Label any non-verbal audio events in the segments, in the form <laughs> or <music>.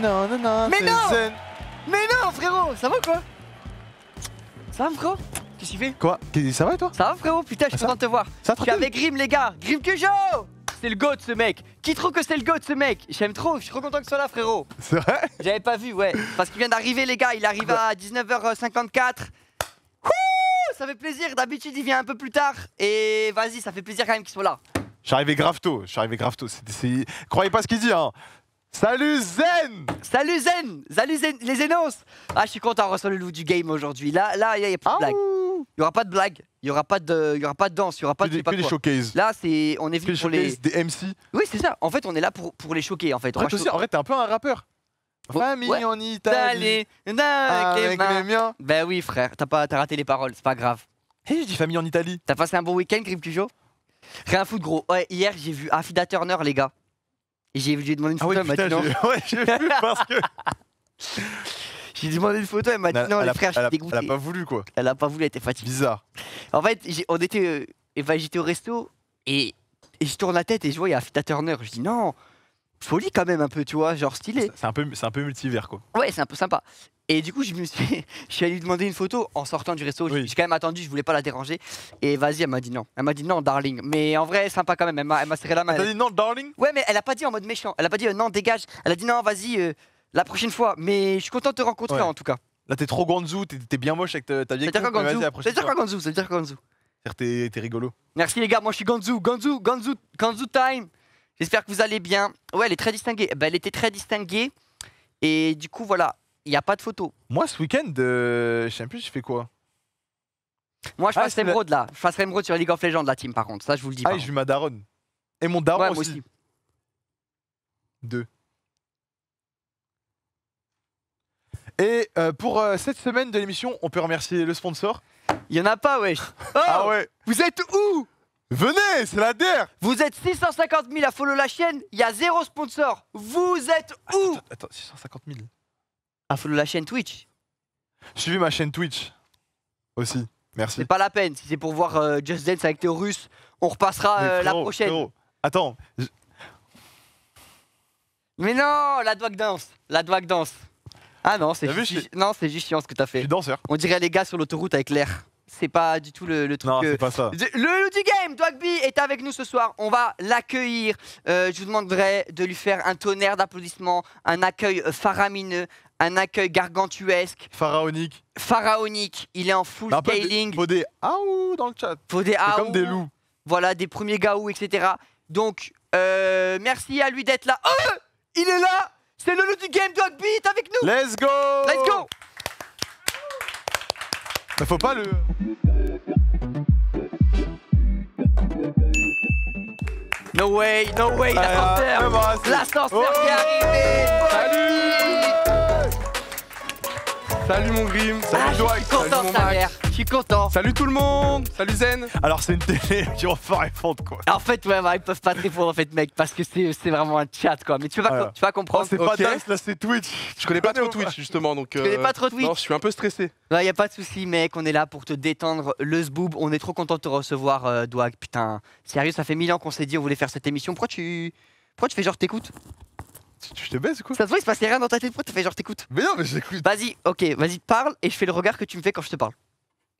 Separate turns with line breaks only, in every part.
non, Mais non
Mais non, frérot, ça va quoi Ça va, frérot Qu'est-ce qu'il fait Quoi Ça va toi Ça va, frérot Putain, je suis ah, content de te voir. Ça je avec Grim, les gars. Grim Joe. c'est le GOAT ce mec Qui trouve que c'est le GOAT ce mec J'aime trop, je suis trop content que tu soit là frérot C'est vrai J'avais pas vu ouais Parce qu'il vient d'arriver les gars, il arrive à 19h54 ça fait plaisir. D'habitude, il vient un peu plus tard. Et vas-y, ça fait plaisir quand même qu'il soit là. J'arrivais grave tôt. grave tôt. Croyez pas ce qu'il dit. Hein. Salut Zen Salut Zen Salut Zen, les Zenos Ah, je suis content, on reçoit le loup du game aujourd'hui. Là, là, il n'y a, pas de blague. Ah. Il n'y aura pas de blague. Il n'y aura, pas de, y aura pas de danse, il n'y aura pas de... de, plus Là, c'est, on est venu pour les... des MC. Oui, c'est ça. En fait, on est là pour, pour les choquer, en fait. En, en t'es un
peu un rappeur.
Famille en Italie.
Avec les miens.
Ben oui, frère, t'as, pas, raté les paroles, c'est pas grave. hey, eh, je dis famille en Italie. T'as passé un bon week-end, Grim Cujo Rien à foutre, gros. Ouais, hier, j'ai vu Afida Turner, les gars j'ai demandé ah <laughs> <laughs> une photo, elle m'a dit non. Ouais, j'ai parce que. J'ai demandé une photo, elle m'a dit non, les frères, je dégoûté. Elle a pas voulu quoi. Elle a pas voulu, elle était fatiguée. Bizarre. En fait, on était, euh, ben, j'étais au resto et, et, je tourne la tête et je vois il y a Fita Turner. Je dis non, folie quand même un peu, tu vois, genre stylé. C'est un peu, c'est un peu multivers quoi. Ouais, c'est un peu sympa. Et du coup, je me suis, <laughs> je suis allé lui demander une photo en sortant du resto. J'ai quand même attendu, je voulais pas la déranger. Et vas-y, elle m'a dit non. Elle m'a dit non, darling. Mais en vrai, sympa quand même. Elle m'a serré la main. Elle a dit non, darling Ouais, mais elle a pas dit en mode méchant. Elle a pas dit euh, non, dégage. Elle a dit non, vas-y, euh, la prochaine fois. Mais je suis content de te rencontrer en tout cas. Là, t'es trop Gonzou, t'es bien moche avec ta vieille. cest dire quoi Gonzou cest veut dire quoi Gonzo C'est-à-dire T'es rigolo. Merci les gars, moi je suis Gonzo. Gonzo, Gonzou, Gonzou time. J'espère que vous allez bien. Ouais, elle est très distinguée. Eh ben, elle était très distinguée. Et du coup, voilà, il n'y a pas de photo. Moi, ce week-end, je euh, je sais plus, je fais quoi Moi, je ah, passe Emerald là. Je passe Emerald sur League of Legends, la team, par contre. Ça, je vous le dis. Ah, et j'ai ma daronne. Et mon daron aussi.
Deux.
Et euh, pour euh, cette semaine de l'émission,
on peut remercier le sponsor. Il y en a pas, wesh. ah oh ouais. Vous êtes où Venez, c'est la DR Vous êtes 650 000 à follow la chaîne, il y a zéro sponsor. Vous êtes où Attends, 650 000 À follow la chaîne Twitch. Suivez ma chaîne Twitch aussi. Merci. C'est pas la peine. Si c'est pour voir euh, Just Dance avec Théorus, Russe, on repassera euh, la prochaine. attends. Mais non, la doigt danse. La doigt danse. Ah non, c'est non, c'est juste chiant ce que t'as fait. Je danseur. On dirait les gars sur l'autoroute avec l'air c'est pas du tout le, truc. Non, c'est pas ça. Le loup du game, Dogby, est avec nous ce soir. On va l'accueillir. Euh, je vous demanderai de lui faire un tonnerre d'applaudissements, un accueil euh, faramineux, un accueil gargantuesque. Pharaonique. Pharaonique. Il est en full scaling. scaling. Faut des aou dans le chat. Faut des aou. comme des loups. Voilà, des premiers gaou, etc. Donc, euh, merci à lui d'être là. Oh Il est là C'est le loup du game, Dogby, est avec nous Let's go Let's go mais faut pas le. No way, no way, la porteur La sorcière qui est Salut Salut mon Grim, ah, salut ah,
je suis content, salut mon
Je suis content. Salut tout le monde, salut Zen. Alors c'est une télé <laughs> qui refait quoi. Ah, en fait ouais, ils peuvent pas te répondre en fait mec parce que c'est vraiment un chat quoi. Mais tu vas ah. tu vas comprendre. Oh, c'est pas Dice
là c'est Twitch. Je connais pas trop Twitch justement donc. Je connais pas euh, trop Twitch.
je suis un peu stressé. Non y a pas de souci mec, on est là pour te détendre le zboob. On est trop content de te recevoir euh, Putain sérieux ça fait mille ans qu'on s'est dit on voulait faire cette émission. Pourquoi tu pourquoi tu fais genre t'écoutes tu, te baisses c'est quoi Ça se voit, il se passe rien dans ta tête. tu fais genre t'écoutes Mais non, mais j'écoute. Vas-y, ok, vas-y, parle et je fais le regard que tu me fais quand je te parle.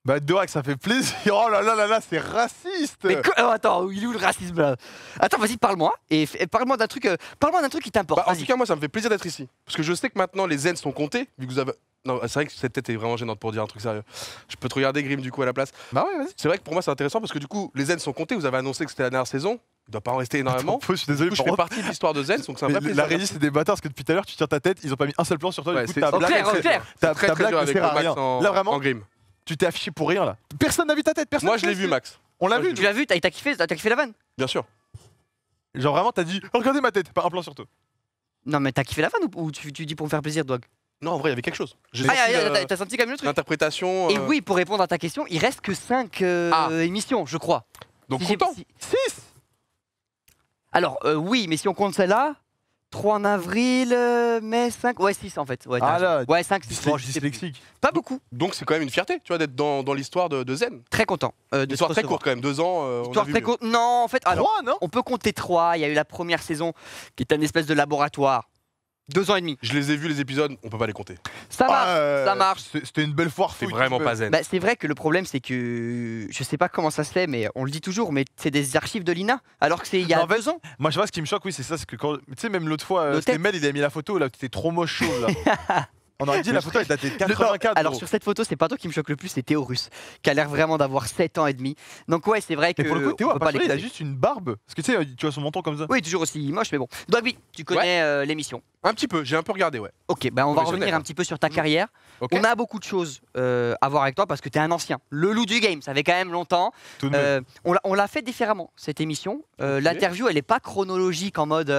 Bah, Dorak, ça fait plaisir. <laughs> Oh là là là là, c'est raciste. Mais quoi oh, attends, il est où le racisme là Attends, vas-y, parle-moi et, parle-moi d'un truc, euh, parle-moi d'un truc qui t'importe. Bah, en tout cas, moi, ça
me fait plaisir d'être ici parce que je sais que maintenant les zènes sont comptés, vu que vous avez non, c'est vrai que cette tête est vraiment gênante pour dire un truc sérieux. Je peux te regarder Grim du coup à la place. Bah ouais, vas-y. C'est vrai que pour moi c'est intéressant parce que du coup les Zen sont comptés. Vous avez annoncé que c'était la dernière saison. Il doit pas en rester énormément. je suis désolé. pour je fais partie de l'histoire de Zen, donc c'est un La réalité
c'est des bâtards parce que depuis tout à l'heure tu tires ta tête, ils ont pas mis un seul plan sur toi.
du coup, c'est- clair, Très avec Max en, Là Grim. tu t'es affiché pour rire là. Personne n'a vu ta tête. Personne. Moi je l'ai vu Max, On l'a vu. Tu
l'as vu, t'as kiffé, t'as kiffé la vanne bien sûr. Genre vraiment, t'as dit regardez ma tête, pas un plan sur toi. Non mais t'as kiffé la vanne ou, tu, dis pour faire plaisir, Dog non, en vrai, il y avait quelque chose. J'ai Ah, senti, euh,
t'as- senti quand même le truc. L'interprétation.
Et euh, oui, pour répondre à ta question, il reste que 5 euh, ah. émissions, je crois. Donc, content. 6 Alors, euh, oui, mais si on compte celle-là, 3 en avril, euh, mai, 5. Ouais, 6 en fait. Ouais, Ah là, ouais 5, 6. dyslexique. pas beaucoup. Donc, c'est quand même une fierté, tu vois, d'être dans, dans l'histoire de, de Zen. Très content.
de Une histoire très courte, quand même, 2 ans. on a Histoire vu très mieux. courte.
Non, en fait, alors, 3, non on peut compter 3. Il y a eu la première saison qui était un espèce de laboratoire deux ans et demi. Je les ai vus les épisodes, on peut pas les compter. Ça marche, ah, euh, C'était une belle foire. C'est
vraiment pas zen. Bah, c'est vrai
que le problème, c'est que je sais pas comment ça se fait, mais on le dit toujours, mais c'est des archives de l'INA, alors que c'est il y a Moi, je vois ce qui me choque, oui, c'est ça, c'est que quand tu sais même l'autre fois, C'était euh, Mel il avait mis la photo là, t'étais trop moche chaud là. <laughs> On aurait dit la photo est datée de 84. <laughs> alors sur cette photo, c'est pas toi qui me choque le plus, c'est Théo Russe, qui a l'air vraiment d'avoir 7 ans et demi. Donc ouais, c'est vrai que. Mais pour le coup, Théo, il a juste une barbe. Parce que tu sais, euh, tu vois son menton comme ça. Oui, toujours aussi moche, mais bon. Donc oui, tu connais euh, l'émission. Un petit peu, j'ai un peu regardé, ouais. Ok, ben on va revenir un petit peu sur ta mmh. carrière. On a beaucoup de choses euh, à voir avec toi parce que tu es un ancien. Le loup du game, ça fait quand même longtemps. on l'a fait différemment, cette émission. L'interview, elle n'est pas chronologique en mode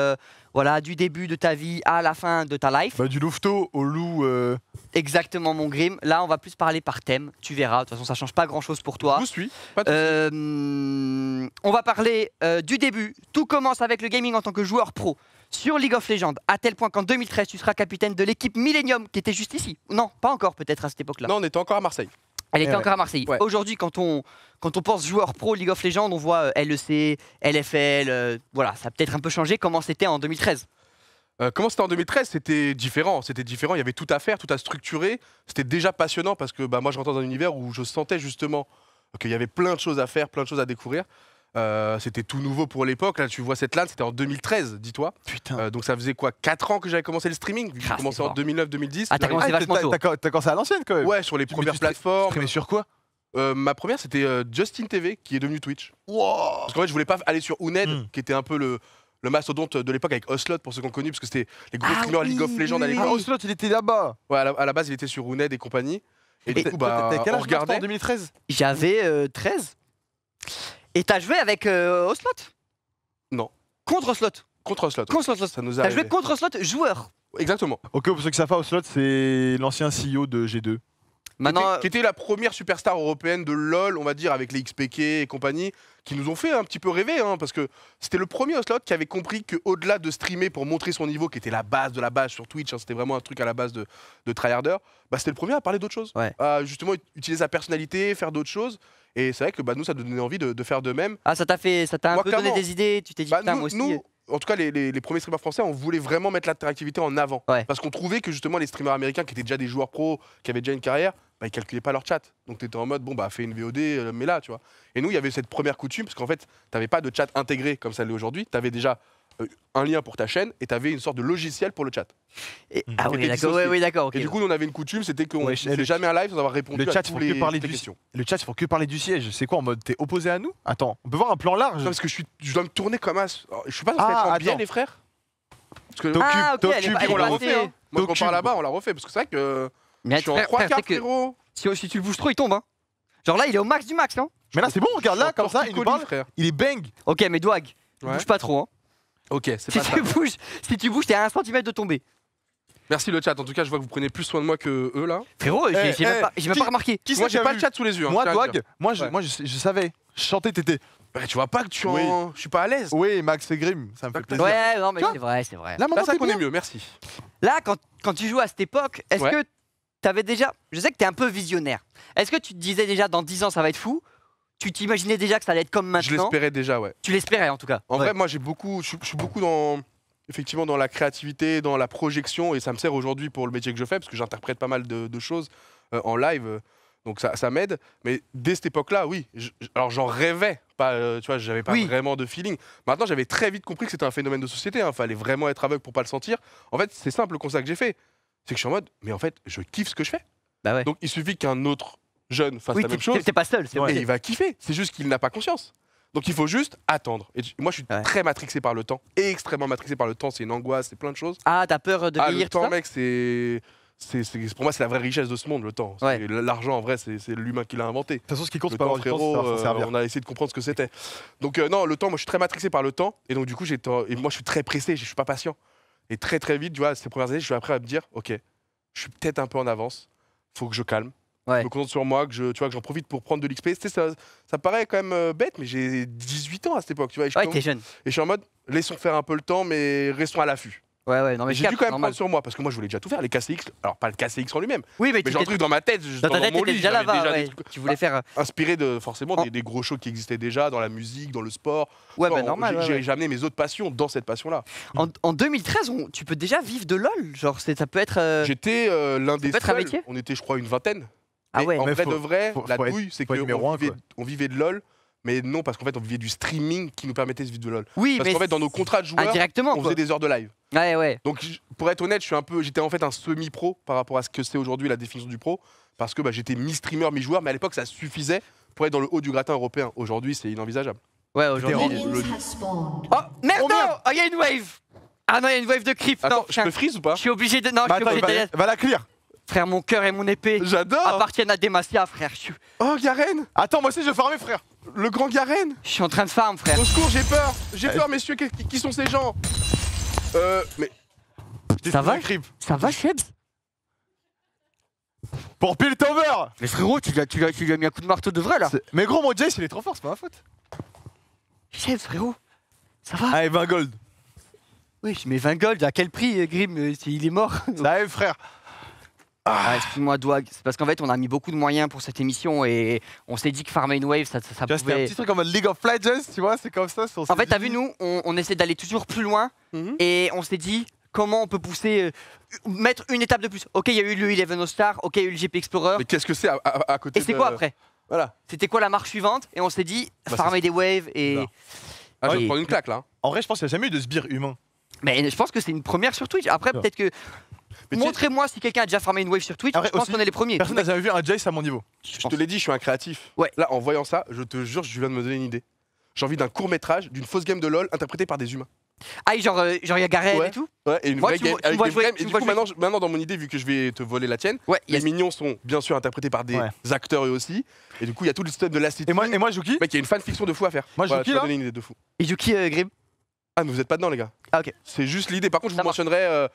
voilà, du début de ta vie à la fin de ta life. Bah, du louveteau au loup. Euh. Exactement, mon Grim. Là, on va plus parler par thème. Tu verras. De toute façon, ça change pas grand chose pour toi. Je suis. Euh, on va parler euh, du début. Tout commence avec le gaming en tant que joueur pro sur League of Legends, à tel point qu'en 2013, tu seras capitaine de l'équipe Millennium qui était juste ici. Non, pas encore peut-être à cette époque-là. Non, on était encore à Marseille. Elle était eh encore à Marseille. Aujourd'hui, quand on, quand on pense joueur pro League of Legends, on voit euh, LEC, LFL, euh, voilà, ça a peut-être un peu changé. Comment c'était en 2013 euh, comment c'était en
2013 C'était différent. C'était différent. Il y avait tout à faire, tout à structurer. C'était déjà passionnant parce que bah, moi, je rentre dans un univers où je sentais justement qu'il y avait plein de choses à faire, plein de choses à découvrir. Euh, c'était tout nouveau pour l'époque. Là, tu vois cette LAN, c'était en 2013, dis-toi. Putain. Euh, donc ça faisait quoi 4 ans que j'avais commencé le streaming J'ai commencé en 2009-2010. Ah, t'as commencé vachement
tôt. à l'ancienne quand même Ouais,
sur les premières plateformes. mais sur quoi euh, ma première, c'était Justin TV, qui est devenu Twitch. Parce qu'en fait, je voulais pas aller sur Uned, hmm. qui était un peu le, le mastodonte de l'époque avec Oslot pour ceux qu'on connu parce que c'était les gros ah streamers League of Legends à Oslot
ah, il était là-bas.
Ouais, à la, base il était sur Uned et compagnie. Et, du coup, bah, on en
2013. J'avais 13. Et t'as joué avec euh, Oslot Non. Contre Oslot Contre Oslot. Contre Oslot. Ça nous a. T'as joué contre Oslot, joueur.
Exactement.
Ok, pour ceux qui savent pas, Oslot, c'est l'ancien CEO de G2. Maintenant, qui, était,
la première superstar européenne de LoL, on va dire, avec les XPK et compagnie, qui nous ont fait un petit peu rêver, hein, parce que c'était le premier Oslot qui avait compris qu'au-delà de streamer pour montrer son niveau, qui était la base de la base sur Twitch, hein, c'était vraiment un truc à la base de, de tryharder, bah, c'était le premier à parler d'autres choses. justement utiliser sa personnalité, faire d'autres choses. Et c'est vrai que bah, nous, ça nous donnait envie de, faire de même.
Ah, ça t'a fait, ça t'a un peu donné des
idées, tu t'es dit, bah, aussi. Euh. en tout cas, les, premiers streamers français, on voulait vraiment mettre l'interactivité en avant. Parce qu'on trouvait que justement, les streamers américains qui étaient déjà des joueurs pros, qui avaient déjà une carrière, bah, ils calculaient pas leur chat. Donc tu étais en mode, bon, bah fais une VOD, euh, mais là, tu vois. Et nous, il y avait cette première coutume, parce qu'en fait, tu pas de chat intégré comme ça l'est aujourd'hui. Tu avais déjà euh, un lien pour ta chaîne et t'avais une sorte de logiciel pour le chat. ah oui, d'accord. Oui, d'accord Et du coup, on avait une coutume, c'était qu'on ne faisait jamais un live sans avoir répondu le chat, à toutes que parler du, questions. Le chat, il faut que parler du siège. C'est quoi en mode t'es opposé à nous Attends, on peut voir un plan large non, parce que je, dois me tourner comme un. Je suis pas dans ah, bien, les frères parce que ah, on l'a refait. Hein. Hein. Moi, quand on parle là-bas, on l'a
refait parce que c'est vrai que. Mais je suis en 3 quarts, frérot. Si, tu le bouges trop, il tombe. Hein. Genre là, il est au max du max, non hein. Mais là, c'est bon, regarde là, comme ça, il nous Il est bang. Ok, mais dwag bouge pas trop. Hein. Ok, si tu Bouges, si tu bouges, t'es à 1 cm de tomber.
Merci le chat, en tout cas je vois que vous prenez plus soin de moi que eux là. Frérot, j'ai eh, même, eh, pas, même pas remarqué. moi j'ai pas le chat sous les yeux. Hein, moi, moi, je, je, savais. Chanter, t'étais. Bah, tu vois pas que tu en. Je suis pas à l'aise. Oui, Max et Grim, ça me fait plaisir. Ouais, non, mais c'est vrai, c'est vrai. Là, maintenant, bah, ça qu'on est mieux,
merci. Là, quand, tu joues à cette époque, est-ce que t'avais déjà. Je sais que t'es un peu visionnaire. Est-ce que tu te disais déjà dans 10 ans ça va être fou tu t'imaginais déjà que ça allait être comme maintenant Je l'espérais
déjà, ouais. Tu
l'espérais en tout cas. En vrai, moi
j'ai beaucoup, je suis beaucoup dans effectivement dans la créativité, dans la projection, et ça me sert aujourd'hui pour le métier que je fais, parce que j'interprète pas mal de, choses euh, en live, euh, donc ça, ça m'aide. Mais dès cette époque-là, oui, alors j'en rêvais, pas, euh, tu vois, j'avais pas vraiment de feeling. Maintenant, j'avais très vite compris que c'était un phénomène de société, il hein. fallait vraiment être aveugle pour pas le sentir. En fait, c'est simple le constat que j'ai fait, c'est que je suis en mode, mais en fait, je kiffe ce que je fais. Bah donc il suffit qu'un autre jeune fasse oui, la même chose. T'es pas seul, Et il va kiffer. C'est juste qu'il n'a pas conscience. Donc il faut juste attendre. Et moi, je suis très matrixé par le temps, extrêmement matrixé par le temps. C'est une angoisse, c'est plein de choses. Ah, t'as peur de ah, vieillir, le mec, c'est pour moi, c'est la vraie richesse de ce monde, le temps. L'argent, en vrai, c'est l'humain qui l'a inventé. De toute façon, ce qui compte, c'est pas frérot, euh, On a essayé de comprendre ce que c'était. Donc, euh, non, le temps, moi, je suis très matrixé par le temps. Et donc, du coup, et moi, je suis très pressé, je suis pas patient. Et très, très vite, tu vois, ces premières années, je suis après à me dire, OK, je suis peut-être un peu en avance, faut que je calme, je me sur moi, que je, tu vois, que j'en profite pour prendre de l'XP. Tu ça, ça paraît quand même euh, bête, mais j'ai 18 ans à cette époque, tu vois. Et je jeune. Et je suis en mode, laissons faire un peu le temps, mais restons à l'affût. Ouais, ouais, non, mais j'ai dû quand même prendre sur moi parce que moi je voulais déjà tout faire, les KCX, alors pas le KCX en lui-même, oui, mais, j'ai un truc dans ma tête, dans, ta tête, mon déjà là-bas, tu voulais ah, faire. Euh, inspiré de, forcément des, gros shows qui existaient déjà dans la musique, dans le sport. Ouais, bah, normal. J'ai amené mes autres passions dans cette passion-là. En, 2013, tu peux déjà vivre de LoL, genre ça peut être. Euh, J'étais l'un des. on était, je crois, une vingtaine ah en vrai de vrai, la c'est qu'on vivait, on vivait de LOL. Mais non, parce qu'en fait, on vivait du streaming qui nous permettait de vivre de LOL. Oui, parce qu'en fait, dans nos contrats de joueurs, on faisait des heures de live. Ouais, ouais. Donc, pour être honnête, je suis un peu, j'étais en fait un semi-pro par rapport à ce que c'est aujourd'hui la définition du pro, parce que bah, j'étais mi-streamer, mi-joueur, mais à l'époque, ça suffisait pour être dans le haut du gratin européen. Aujourd'hui, c'est inenvisageable. Ouais, aujourd'hui.
Oh, merde Oh, il y a une wave Ah non, il y a une wave de creep. Attends, je peux freeze ou pas Je suis obligé de. Non, je bah, Va la clear Frère, mon cœur et mon épée J'adore. appartiennent à Demacia, frère.
Oh, Garen Attends, moi aussi je vais farmer, frère Le grand Garen je suis en train de farm, frère. Au secours, j'ai peur J'ai peur, messieurs, qui, sont ces gens Euh, mais... Ça
va Ça va, Shebs Pour pile Tower Mais frérot,
tu lui, as, tu, as- mis un coup de marteau de vrai, là. Mais gros, mon Jace, il est trop fort, c'est pas ma faute Chef, frérot, ça va Allez, 20 gold Oui, mets 20 gold, à quel prix, euh, Grim euh, Il est mort. Ça va, frère ah. Excuse-moi, C'est parce qu'en fait, on a mis beaucoup de moyens pour cette émission et on s'est dit que Farm une Wave, ça, ça, pouvait. C'était un petit truc comme League of Legends, tu vois, c'est comme ça. En fait, t'as vu, nous, on, essaie d'aller toujours plus loin mhm. et on s'est dit comment on peut pousser, euh, mettre une étape de plus. Ok, il y a eu le Eleven Star, ok, il y a eu le GP Explorer. Mais qu'est-ce que c'est à, côté de... côté Et c'est quoi après Voilà. C'était quoi la marche suivante Et on s'est dit, bah, farmer des waves et. Ah, je vais prendre une claque là. En vrai, je pense qu'il n'y a jamais eu de sbire humain. Mais je pense que c'est une première sur Twitch. Après, peut-être que. Montrez-moi si quelqu'un a déjà farmé une wave sur Twitch. je pense qu'on est les premiers. Personne n'a jamais
vu un Jace à mon niveau. Je, te l'ai dit, je suis un créatif. Là, en voyant ça, je te jure, je viens de me donner une idée. J'ai envie d'un court métrage, d'une fausse game de LoL interprétée par des humains.
Ah, genre, euh, genre il y a Garen et tout Ouais, et une vraie game Et
du coup, maintenant, dans mon idée, vu que je vais te voler la tienne, les mignons sont bien sûr interprétés par des acteurs eux aussi. Et du coup, il y a tout le système de la Et moi, et moi il y a une fanfiction de fou à faire. Moi, voilà, là une idée de fou. Et euh, Grim ah, mais vous êtes pas dedans, les gars. Ah, ok. C'est juste l'idée. Par contre, je vous mentionnerai. Euh,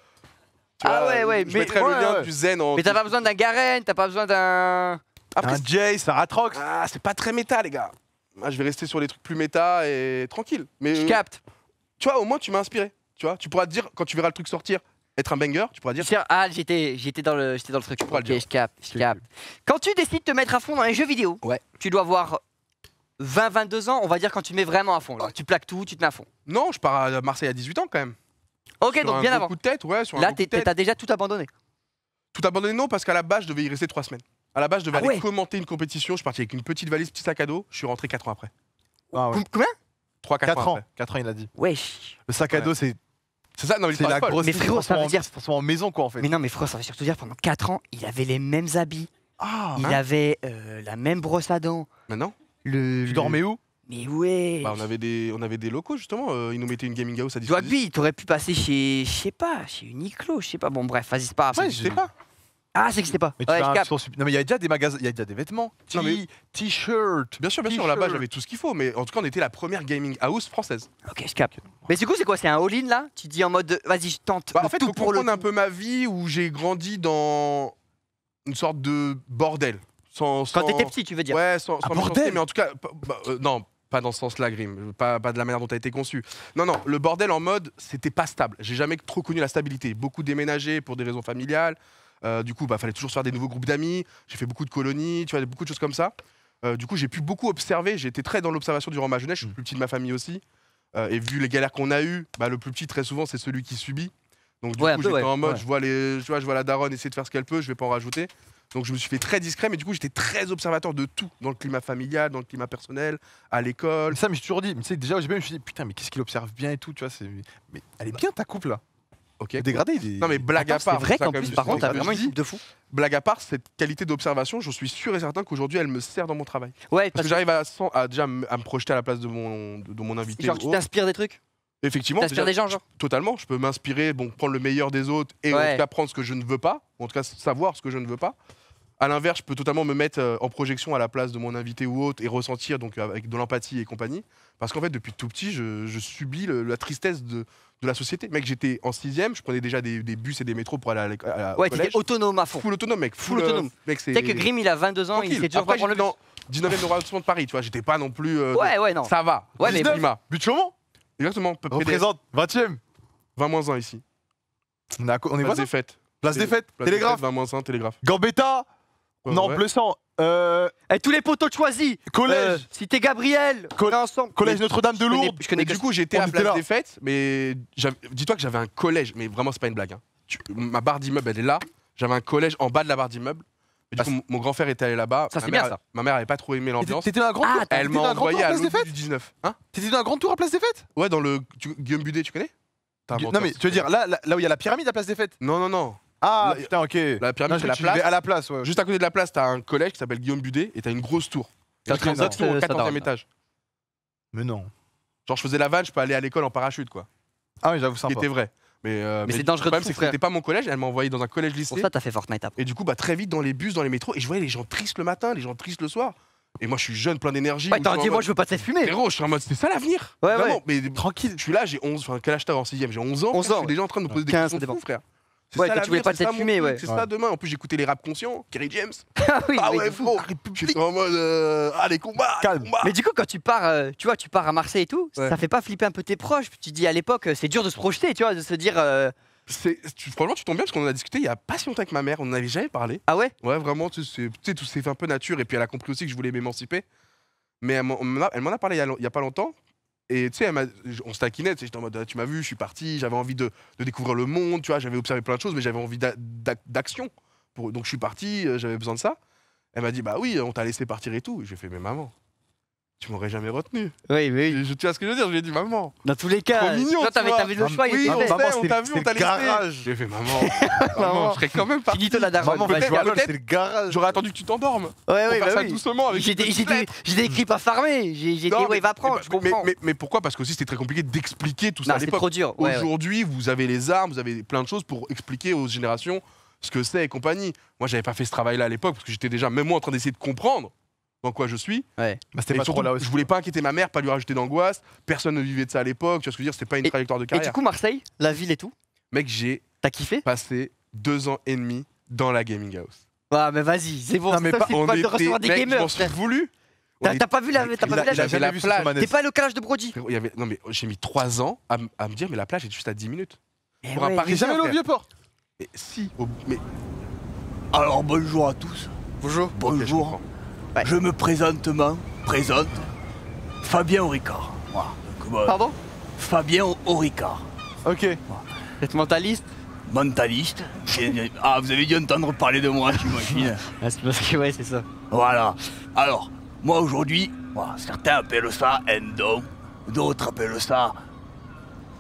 ah ouais, ouais, Je mais- mettrai le lien du Zen en. Mais t'as pas besoin
d'un Garen, t'as pas besoin d'un. Ah, après, Un
Jay, un Atrox. Ah, c'est pas très méta, les gars. Ah, je vais rester sur les trucs plus méta et tranquille. Mais Je euh, capte. tu vois, au moins, tu m'as inspiré. Tu vois, tu pourras te dire quand tu verras le truc sortir, être un
banger, tu pourras dire. Ah, j'étais, dans le, j'étais dans le truc. pourras le je capte, je capte. Quand tu décides de te mettre à fond dans un jeu vidéo, Ouais. tu dois voir 20-22 ans, on va dire quand tu mets vraiment à fond. Tu plaques tout, tu te mets à fond. Non, je pars à Marseille à 18 ans quand même. Ok, donc bien gros avant. Coup de tête, ouais, sur un Là, coup de t'as déjà tout abandonné.
Tout abandonné, non, parce qu'à la base, je devais y rester 3 semaines. À la base, je devais ah aller commenter une compétition. Je suis parti avec une petite valise, petit sac à dos. Je suis rentré 4 ans après. Ah combien 3, 4, ans.
4 ans, il a dit. Wesh.
Le sac à dos, c'est
C'est ça
Non, il c'est la pas Mais frérot, ça veut dire-
c'est
en maison, quoi, en fait.
Mais non, mais
frérot, ça veut surtout dire pendant 4 ans, il avait les mêmes habits, ah, il hein. avait euh, la même brosse à dents, Maintenant tu dormais où
mais ouais bah, on, avait des, on avait des locaux justement, euh, ils nous mettaient une gaming house à disposition. Toi, tu t'aurais pu passer chez, je sais pas, chez Uniqlo, je sais pas. Bon, bref, vas-y, c'est pas. Ouais, Ah, c'est que c'était pas. Mais tu Non, mais il y a déjà des magasins, il y a déjà des vêtements. T-shirt. Bien sûr, bien sûr, là-bas j'avais tout ce qu'il faut, mais en tout cas on était la première gaming house
française. Ok, je capte. Mais du coup, c'est quoi C'est un all-in là Tu dis en mode vas-y, je tente. Bah, en fait, tout faut pour comprendre un
peu ma vie où j'ai grandi dans une sorte de bordel. Quand t'étais petit, tu veux dire Ouais, sans, ah, sans mais en tout cas, bah, euh, non, pas dans ce sens-là, Grim, pas, pas de la manière dont t'as été conçu. Non, non, le bordel en mode, c'était pas stable. J'ai jamais trop connu la stabilité. Beaucoup déménagé pour des raisons familiales. Euh, du coup, bah, fallait toujours se faire des nouveaux groupes d'amis. J'ai fait beaucoup de colonies, tu vois, beaucoup de choses comme ça. Euh, du coup, j'ai pu beaucoup observer. J'ai été très dans l'observation durant ma jeunesse. Je suis le mm. plus petit de ma famille aussi. et vu les galères qu'on a eues, bah, le plus petit, très souvent, c'est celui qui subit. Donc, du coup, j'étais en mode, je, vois les, je, vois, je vois la daronne essayer de faire ce qu'elle peut, je vais pas en rajouter. Donc je me suis fait très discret, mais du coup j'étais très observateur de tout, dans le climat familial, dans le climat personnel, à l'école. Ça, mais je toujours dit, tu sais, déjà je me suis dit, putain, mais qu'est-ce qu'il observe bien et tout, tu vois, c'est... Mais elle est bien ta couple là Ok. Dégradé, il Non mais blague à part. C'est vrai qu'en plus, par contre, t'as vraiment une équipe de fou. Blague à part, cette qualité d'observation, je suis sûr et certain qu'aujourd'hui, elle me sert dans mon travail. Ouais, parce, que, j'arrive à, à, déjà à me projeter à la place de mon, de mon invité. Genre, tu t'inspires des trucs effectivement, des gens, genre. totalement. Je peux m'inspirer, bon, prendre le meilleur des autres et apprendre ce que je ne veux pas, ou en tout cas savoir ce que je ne veux pas. À l'inverse, je peux totalement me mettre euh, en projection à la place de mon invité ou autre et ressentir donc euh, avec de l'empathie et compagnie. Parce qu'en fait, depuis tout petit, je, subis la tristesse de, la société. Mec, j'étais en sixième, je prenais déjà des, bus et des métros pour aller à, la, Ouais, t'étais autonome à fond. Full autonome, mec. Full, euh, autonome. Mec, c'est. que Grim
il a 22 ans, il
s'est toujours le 19e de de Paris, tu vois, j'étais pas non plus. ouais, ouais, non. Ça va. Ouais, 19, mais. But Exactement. Représente 20ème. 20 1 ici. On est, à on est Place Défaite. des fêtes. Place des fêtes, Télégraphe, 20 1, télégraphe. Gambetta, non, blessant. bleu Et euh,
tous les poteaux de choisis collège, euh, Cité Gabriel, ensemble. collège Notre-Dame de Lourdes. du coup, j'étais à la place des
mais dis-toi que j'avais un collège, mais vraiment, c'est pas une blague. hein. Ma barre d'immeuble, elle est là. J'avais un collège en bas de la barre d'immeuble mon grand frère était allé là-bas. c'est Ma mère n'avait pas trop aimé l'ambiance. C'était dans un grand ah, tour Elle m'a envoyé à place du 19. Hein T'étais dans un grand tour à Place des Fêtes Ouais, dans le Guillaume Budet, tu connais Non, mais tu veux dire, là, où il y a la pyramide à Place des Fêtes Non, non, non. Ah putain, ok. La pyramide, c'est la place. À la place, Juste à côté de la place, t'as un collège qui s'appelle Guillaume Budet et t'as une grosse tour. T'as un tour au 40ème étage. Mais non. Genre, je faisais la vanne, je peux aller à l'école en parachute, quoi. Ah oui, j'avoue, sympa. Qui était vrai. Euh, mais, mais, c'est dangereux. Le problème, c'est que c'était pas mon collège, elle m'a envoyé dans un collège lycée. Pour ça, t'as fait Fortnite après. Et du coup, bah, très vite, dans les bus, dans les métros, et je voyais les gens tristes le matin, les gens tristes le soir. Et moi, je suis jeune, plein d'énergie. Ouais, t'as dit, moi, je veux pas te fumer. Héros, je suis en mode, c'est ça l'avenir. Ouais, Vraiment, ouais. Mais tranquille. Je suis là, j'ai 11, enfin, quel âge t'as en 6ème J'ai 11 ans. 11 ans. Je suis déjà en train de me poser des questions. frère. Ouais, tu voulais pas te fumer, ouais. C'est ça demain.
En plus, j'écoutais les rap
conscients, Kerry James.
<laughs> ah oui, ah ouais, faux. J'étais en mode, euh, allez, combat, Calme. Mais du coup, quand tu pars, euh, tu vois, tu pars à Marseille et tout, ça fait pas flipper un peu tes proches. Tu dis à l'époque, euh, c'est dur de se projeter, tu vois, de se dire. C'est. tu, franchement, tu
tombes bien parce qu'on en a discuté il y a pas si longtemps avec ma mère, on n'avait jamais parlé. Ah ouais Ouais, vraiment, tu sais, tout s'est fait un peu nature et puis elle a compris aussi que je voulais m'émanciper. Mais elle m'en a, parlé il y, il y a pas longtemps et tu sais, on se taquinait, j'étais en mode, ah, tu m'as vu, je suis parti, j'avais envie de, découvrir le monde, tu vois, j'avais observé plein de choses, mais j'avais envie d'action. Donc je suis parti, euh, j'avais besoin de ça. Elle m'a dit, bah oui, on t'a laissé partir et tout. J'ai fait, mais maman, tu m'aurais jamais retenu. Oui, oui. Je, tu vois ce que je veux dire Je lui ai dit, maman.
Dans tous les cas, trop mignon, toi, t'avais, le choix. Oui, on t'a vu, on t'a laissé. garage. J'ai fait, <laughs> maman, maman, je serais quand même pas. Finito la daronne. Maman, c'est le
garage. J'aurais attendu que tu t'endormes. Ouais, ouais, bah oui. oui. J'ai écrit pas farmer. J'ai dit, ouais, va prendre, je comprends. Mais pourquoi Parce que aussi, c'était très compliqué d'expliquer tout ça à l'époque. Aujourd'hui, vous avez les armes, vous avez plein de choses pour expliquer aux générations ce que c'est et compagnie. Moi, j'avais pas fait ce travail-là à l'époque parce que j'étais déjà, même moi, en train d'essayer de comprendre dans quoi je suis. Ouais. Bah, c'était pas trop là aussi. Je voulais pas inquiéter ma mère, pas lui rajouter d'angoisse. Personne ne vivait de ça à l'époque. Tu vois ce que je veux dire C'était pas une trajectoire de carrière. Et du coup, Marseille, la ville et tout Mec, j'ai. T'as kiffé Passé deux ans et demi dans la gaming house. Ah, mais vas-y, c'est bon. Non, mais pas, on pas était, recevoir des gamers. Je m'en suis
voulu. T'as pas vu la, as pas vu la, plage T'es pas
le calage de Brody. non mais j'ai mis trois ans à, me dire mais la plage est juste à 10 minutes. Eh Pour ouais, un Parisien. jamais au vieux port.
Mais si. mais alors bonjour à tous. Bonjour. Bonjour. Je me présentement présente Fabien Auricard. Pardon Fabien Auricard. Ok. Vous êtes mentaliste Mentaliste. ah, vous avez dû entendre parler de moi, j'imagine.
<laughs> Ah, c'est parce que, ouais, c'est ça.
Voilà. Alors, moi aujourd'hui, certains appellent ça un don, d'autres appellent ça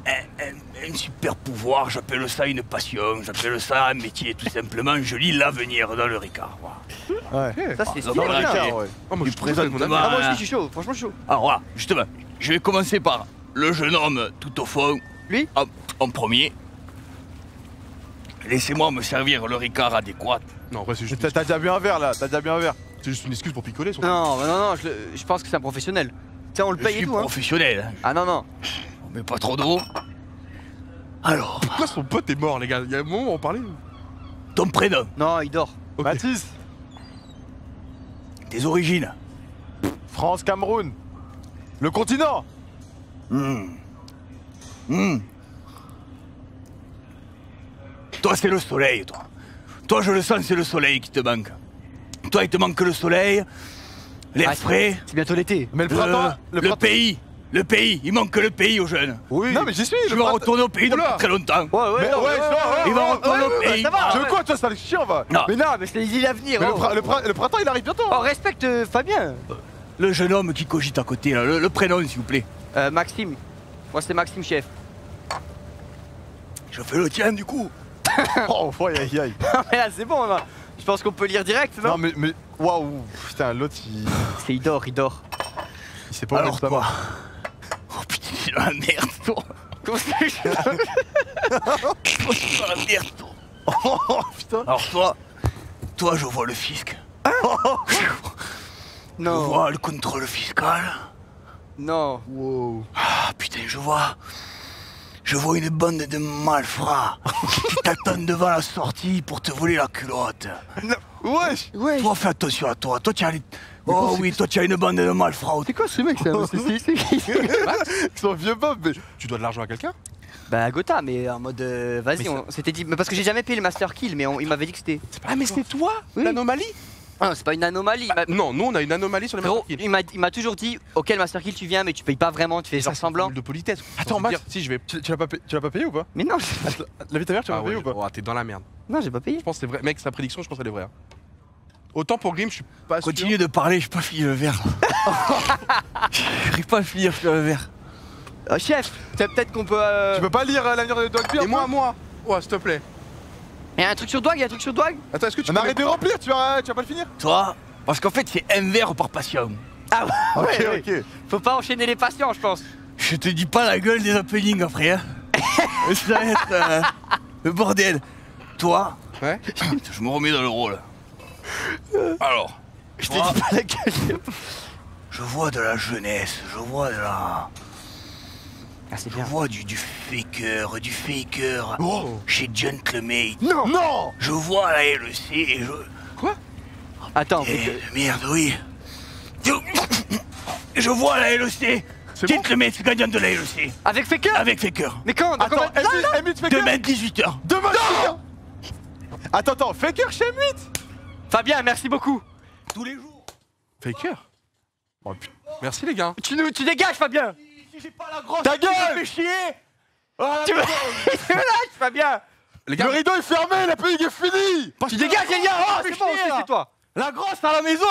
un, super pouvoir, j'appelle ça une passion, j'appelle ça un métier, tout simplement. Je lis l'avenir dans le Ricard. Ouais. Ça, c'est super bien. Ouais. mon ami. Ah, moi, je suis
chaud, franchement, je suis chaud.
Alors, ah, voilà, justement, je vais commencer par le jeune homme tout au fond. Lui ah, en, premier. Laissez-moi me servir le ricard adéquat.
Non, c'est juste. T'as déjà bu un verre là, t'as déjà bien un verre. C'est juste une excuse pour picoler, son Non, non, non, je, pense que c'est un professionnel. Tiens, on le paye et tout. Hein.
professionnel. Hein. Ah non, non. On met pas trop d'eau. Alors. Pourquoi son pote est mort, les gars Il y a un moment où on parlait. Ton prénom Non, il dort. Baptiste. Tes origines France, Cameroun. Le continent hmm. Hmm. Toi, c'est le soleil, toi. Toi, je le sens, c'est le soleil qui te manque. Toi, il te manque que le soleil, l'air ah, frais.
C'est bientôt l'été. Mais le, printemps.
Le, pays. Le pays, il manque que le pays aux jeunes. Oui. Non mais j'y suis. Je vais retourner au pays dans très longtemps. Ouais ouais. Mais, ouais, Il va retourner au pays. Ça va, je veux quoi toi ça le chiant va. Non. Mais non mais c'est l'avenir. Oh. Le, printemps il arrive bientôt. On respecte euh, Fabien. Le jeune homme qui cogite à côté là, le, prénom s'il vous plaît. Euh, Maxime. Moi c'est Maxime chef. Je fais le tien du coup. <laughs>
oh aïe aïe aïe. <laughs> mais là c'est bon là. Je pense qu'on peut lire direct non Non mais mais waouh putain l'autre il. C'est il dort il dort. Il sait pas Alors
c'est la merde, toi. Comment ça C'est la merde, toi. putain. Alors toi, toi, je vois le fisc. Hein non. Je vois le contrôle fiscal. Non. Wow. Ah, putain, je vois. Je vois une bande de malfrats qui <laughs> t'attendent devant la sortie pour te voler la culotte. Ouais, Toi, fais attention à toi. Toi, tu les... Oh oui, toi tu as une bande de malfraude C'est quoi ce mec C'est <laughs> qui C'est un
vieux Bob. <laughs> Mais... Tu dois de l'argent à quelqu'un bah Gotha, mais en mode euh, vas-y, on s'était dit mais parce que j'ai jamais payé le master kill, mais il m'avait dit que c'était. Ah mais c'est toi l'anomalie ah, c'est pas une anomalie. Bah, non, nous on a une anomalie sur les master kill Il m'a toujours dit, ok, le master kill, tu viens, mais tu payes pas vraiment, tu fais genre semblant. de politesse. Attends, Max, si je vais. Tu, tu l'as pas, payé ou pas Mais non.
La vie de ta mère, tu l'as ah pas payé ou pas oh, T'es dans la merde. Non, j'ai pas payé. Je pense que c'est vrai. Mec, sa prédiction, je pense qu'elle est vraie. Hein. Autant pour Grim, je suis pas sûr. Continue de parler, je peux pas finir le verre. <laughs> J'arrive pas à finir le verre. Oh chef, peut-être qu'on peut. euh, Tu peux pas lire euh, l'avenir de Dogbeer Et moi, moi Ouais s'il te plaît.
Y'a un truc sur Doig y'a y a un truc sur Dog Attends, est-ce que tu peux... arrête de remplir, tu vas, euh, vas pas le finir Toi, parce qu'en fait, c'est un verre par passion. Ah ouais, ok. ok. Faut pas enchaîner les patients, je pense. Je te dis pas la gueule des openings après, hein. <laughs> Ça va être le bordel. Toi, Ouais je me remets dans le rôle. Alors, je t'ai dit pas laquelle. Je vois de la jeunesse, je vois de la. Ah, je vois du, du faker, du faker oh. chez Gentleman. Non Non Je vois la LEC et je. Quoi Attends, eh, mais Merde, oui. Je vois la LEC C'est bon gagne de la LEC. Avec faker Avec faker. Mais quand Attends, M8, faker Demain 18h. Demain 18h Attends, attends, faker chez M8 Fabien, merci beaucoup. Tous les
jours. Faker
Merci les gars. Tu, nous, tu dégages Fabien j'ai pas la grosse Ta gueule chier ah, <laughs> Tu me lâches Fabien les gars, Le rideau est fermé, la pub est finie Tu dégages les gars ah, Oh c'est bon, La grosse à la maison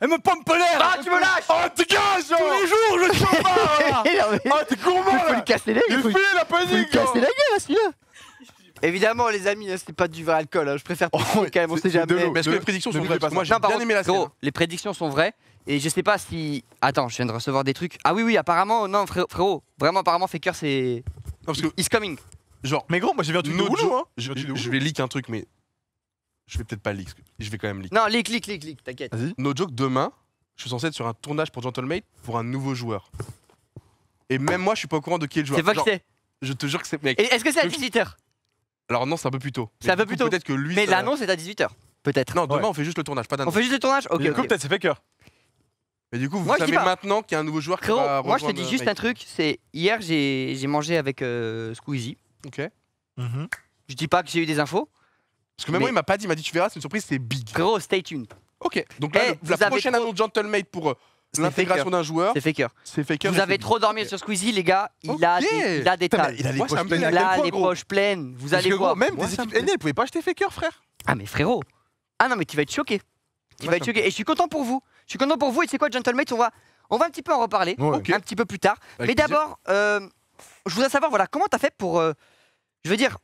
elle, me pompe l'air Ah tu me lâches Oh dégage Tous oh. les jours je suis pas <laughs> Ah t'es gourmand
Il faut lui casser les Il faut lui casser les Évidemment, les amis, hein, c'est pas du vrai alcool. hein. Je préfère Oh, quand même, on sait jamais. Mais est-ce que les prédictions sont vraies moi, j'ai bien aimé la gros, les prédictions sont vraies. Et je sais pas si. Attends, je viens de recevoir des trucs. Ah oui, oui, apparemment, non, frérot. frérot, vraiment, apparemment, Faker, c'est. Non, parce que, He's coming. genre, Mais gros, moi j'ai vu un truc de No hein.
je, vais leak un truc, mais je vais peut-être pas leak. Je vais quand même leak.
Non, like, like, like, leak, t'inquiète.
Vas-y. No joke, demain, je suis censé être sur un tournage pour Gentlemate pour un nouveau joueur. Et même moi, je suis pas au courant de qui est le joueur. C'est pas que c'est. Je te jure que c'est. Est-ce que c'est un visiteur? Alors non, c'est un peu plus tôt. C'est un peu plus tôt. que lui. Mais l'annonce est à 18h, peut-être. Non, demain on fait juste le tournage, pas d'annonce. On fait juste le tournage Ok. Du coup, peut-être c'est Faker.
Mais du coup, vous Moi, savez maintenant
qu'il y a un nouveau joueur qui va va moi je te dis euh, juste un
truc, c'est hier j'ai mangé avec euh, Squeezie. Ok. Mhm. Je dis pas que j'ai eu des infos. Parce que même moi, il m'a pas dit, il m'a dit tu verras, c'est une surprise, c'est big. Gros, stay tuned. Ok. Donc là, eh, la prochaine annonce Gentlemate pour euh, L'intégration d'un joueur. C'est faker. Vous avez trop dormi sur Squeezie, les gars. Il a des, il a des Il a les poches, pleines. pleines. Vous allez voir. même Moi, des équipes NL, pas acheter faker, frère. Ah, mais frérot. Ah non, mais tu vas être choqué. Tu vas être choqué. Et je suis content pour vous. Je suis content pour vous. Et c'est quoi, gentlemen On va, on va un petit peu en reparler. Un petit peu plus tard. mais d'abord, euh, je voudrais savoir, voilà, comment t'as fait pour. Euh, je veux dire,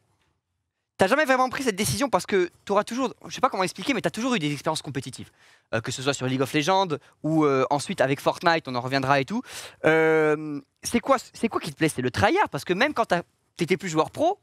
T'as jamais vraiment pris cette décision parce que tu auras toujours, je sais pas comment expliquer, mais tu as toujours eu des expériences compétitives, euh, que ce soit sur League of Legends ou euh, ensuite avec Fortnite, on en reviendra et tout. Euh, c'est quoi, c'est quoi qui te plaît C'est le tryhard parce que même quand t'étais plus joueur pro,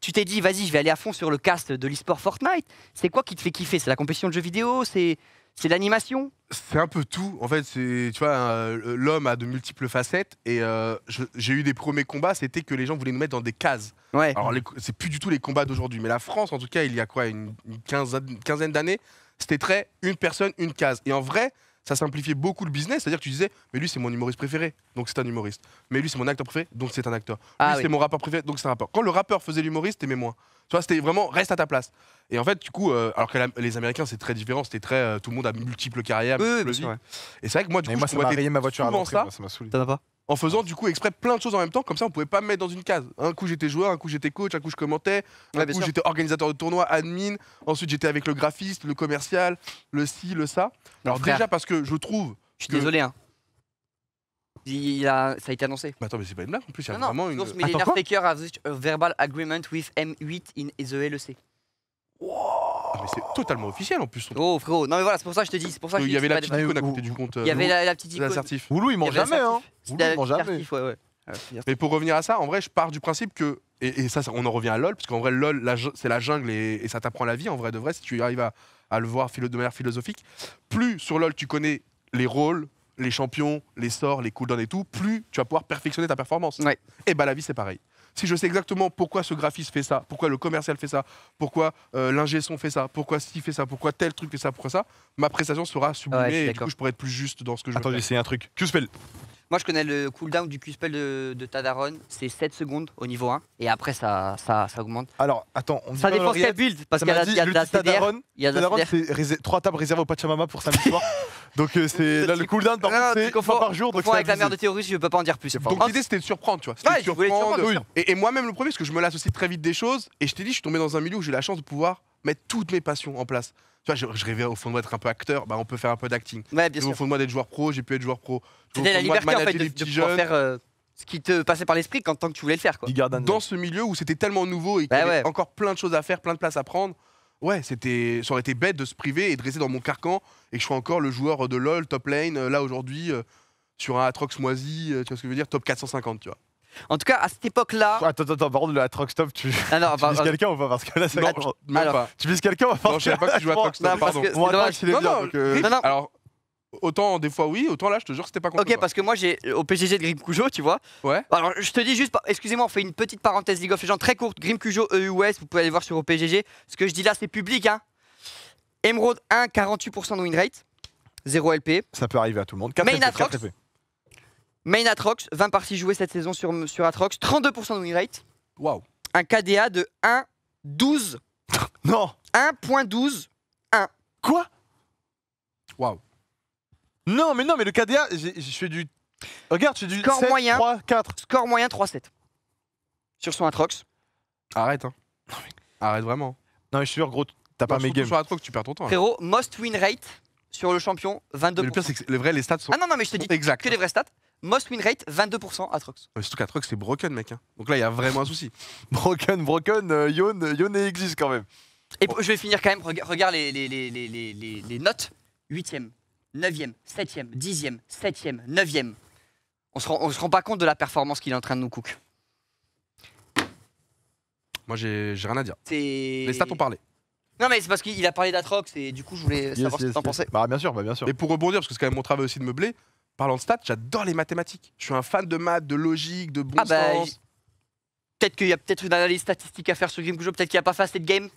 tu t'es dit vas-y, je vais aller à fond sur le cast de l'esport Fortnite. C'est quoi qui te fait kiffer C'est la compétition de jeux vidéo C'est c'est l'animation C'est
un peu tout. En fait, tu vois, euh, l'homme a de multiples facettes et euh, j'ai eu des premiers combats, c'était que les gens voulaient nous mettre dans des cases. Ouais. Alors, c'est plus du tout les combats d'aujourd'hui, mais la France, en tout cas, il y a quoi, une, quinzaine, d'années, c'était très une personne, une case. Et en vrai, ça simplifiait beaucoup le business. C'est-à-dire que tu disais, mais lui, c'est mon humoriste préféré, donc c'est un humoriste. Mais lui, c'est mon acteur préféré, donc c'est un acteur. Ah lui, c'est mon rappeur préféré, donc c'est un rappeur. Quand le rappeur faisait l'humoriste, t'aimais moins c'était vraiment reste à ta place. Et en fait, du coup, euh, alors que les Américains, c'est très différent, c'était très. Euh, tout le monde a multiples carrières, Et c'est vrai que moi, du coup, je ça m'a ma voiture ça.
ça
en faisant du coup exprès plein de choses en même temps, comme ça on pouvait pas me mettre dans une case. Un coup j'étais joueur, un coup j'étais coach, un coup je commentais, un coup j'étais organisateur de tournoi, admin, ensuite j'étais avec le graphiste, le commercial, le ci, le ça. Alors déjà parce que
je trouve Je suis désolé, hein. Il a, ça a été annoncé. Mais attends, mais c'est pas une blague en plus, il y a vraiment une. Non, mais Attends, Faker has a verbal agreement with M8 in the LEC. Ah, c'est totalement officiel en plus. Oh frérot, non mais voilà, c'est pour ça que je te dis, c'est pour ça euh, Il y avait la petite icône à côté du compte. Euh, il y avait la, petite icône. L'assertif. Oulou, il mange jamais, hein. il mange jamais. Ouais, ouais.
Mais pour revenir à ça, en vrai, je pars du principe que. Et, ça, on en revient à LoL, parce qu'en vrai, LoL, c'est la jungle et, ça t'apprend la vie, en vrai, de vrai, si tu arrives à, à le voir de manière philosophique. Plus sur LoL tu connais les rôles, les champions, les sorts, les cooldowns et tout, plus tu vas pouvoir perfectionner ta performance. Et bah la vie c'est pareil. Si je sais exactement pourquoi ce graphiste fait ça, pourquoi le commercial fait ça, pourquoi euh, l'ingé son fait ça, pourquoi tu fait ça, pourquoi tel truc fait ça, pourquoi ça, ma prestation sera sublimée et du coup je pourrais être plus juste dans ce que je Attendez, c'est un truc. que spell
moi, je connais le cooldown du Q-Spell de, Tadaron, c'est 7 secondes au niveau 1, et après, ça, ça, ça augmente. Alors, attends, on dit Ça build, parce qu'il y a, dit, y a la il y a de
Tadaron, 3 tables réservées au Pachamama pour samedi soir. donc,
euh, c'est <laughs> là le cooldown, par contre, c'est par jour. Donc, avec la mère de
Théorus, je peux pas en dire plus. Donc, l'idée, c'était de surprendre, tu
vois. C'était de surprendre. Et moi-même, le premier, parce que je me lasse aussi très vite des choses, et je t'ai dit, je suis tombé dans un milieu où j'ai la chance de pouvoir mettre toutes mes passions en place. Tu vois, je, rêvais au fond de moi d'être un peu acteur, bah, on peut faire un peu d'acting. Au fond de moi d'être joueur pro, j'ai pu être joueur pro.
C'était la liberté de pouvoir faire
euh,
ce qui te passait
par l'esprit quand tant que tu voulais le faire. Dans ce milieu où c'était tellement nouveau et qu'il y bah avait encore plein de choses à faire, plein de places à prendre ouais, c'était, ça aurait été bête de se priver et de rester dans mon carcan et que je sois encore le joueur de LoL top lane euh, là aujourd'hui euh, sur un Atrox moisi, tu vois ce que je veux dire, top 450, tu vois.
En tout cas, à cette époque-là. Attends, attends, par contre, le Atrox Stop, tu, ah tu vises quelqu'un ou pas Parce que là, c'est non,
pas.
Tu vises quelqu'un ou pas Non, je savais pas que tu jouais Atrox Stop, pardon. Euh, non, non. Alors,
autant des fois oui, autant là, je te jure, c'était pas compliqué. Ok, parce que moi, j'ai euh, au PGG de Grim Cujo, tu vois. Ouais. Alors, je te dis juste, excusez-moi, on fait une petite parenthèse League of Legends très courte. Grim Cujo, EUS, vous pouvez aller voir sur OPGG. Ce que je dis là, c'est public, hein. Emerald 1, 48% de win rate, 0 LP. Ça peut arriver à tout le monde. Mais il LP, Main Atrox, 20 parties jouées cette saison sur, sur Atrox, 32% de win rate. Waouh. Un KDA de 1,12. <laughs> non 1,12. 1. Quoi Waouh.
Non, mais non, mais le KDA, je fais du. Regarde, je fais
du score moyen, 3, 4. Score moyen 3-7.
Sur son Atrox. Arrête, hein. Arrête vraiment. Non, mais je suis sûr, gros, t'as pas mes games. Sur Atrox, tu perds ton temps. Hein.
Frérot, most win rate sur le champion, 22%. le pire, c'est que les vrais, les stats sont. Ah non, non, mais je te dis exact. que les vrais stats. Most win rate, 22% Atrox. Trox.
surtout qu'Atrox, c'est broken, mec. Hein. Donc là, il y a vraiment un souci. <laughs> Broken, broken, euh, Yone existe quand même.
Et je vais finir quand même, regarde les, les, notes. 8e, 9e, 7e, 10e, 7e, 9e. On se, se rend pas compte de la performance qu'il est en train de nous cook.
Moi, j'ai rien à dire. Les stats ont parlé.
Non mais c'est parce qu'il a parlé d'Atrox et du coup je voulais savoir ce que t'en pensais.
Bah, bien sûr, bah, bien sûr. Et pour rebondir, parce que c'est quand même mon travail aussi de meubler, Parlant de stats, j'adore les mathématiques. Je suis un fan de maths, de logique, de bon ah bah, sens.
Peut-être qu'il y a peut-être une analyse statistique à faire sur Game peut-être qu'il a pas fait assez de games.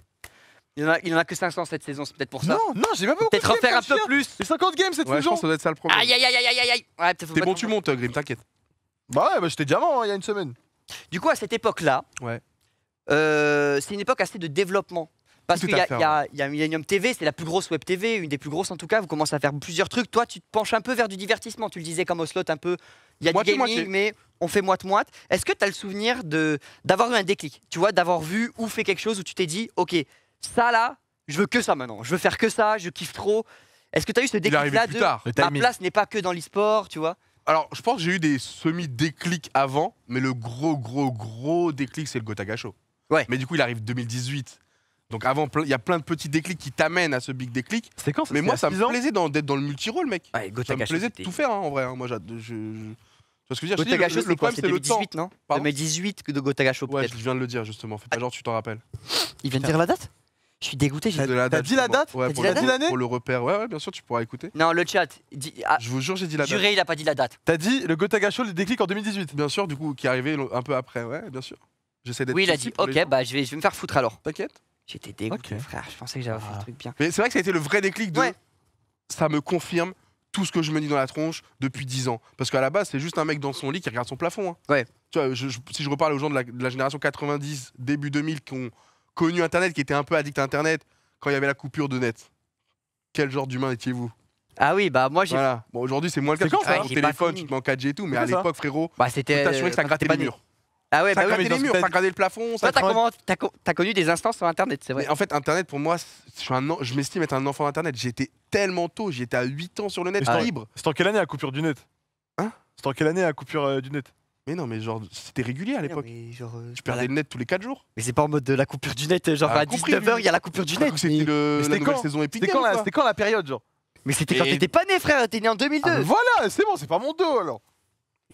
Il en, a, en a que 500 cette saison, c'est peut-être pour ça. Non, non, j'ai même pas beaucoup. Peut-être refaire un peu plus. Les 50 games cette ouais, saison. Je pense ça doit être ça le problème. Aïe aïe aïe aïe aïe aïe. Ouais, T'es bon, tu montes, Grim, t'inquiète. Bah ouais, bah j'étais diamant hein, il y a une semaine. Du coup, à cette époque-là, euh, c'est une époque assez de développement. Parce qu'il y, y, a Millennium TV, c'est la plus grosse web TV, une des plus grosses en tout cas. Vous commencez à faire plusieurs trucs. Toi, tu te penches un peu vers du divertissement. Tu le disais comme au slot, un peu. Il y a du gaming, mais on fait moite-moite. Est-ce que tu as le souvenir d'avoir eu un déclic Tu vois, d'avoir vu ou fait quelque chose où tu t'es dit, OK, ça là, je veux que ça maintenant. Je veux faire que ça, je kiffe trop. Est-ce que tu as eu ce déclic-là de ma place n'est pas que dans l'e-sport, tu vois alors, je pense que j'ai eu des semi-déclics avant, mais le
gros, gros, gros déclic, c'est le Gotaga Show. Ouais. Mais du coup, il arrive 2018. Donc avant, il y a plein de petits déclics qui t'amènent à ce big déclic. C'est quand Mais moi, ça me plaisait d'être dans le multi-rôle, mec. Ouais, ça me plaisait de tout faire, hein, en vrai. Hein. Moi, je, je... ce que je veux dire, je le, le problème, c'est le 2018, non Pardon 2018 de Gotaga Show, Ouais, je viens de le dire, justement. Fais pas ah. genre, tu t'en rappelles. Il vient de dire la date je suis dégoûté. J'ai dit la date ouais, a dit l'année Pour le repère, ouais, ouais, bien sûr, tu pourras écouter.
Non, le chat. Dit, ah, je vous jure, j'ai dit la date. Juré, il a pas dit la date.
T'as dit le Gotaga Show, le déclic en 2018 Bien sûr, du coup, qui est arrivé un peu après, ouais, bien sûr. J'essaie d'être. Oui, il a dit,
ok, bah je vais, je vais me faire foutre alors. T'inquiète. J'étais dégoûté, frère. Je pensais que j'avais fait le ah. truc bien.
Mais c'est vrai que ça a été le vrai déclic de ça me confirme tout ce que je me dis dans la tronche depuis 10 ans. Parce qu'à la base, c'est juste un mec dans son lit qui regarde son plafond. Hein. Ouais. Tu vois, si je reparle aux gens de la, de la génération 90, début 2000, qui ont connu Internet, qui étaient un peu addicts à Internet, quand il y avait la coupure de net. Quel genre d'humain étiez-vous Ah oui, bah moi, j'ai. Voilà. Bon, aujourd'hui, c'est moins le cas. Hein. téléphone, tu te mets en 4G et tout, mais à l'époque, frérot,
Bah, c'était. que ça euh, grattait pas les murs.
Ah ouais, ça bah oui, les murs, ça regardé le plafond. Ça Toi, t'as
connu des instances sur Internet, c'est vrai. en fait,
Internet, pour moi, je, m'estime être un enfant d'Internet. J'étais tellement tôt, j'étais à 8 ans sur le net, libre. C'est en quelle année à coupure du net Hein C'est en quelle année à coupure euh, du net mais non, mais genre, c'était régulier à l'époque. Genre, tu euh, perdais le net tous les 4 jours. Mais c'est pas en mode de la coupure du net, genre ah, à 19h, il y a la coupure du net. C'était le... la C'était quand, la... période, genre Mais c'était quand t'étais pas né, frère, t'es
né en 2002. Ah, voilà, c'est bon, c'est pas mon dos alors.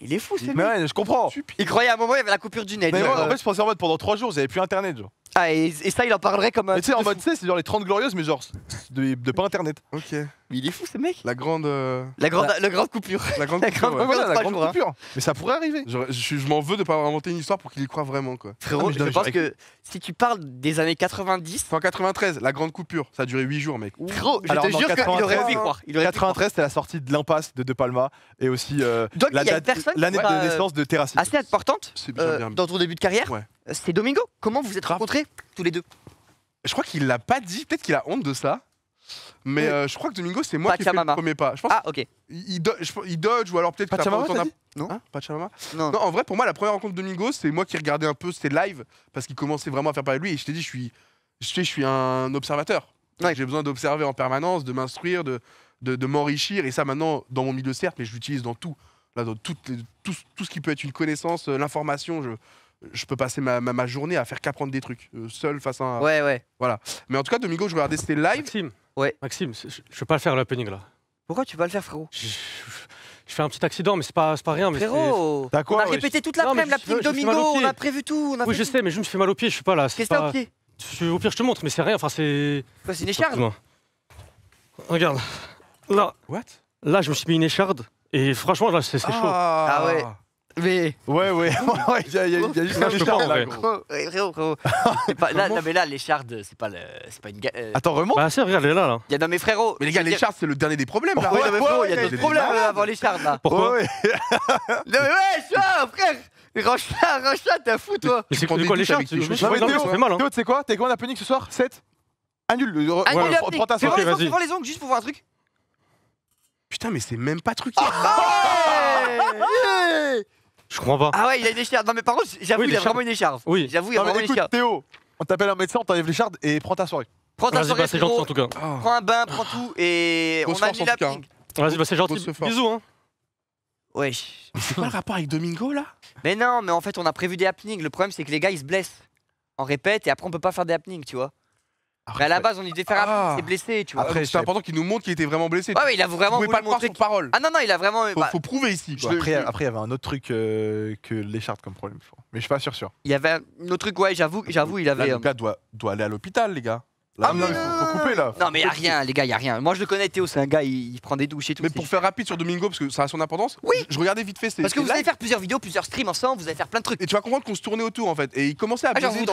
Il est fou, c'est Mais ouais, je comprends. Il croyait à un moment, il y avait la coupure du net. Mais en fait, je pensais en mode pendant 3 jours, j'avais plus internet, genre. Ah, et, ça, il en parlerait comme tu sais, en mode,
c'est genre les 30 glorieuses, mais genre de, de pas internet. Ok. Mais il est fou, ce mec. La grande. Euh, la grande, grande coupure. La grande coupure. Mais ça pourrait arriver. je m'en veux de pas avoir inventé une histoire pour qu'il y croit vraiment, quoi. Frérot, ah, je pense que si tu parles des années 90, Enfin, 93, la grande coupure, ça a duré 8 jours, mec. frérot, je te jure qu'il aurait pu croire. 93, c'était la sortie de l'impasse de De Palma et aussi euh, il personne l'année de naissance de Terracine. Euh, assez importante dans ton
début de carrière Ouais c'est Domingo. Comment vous êtes rencontrés tous les deux Je crois qu'il
l'a pas dit, peut-être qu'il a honte de ça. Mais euh, je crois que Domingo, c'est moi qui fais le premier pas. ah, ok. Il, dodge ou alors peut-être que Pachamama, pas non, hein Pachamama non. non. en vrai, pour moi, la première rencontre de Domingo, c'est moi qui regardais un peu ses lives parce qu'il commençait vraiment à faire parler de lui. Et je t'ai dit, je suis, je, je suis un observateur. J'ai besoin d'observer en permanence, de m'instruire, de, de, m'enrichir. Et ça, maintenant, dans mon milieu, certes, mais je l'utilise dans tout. dans tout, tout, tout, ce qui peut être une connaissance, euh, l'information, je, je peux passer ma, journée à faire qu'apprendre des trucs, euh, seul face à un. Ouais, ouais. Voilà. Mais en tout cas, Domingo, je regarder c'était live... Maxime, ouais. Maxime je, vais peux pas le faire l'opening là.
Pourquoi tu vas le faire, frérot je,
fais un petit accident, mais c'est pas, pas rien.
Mais frérot quoi, On a répété toute la midi la petite
Domingo, on a prévu tout. On a oui, je sais,
mais je me fais mal au pied, je suis pas là. Qu'est-ce que t'as au pied Au pire, je te montre, mais c'est rien. Enfin, c'est. c'est une écharde Regarde. Là. What Là, je me suis mis une écharde. Et franchement, là, c'est chaud. Ah ouais. Mais. <laughs> Ouais, ouais, il y, a, y y a
juste un écharde là,
gros. Ouais, gros, <laughs> gros. pas- là, non, mais là, l'écharde, c'est pas, le... c'est pas une. ga- euh. Attends,
remonte. Bah, si, regarde, elle est là, là. Y
a, non, mais frérot. Mais les gars, je veux
c'est le dernier des problèmes là. Ouais, non, mais frérot, il y a d'autres problèmes euh,
avant l'écharde là. Pourquoi Ouais, ouais. <laughs> Non, mais ouais, ça, frère Range-la, range-la, t'as fou, toi Mais c'est prends quoi douches l'écharpe avec tes Tu- cheveux. tu- Ouais,
mal, hein. Théo, tu sais quoi T'es quoi, en a ce soir 7 Annule. Euh, prends ta C'est soirée. vrai, Devant les
ongles, juste pour voir un truc.
Putain, mais c'est même pas truc.
Ah, ouais. Ah, ouais. Je
crois pas. Ah ouais,
il a une écharpe. Non, mais par contre, j'avoue, il a vraiment une écharpe. Oui. J'avoue, il a Non mais écoute,
Théo, on t'appelle un médecin, on t'enlève les chardes et prends ta soirée. Prends ta soirée, bah, c'est gentil en tout cas.
prends un bain, prends ah. tout et on a mis la Vas-y, bah, c'est gentil. Bisous, hein. Ouais. C'est quoi le rapport avec Domingo là Mais non, mais en fait, on a prévu des happenings. Le problème, c'est que les gars, ils se blessent. On répète et après, on peut pas faire des happenings, tu vois. Après, ah, à la base, on lui un ah. c'est blessé, tu vois. Après, c'est important qu'il nous montre qu'il était vraiment blessé. Ouais, il a vraiment. Vous pouvez pas le montrer sur parole. Ah non, non, il a vraiment. Faut, bah, faut prouver ici. Après,
après, il y avait un autre truc euh, que que chartes comme problème,
Mais je suis pas sûr sûr.
Il y avait un autre truc, ouais, j'avoue, j'avoue, il avait. Le euh, gars doit, doit aller à l'hôpital, les gars. Là, ah non, mais... faut, faut, couper là. Non, mais y a rien, les gars, y a rien. Moi, je le connais, Théo, c'est un gars, il, prend des douches et tout. Mais pour faire rapide sur Domingo, parce que ça a son importance. Oui. Je regardais vite fait. Parce que vous allez faire plusieurs vidéos, plusieurs streams ensemble, vous allez faire plein de trucs.
Et tu vas comprendre qu'on se tournait autour en fait. Et il commençait à. Ah, vous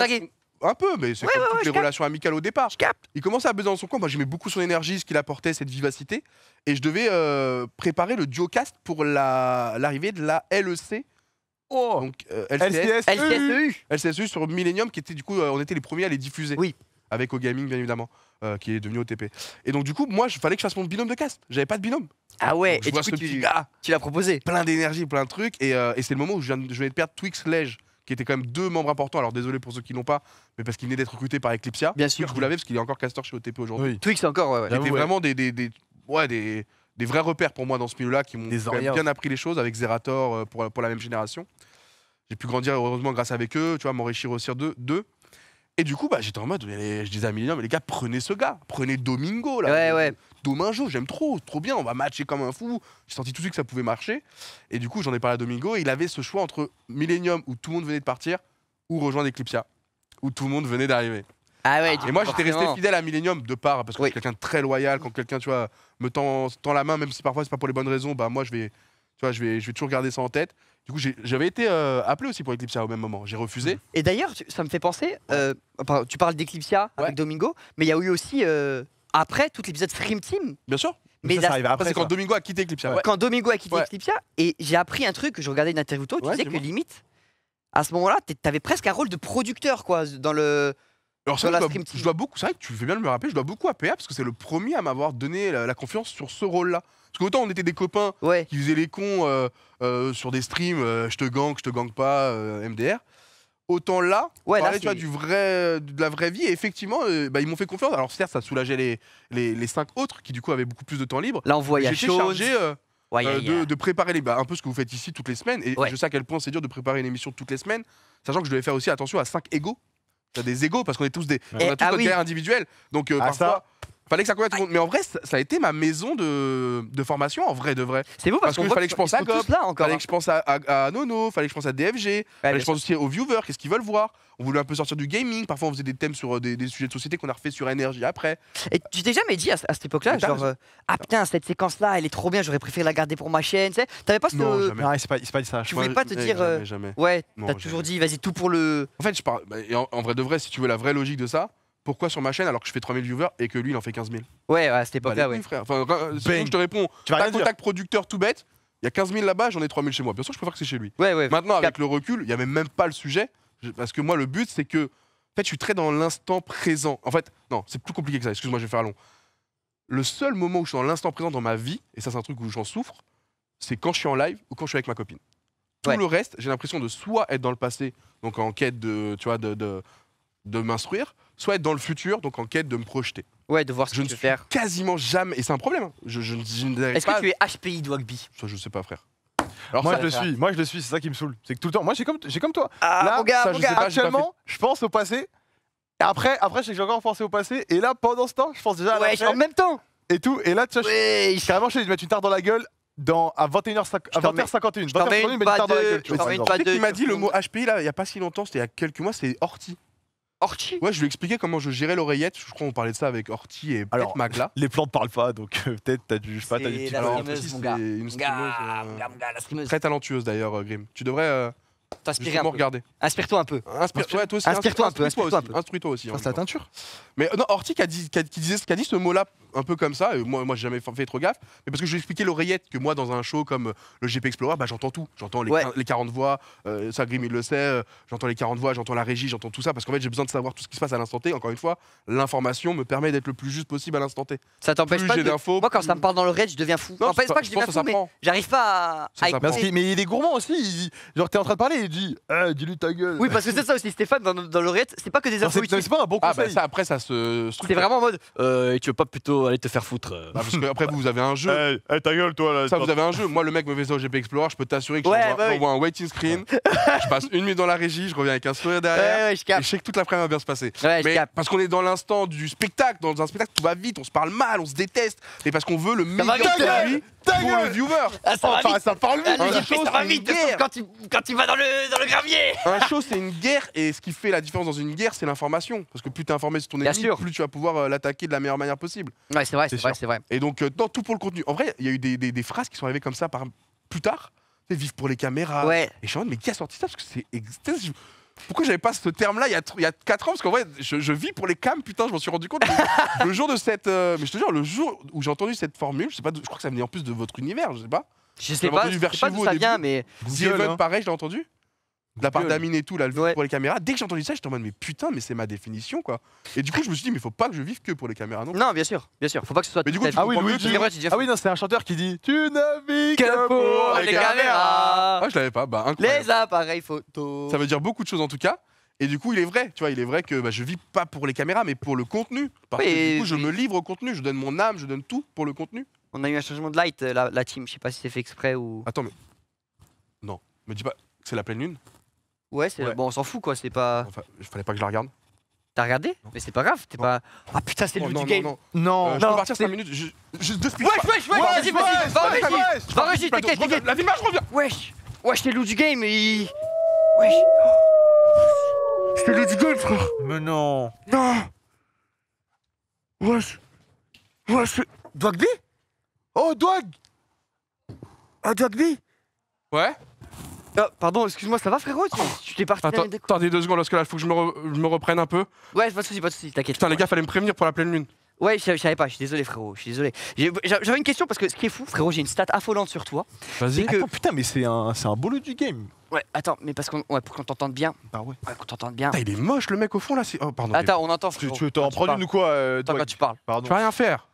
un peu, mais c'est comme toutes les relations amicales au départ. Je capte. Il commençait à baiser dans son coin. Moi, j'aimais beaucoup son énergie, ce qu'il apportait, cette vivacité. Et je devais euh, préparer le duo-cast pour l'arrivée de la LEC. Oh Donc, euh, LCS... sur Millennium, qui était du coup, euh, on était les premiers à les diffuser. Oui. Avec au gaming bien évidemment. Euh, qui est devenu OTP. Et donc, du coup, moi, il fallait que je fasse mon binôme de cast. J'avais pas de binôme. Ah ouais, et du coup, tu, l'as proposé. Plein d'énergie, plein de trucs. Et, c'est le moment où je, viens, de perdre Twix Lège qui étaient quand même deux membres importants. Alors désolé pour ceux qui n'ont pas, mais parce qu'il venait d'être recruté par Eclipsia. Bien sûr. Vous l'avez parce qu'il est encore Castor chez OTP aujourd'hui. Twix encore, ouais. ouais. C'était vraiment des, ouais, des, vrais repères pour moi dans ce milieu-là qui m'ont bien appris les choses avec Zerator euh, pour, la même génération. J'ai pu grandir heureusement grâce avec eux, tu vois, m'enrichir aussi d'eux. Et du coup, bah, j'étais en mode, je disais à Millennium, mais les gars, prenez ce gars, prenez Domingo. Là, ouais, ouais. Domingo, j'aime trop, trop bien, on va matcher comme un fou. J'ai senti tout de suite que ça pouvait marcher. Et du coup, j'en ai parlé à Domingo, et il avait ce choix entre Millennium, où tout le monde venait de partir, ou rejoindre Eclipsia, où tout le monde venait d'arriver.
Ah et moi j'étais resté fidèle
à Millennium de part parce que je suis quelqu'un de très loyal quand quelqu'un tu vois me tend, tend la main même si parfois c'est pas pour les bonnes raisons bah moi je vais tu vois je vais je vais toujours garder ça en tête du coup, j'avais été euh, appelé aussi pour Eclipsia
au même moment. J'ai refusé. Mm. Et d'ailleurs, ça me fait penser, euh, tu parles d'Eclipsia avec Domingo, mais il y a eu aussi, euh, après, tout l'épisode Stream Team. Bien sûr. Mais, ça, ça après. C'est quand Domingo a quitté Eclipsia. Quand Domingo a quitté Eclipsia, et j'ai appris un truc, je regardais une interview tôt, tu disais que limite, à ce moment-là, t'avais presque un rôle de producteur, quoi, dans le. Alors ça, je dois beaucoup. C'est vrai que tu
fais bien de me rappeler. Je dois beaucoup à PA parce que c'est le premier à m'avoir donné la, confiance sur ce rôle-là. Parce qu'autant on était des copains qui faisaient les cons euh, euh, sur des streams, euh, je te gang je te gangue pas, MDR. Autant là, ouais, parlait, tu du vrai, de la vraie vie. Et effectivement, bah, ils m'ont fait confiance. Alors certes, ça soulageait les, les, cinq autres qui du coup avaient beaucoup plus de temps libre. Là, on voyage. chargé. De, de, préparer les, bah, un peu ce que vous faites ici toutes les semaines. Et je sais à quel point c'est dur de préparer une émission toutes les semaines, sachant que je devais faire aussi attention à cinq égaux. as des égos parce qu'on est tous des, individuels. Eh, a ah Donc ah, parfois, Fallait que ça Mais en vrai, ça, a été ma maison de, de formation, en vrai de vrai. C'est vous parce, qu'on fallait que je pense à Fallait que je pense à, Nono, fallait que je pense à DFG, fallait que je pense aussi aux viewers, qu'est-ce qu'ils veulent voir. On voulait un peu sortir du gaming. Parfois, on faisait des thèmes sur euh, des, sujets de société qu'on a refait sur
énergie après. Et tu t'es jamais dit à, cette époque-là, genre, euh, ah putain, cette séquence-là, elle est trop bien, j'aurais préféré la garder pour ma chaîne, tu sais T'avais pas ce. Non, jamais. pas, pas ça. Tu voulais pas te dire. Euh, ouais, t'as
toujours dit, vas-y, tout pour le. En fait, je parle. Bah, en vrai de vrai, si tu veux la vraie logique de ça, pourquoi sur ma chaîne alors que je fais 3000 viewers et que lui il en fait 15000 000
Ouais, à cette bah, époque-là, ouais. Frère. Enfin, euh, je te réponds, tu un contact
producteur tout bête, il y a 15 là-bas, j'en ai 3000 chez moi. Bien sûr, je préfère que c'est chez lui. Ouais, ouais. Maintenant, avec le recul, il n'y avait même pas le sujet. Parce que moi, le but, c'est que. En fait, je suis très dans l'instant présent. En fait, non, c'est plus compliqué que ça. Excuse-moi, je vais faire long. Le seul moment où je suis dans l'instant présent dans ma vie, et ça, c'est un truc où j'en souffre, c'est quand je suis en live ou quand je suis avec ma copine. Tout le reste, j'ai l'impression de soit être dans le passé, donc en quête de, tu vois, de, de, de m'instruire, soit être dans le futur, donc en quête de me projeter. Ouais, de voir ce je que je veux faire. Quasiment jamais, et c'est un problème. Hein. Je, je, je Est-ce que tu es HPI de Wagby Je je sais pas, frère. Alors moi, je le suis, moi je le suis, c'est ça qui me saoule. C'est que tout le temps, moi j'ai comme, j'ai comme toi.
là, gars, actuellement,
je pense au passé. Et après, après, je sais que j'ai encore pensé au passé. Et là, pendant ce temps, je pense déjà à ouais, en même temps. Et tout. Et là, tu vois, je suis carrément, je de mettre une tarte dans la gueule dans, à 21h51. je t'en mets une, pas Il m'a dit le
mot HPI là, il y a pas si longtemps, c'était il y a quelques mois, c'est orti. Horty Ouais, je lui expliquais comment je gérais l'oreillette. Je crois qu'on parlait de ça avec Horty et peut-être Magla. <laughs> Les plantes parlent pas, donc euh, peut-être t'as du... Je sais pas, t'as des c'est très talentueuse d'ailleurs, euh, Grim. Tu devrais. Euh,
T'inspirer un peu. Regarder.
Inspire-toi un peu. Inspire-toi aussi, inspire -toi un peu. Inspire-toi aussi. Instruis-toi hein, C'est la teinture. Mais euh, non, Horty qui a dit, disait, dit ce mot-là un peu comme ça, moi, moi j'ai jamais fait trop gaffe, mais parce que je lui expliqué l'oreillette que moi, dans un show comme euh, le GP Explorer, bah, j'entends tout. J'entends les, 40 voix, euh, ça Grim il le sait, j'entends les 40 voix, j'entends la régie, j'entends tout ça, parce qu'en fait j'ai besoin de savoir tout ce qui se passe à l'instant T. Encore une fois, l'information me permet d'être le plus juste possible à l'instant T.
Ça t'empêche pas Moi, quand ça me parle dans l'oreillette, je deviens fou. en fait, pas, pas que je j'arrive pas à. Mais il est gourmand aussi. Genre, en train de parler, et dit eh, dis-lui ta gueule. Oui, parce que c'est ça aussi, Stéphane, dans, dans l'oreillette, c'est pas que des infos C'est pas un bon Ah, bah,
après, ça se C'est vraiment en mode euh, tu veux pas plutôt aller te faire foutre euh. bah, parce que après, vous, avez un jeu. Eh, eh ta gueule, toi, là. Ça, vous avez un jeu. Moi, le mec me faisait ça au GP Explorer, je peux t'assurer que je Ouais, bah un waiting screen. <laughs> je passe une minute dans la régie, je reviens avec un sourire derrière. je Et je sais que toute la midi va bien se passer. parce qu'on est dans l'instant du spectacle, dans un spectacle, tout va vite, on se parle mal, on se déteste, Et parce qu'on veut le meilleur
pour
le viewer. Ah, ça parle ah, vite. quand quand tu vas dans le, euh, dans le gravier <laughs>
Un show, c'est une guerre, et ce qui fait la différence dans une guerre, c'est l'information. Parce que plus t'es informé sur ton ennemi, plus tu vas pouvoir euh, l'attaquer de la meilleure manière possible. Ouais, c'est vrai, c'est vrai, c'est vrai. Et donc, euh, tout pour le contenu. En vrai, il y a eu des, phrases qui sont arrivées comme ça par, plus tard. Vivre pour les caméras. Ouais. Et je me mais qui a sorti ça Parce que c'est. Pourquoi j'avais pas ce terme-là il, il y a 4 ans Parce qu'en vrai, je, vis pour les cams, putain, je m'en suis rendu compte. <laughs> le, jour de cette. mais je te jure, le jour où j'ai entendu cette formule, je pas, je crois que ça venait en plus de votre univers, je sais pas. Je sais pas, je sais pas ça vient, mais. The hein. pareil, je l'ai entendu de la part d'Amine et tout, là, pour les caméras. Dès que j'ai entendu ça, j'étais en mode, mais putain, mais c'est ma définition, quoi. Et du coup, je me suis dit, mais faut pas que je vive que pour les caméras, non Non, bien sûr, bien sûr. Faut pas que ce soit. Mais du coup, ah, oui, dis... ah oui, non,
c'est un chanteur qui dit, tu vis que
pour les, caméras. Ah, je l'avais pas, bah, incroyable. Les
appareils photo. Ça
veut
dire beaucoup de choses en tout cas. Et du coup, il est vrai, tu vois, il est vrai que bah, je vis pas pour les caméras, mais pour le contenu. Parce que du coup, je me livre au contenu, je donne mon âme, je donne tout pour le contenu. On a eu un changement de light, euh, la, la team, je
sais pas si c'est fait exprès ou. Attends, mais. Non, me dis pas, c'est la pleine lune Ouais, c'est bon, on s'en fout quoi, c'est pas. Enfin, il fallait pas que je la regarde. T'as regardé Mais c'est pas grave, t'es pas. Ah putain, c'est oh, le loup du game. non,
non. Euh, je peux partir 5 minutes.
Juste je, deux speed. Wesh, wesh, wesh, vas-y, vas-y, va en Va en t'inquiète, t'inquiète. La vie je reviens. Wesh, wesh, t'es le loup du game et. Wesh.
C'était le du game, frère. Mais non.
Non. Wesh. Wesh. Dwagby Oh, Dwag Ah, Dwagby Ouais ah, pardon, excuse-moi, ça va frérot Tu t'es parti Attends, attendez deux secondes parce que là, faut que je me, me reprenne un peu. Ouais, pas de soucis, pas de soucis, t'inquiète. Putain, les gars, fallait me prévenir pour la pleine lune. Ouais, je, savais pas, je suis désolé frérot, je suis désolé. J'avais une question parce que ce qui est fou, frérot, j'ai une stat affolante sur toi. Vas-y. putain,
mais c'est un, un du game.
Ouais, attends, mais parce qu'on pour qu'on t'entende bien. Bah ouais. ouais qu'on t'entende bien. Putain, il est moche le mec au fond là. Oh, pardon. Attends, on entend frérot. Tu, tu t'en prends une ou quoi euh, Attends, tu parles. Tu vas rien faire.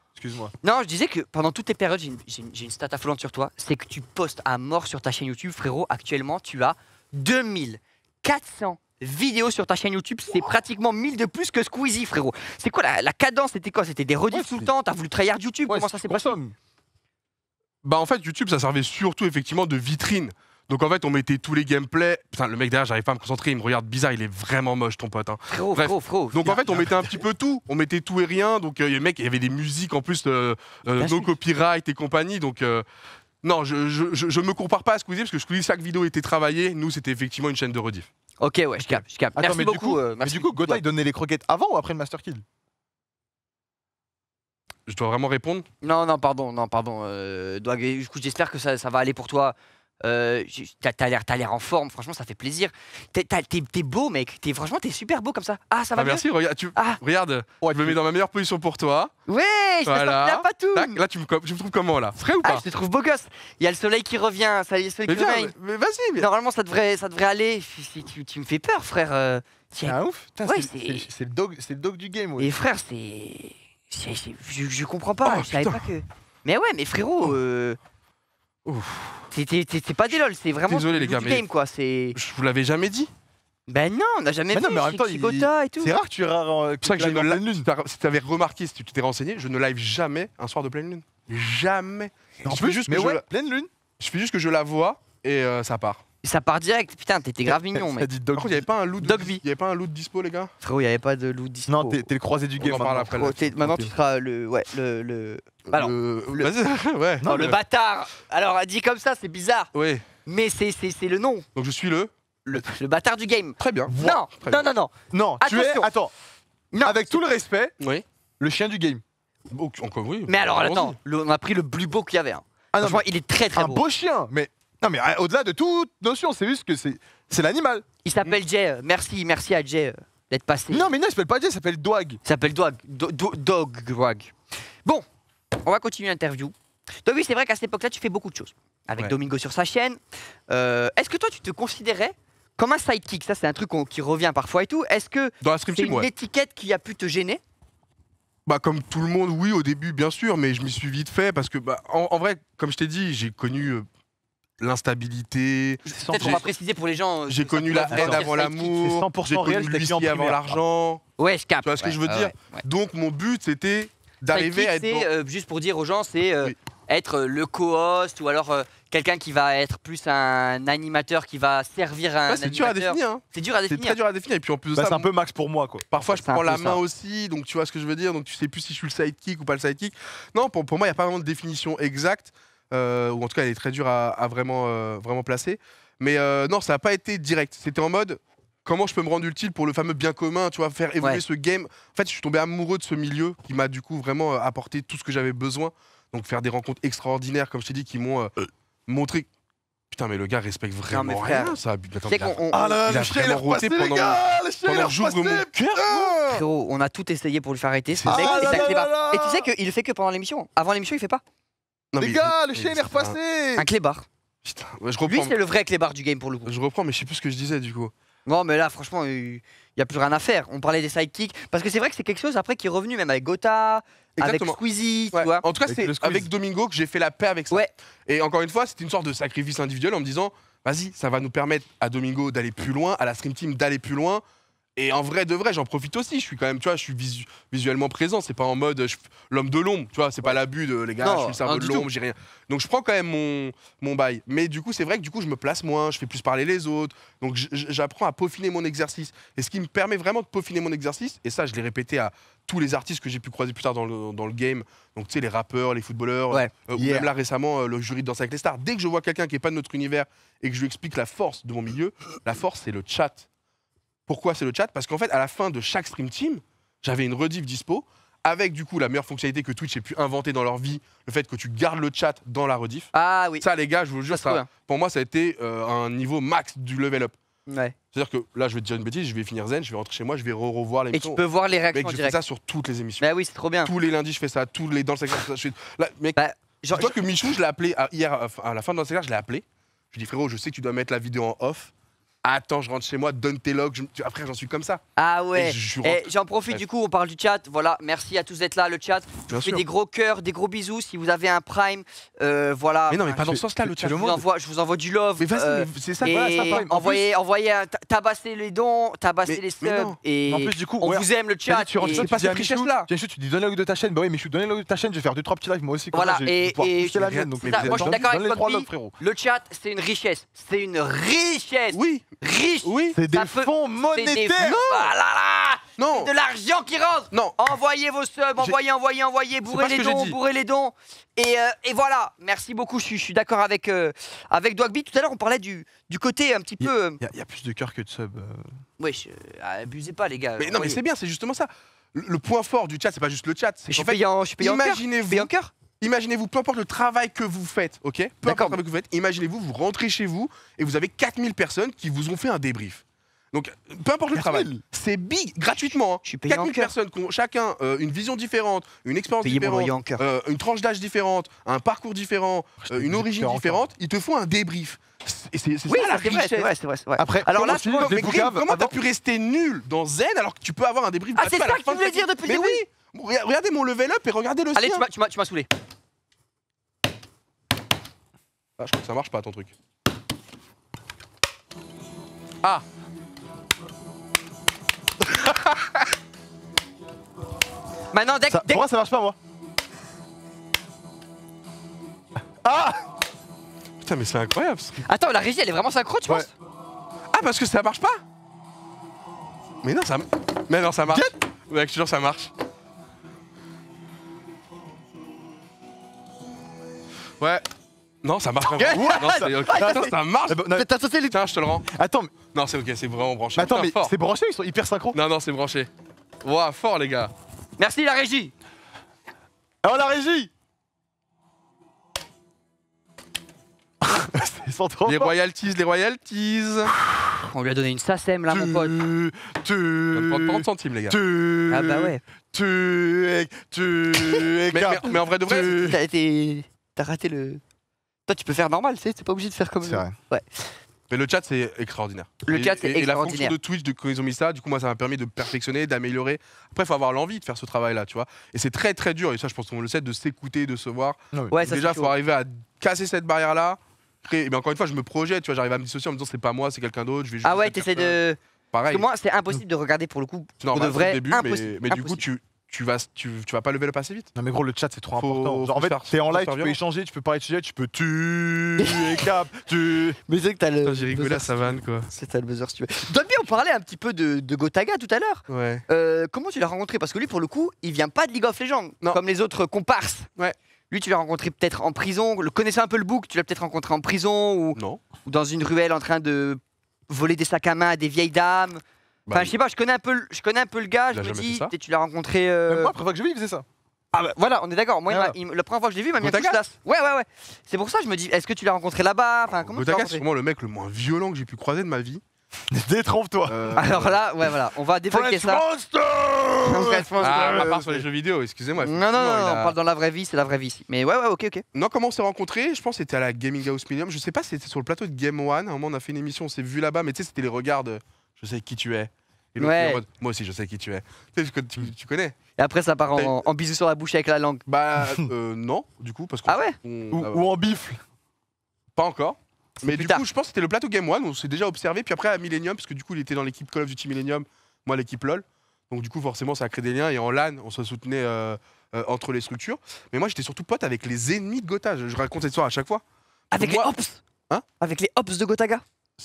Non, je disais que pendant toutes tes périodes, j'ai une, stat affolante sur toi, c'est que tu postes à mort sur ta chaîne YouTube, frérot. Actuellement, tu as 2400 vidéos sur ta chaîne YouTube, c'est pratiquement 1000 de plus que Squeezie, frérot. C'est quoi la, cadence C'était quoi C'était des redis tout le temps T'as voulu trahir YouTube Comment ça s'est passé Bah en fait
YouTube ça servait surtout effectivement de vitrine. Donc en fait, on mettait tous les gameplays. Putain, le mec derrière, j'arrive pas à me concentrer, il me regarde bizarre, il est vraiment moche ton pote. Hein. Donc en fait, on mettait un petit peu tout, on mettait tout et rien. Donc euh, le mec, il y avait des musiques en plus, euh, euh, no copyright et compagnie. Donc euh, non, je, je, me compare pas à Squeezie parce que Squeezie, chaque vidéo était travaillée. Nous, c'était effectivement une chaîne de rediff.
Ok, ouais, je capte, je cap merci beaucoup.
Mais du coup, Godai il donnait les croquettes avant ou après le Master Kill
Je dois vraiment répondre Non, non, pardon, non, pardon. du coup, j'espère que ça va aller pour toi. Euh, t'as l'air, en forme, franchement, ça fait plaisir. T'es, beau, mec. franchement, t'es super beau comme ça. Ah, ça va ah, Merci.
Regarde, tu, ah. regarde je me mets dans ma meilleure
position pour toi. Ouais, je voilà. pas tout. là, tu me, trouves comment là Frais ou ah, pas Je te trouve beau gosse. Il y a le soleil qui revient. Ça, le soleil mais Mais, vas-y. Normalement, ça devrait, ça devrait aller. Tu, tu, me fais peur, frère. Euh, un ah, ouf. c'est, le dog, le dog du game. Ouais. Et frère, c'est, je, comprends pas. Oh, je savais pas que. Mais ouais, mais frérot. Oh. Euh, c'est pas des lol, c'est vraiment game quoi. Je vous l'avais jamais dit. Ben non, on n'a jamais dit tout. C'est rare que tu rares
euh, ça que, lune. Si t'avais remarqué, si tu t'es renseigné, je ne live jamais un soir de pleine lune. Jamais. juste je... pleine lune. Je fais juste que je la vois et euh, ça part ça part direct. Putain, t'étais grave mignon, <laughs> mec. dit Par il n'y avait pas un loot. de Il y avait pas un dispo, les gars
Frérot, il n'y avait pas de loot dispo. Non, t'es le croisé du game. On en après. Maintenant, tu seras le. Ouais, le. le... Bah alors, <laughs> ouais. Non, le bâtard. Alors, dit comme ça, c'est bizarre. Oui. Mais c'est le nom. Donc, je suis le. Le, bâtard du game. Très bien. Non, non, non, non, non. tu es. Attends. Non, Avec tout le respect, oui. le chien du game. Encore oui. Mais alors, attends, on a pris le plus beau qu'il y avait. Hein. Ah non, il est très très beau. Un beau chien, mais non, mais euh, au-delà de toute notion, c'est juste que c'est l'animal. Il s'appelle mm. Jay. Euh, merci, merci à Jay euh, d'être passé. Non, mais non, il s'appelle pas Jay, il s'appelle Dwag. Il s'appelle Dwag. Do, dog, Dwag. Bon, on va continuer l'interview. Donc, oui, c'est vrai qu'à cette époque-là, tu fais beaucoup de choses. Avec Domingo sur sa chaîne. Est-ce que toi, tu te considérais comme un sidekick Ça, c'est un truc qui revient parfois et tout. Est-ce que c'est une étiquette qui a pu te gêner
bah, comme tout le monde, oui, au début, bien sûr, mais je m'y suis vite fait parce que, bah, en vrai, comme je t'ai dit, j'ai connu l'instabilité. Peut-être
préciser pour les gens. Euh, j'ai connu la haine avant l'amour. J'ai connu l'huissier avant l'argent. Ouais, je capte. Tu vois ce que je veux dire Donc mon but c'était d'arriver à être. Euh, juste pour dire aux gens, c'est euh, être le co-host ou alors quelqu'un qui va être plus un animateur qui va servir un C'est dur à définir. Hein. C'est très dur à
définir. Et puis en plus bah, c'est un peu max pour moi quoi. Parfois je prends la main aussi, donc tu vois ce que je veux dire. Donc tu sais plus si je suis le sidekick ou pas le sidekick. Non, pour, pour moi il n'y a pas vraiment de définition exacte. Euh, ou en tout cas elle est très dure à, vraiment, euh, vraiment placer. Mais euh, non, ça n'a pas été direct. C'était en mode comment je peux me rendre utile pour le fameux bien commun, tu vois, faire évoluer ce game. En fait, je suis tombé amoureux de ce milieu qui m'a du coup vraiment apporté tout ce que j'avais besoin. Donc faire des rencontres extraordinaires, comme je t'ai dit, qui m'ont montré Putain, mais le gars respecte vraiment rien, ça. il a, on, ah il a vraiment roté pendant, gars, pendant
on a tout essayé pour le faire arrêter. Ce mec, et, ah et, tu sais qu'il le fait que pendant l'émission. Avant l'émission, il fait pas. Les gars, le chien il est repassé Un clébard. Putain, je Lui, c'est le vrai clébard du game pour le coup. Je reprends, mais je sais plus ce que je disais du coup. Non, mais là, franchement, il n'y a plus rien à faire. On parlait des sidekicks. Parce que c'est vrai que c'est quelque chose après qui est revenu, même avec Gotha, avec Squeezie, tu vois. En tout cas, c'est avec Domingo que j'ai fait la paix avec ça. Ouais. Et encore
une fois, c'était une sorte de sacrifice individuel en me disant, vas-y, ça va nous permettre à Domingo d'aller plus loin, à la Stream Team d'aller plus loin. Et en vrai de vrai, j'en profite aussi. Je suis quand même, tu vois, je suis visuellement présent. C'est pas en mode l'homme de l'ombre, tu vois. C'est pas l'abus de les gars, je suis le cerveau de l'ombre, j'ai rien. Donc je prends quand même mon, mon bail. Mais du coup, c'est vrai que du coup, je me place moins, je fais plus parler les autres. Donc j'apprends à peaufiner mon exercice. Et ce qui me permet vraiment de peaufiner mon exercice, et ça, je l'ai répété à tous les artistes que j'ai pu croiser plus tard dans le, dans le game. Donc tu sais, les rappeurs, les footballeurs, euh, ou même là récemment, euh, le jury de Danse avec les stars. Dès que je vois quelqu'un qui est pas de notre univers et que je lui explique la force de mon milieu, la force, c'est le chat pourquoi c'est le chat Parce qu'en fait, à la fin de chaque stream team, j'avais une rediff dispo avec du coup la meilleure fonctionnalité que Twitch ait pu inventer dans leur vie, le fait que tu gardes le chat dans la rediff. Ah oui. Ça, les gars, je vous le jure, hein. pour moi, ça a été euh, un niveau max du level up. C'est-à-dire que là, je vais te dire une bêtise, je vais finir zen, je vais rentrer chez moi, je vais re revoir l'émission. Et tu peux voir les réactions. je fais ça sur toutes les émissions. Bah oui, c'est trop bien. Tous les lundis, je fais ça. Tous les dans le secteur, fais. Là, mec, bah, toi que Michou, je l'ai appelé hier à la fin de le secteur, je l'ai appelé. Je lui ai frérot, je sais que tu dois mettre la vidéo en off attends, je rentre chez moi, donne tes logs. Après, j'en suis comme ça.
Ah ouais. Eh, j'en profite du coup, on parle du chat. Voilà, merci à tous d'être là, le chat. Je vous fais des gros cœurs, des gros bisous. Si vous avez un Prime, euh, voilà. Mais non, mais pas dans ce sens-là, le chat. Je vous, envoie, du love. Mais vas-y, euh, c'est ça, voilà, ça Prime. Envoyez, plus... envoyez tabasser les dons, tabasser les subs. Et en plus, du coup, on vous aime, le chat. Tu rentres pas cette richesse-là. tu dis donne le log de
ta chaîne. Bah oui, mais je suis donné le log de ta chaîne, je vais faire 2-3 petits lives moi aussi.
Voilà, et. Moi, je suis d'accord
avec Le chat, c'est une richesse. C'est une richesse. Oui riches. Oui, c'est des fonds monétaires. de l'argent qui rentre non, Envoyez vos subs, envoyez, envoyez,
envoyez, bourrez les dons, bourrez
les dons. Et, voilà, merci beaucoup, je suis, d'accord avec, euh, avec Tout à l'heure, on parlait du, du côté un petit peu... il euh, y, a plus
de cœur que de subs. Euh.
Oui, ah, abusez pas les gars. Mais non, mais c'est bien, c'est justement ça. Le, point fort du chat, c'est pas juste le
chat. c'est imaginez-vous en cœur Imaginez-vous, peu importe le travail que vous faites, ok Peu importe le travail que vous faites, imaginez-vous, vous rentrez chez vous et vous avez 4000 personnes qui vous ont fait un débrief. Donc, peu importe le travail, c'est big, gratuitement. 4000 hein. personnes qui ont chacun euh, une vision différente, une expérience différente, euh, une tranche d'âge différente, un parcours différent, oh, euh, une origine différente. Ils te font un débrief. Et c'est Vrai, Après, alors là, tu, mais Grim, comment t'as pu rester nul dans Zen alors que tu peux avoir un débrief Ah, c'est ça que tu voulais dire depuis le début Regardez mon level up et regardez le Allez, Allez, tu m'as saoulé. Ah, je crois que ça marche pas ton truc.
Ah <laughs> Maintenant, dès Pour moi, ça marche pas, moi. Ah
Putain, mais c'est incroyable.
Attends, la régie, elle est vraiment synchro, tu penses Ah, parce que ça marche pas
Mais non, ça Mais non, ça marche. Ouais, je ça marche. Ouais. Non, ça marche vraiment. Ouais non, ça marche. Eh ben, T'as- sauté les. Tiens, je te le rends. Attends, mais, Non, c'est ok, c'est vraiment branché. attends, mais c'est branché, ils sont hyper synchro. Non, non, c'est branché. Waouh, fort les gars. Merci la régie. Alors la régie <laughs> trop Les royalties, les
royalties. On lui a donné une SACEM là, mon pote. Tu- 30 tu- centimes, les gars. tu- Ah bah ouais. Tu. Tu. <laughs> Mais, mais- mais en vrai de vrai, T'as été t'as raté le. Toi, tu peux faire normal, tu sais, t'es pas obligé de faire comme. C'est vrai.
Ouais. Mais le chat, c'est extraordinaire. Le chat, c'est extraordinaire. Et la fonction de Twitch, de, ils ont mis ça, du coup, moi, ça m'a permis de perfectionner, d'améliorer. Après, il faut avoir l'envie de faire ce travail-là, tu vois. Et c'est très, très dur. Et ça, je pense qu'on le sait, de s'écouter, de se voir. Ah ouais, déjà, il faut arriver à casser cette barrière-là. Et bien, encore une fois, je me projette, tu vois. J'arrive à me dissocier en me disant, c'est pas moi, c'est quelqu'un d'autre. ah ouais, t'essaies de.
Pareil. moi, c'est impossible de regarder pour le coup. Non, de vrai, début, Mais, mais du coup,
tu, tu vas, tu, vas pas lever le passé vite. Non mais gros, le chat c'est trop important. en fait, t'es en live, tu peux échanger, tu peux parler de sujet, tu peux tu et <laughs> cap, tu. Mais c'est que t'as le. J'ai rigolé à Savane quoi. C'est t'as le buzzer si tu veux.
on parlait un petit peu de, de Gotaga tout à l'heure. Ouais. Euh, comment tu l'as rencontré Parce que lui, pour le coup, il vient pas de League of Legends, non. comme les autres comparses. Ouais. Lui, tu l'as rencontré peut-être en prison. Le un peu le book, tu l'as peut-être rencontré en prison ou, non. ou dans une ruelle en train de voler des sacs à main à des vieilles dames. Bah enfin, je sais pas, je connais un peu, le- je connais un peu le gars, je me dis, ça tu l'as rencontré. euh, Même moi, la première fois que je l'ai vu, il faisait ça. Ah bah, voilà, on est d'accord. Moi, premier ah la première fois que je l'ai vu, il m'a mis un Ouais, ouais, ouais. C'est pour ça, que je me dis, est-ce que tu l'as rencontré là-bas Enfin, comment tu l'as Gotaga, c'est rencontré
sûrement le mec le moins violent que j'ai pu croiser de ma vie. <laughs> Détrompe-toi. Euh, Alors là, ouais, voilà, on va débloquer ça. Monster Monster ah, à part sur les jeux vidéo, excusez-moi. Non, non, non, on parle dans la vraie vie, c'est la vraie vie ici. Mais ouais, ouais, ok, ok. Non, comment on s'est rencontrés Je pense que c'était à la Gaming House Premium. Je sais pas si c'était sur le plateau de Game One. À un moment, on a fait une émission, on s'est vu là-bas, mais tu sais, c'était les regards je sais qui tu es. moi aussi, je sais qui tu es. Tu, tu, connais. Et après, ça part en, en
sur la bouche avec la langue.
Bah, euh, non, du coup, parce que. Ah ouais ah Ou, en bifle Pas encore. Mais du coup, je pense que c'était le plateau Game One, on s'est déjà observé. Puis après, à Millennium, parce que du coup, il était dans l'équipe Call of Duty Millennium, moi, l'équipe LoL. Donc, du coup, forcément, ça a créé des liens. Et en LAN, on se soutenait euh, euh, entre les structures. Mais moi, j'étais surtout pote avec les ennemis de Gotha. Je, raconte cette histoire à chaque fois. Avec les Ops Hein Avec les Ops de Gotaga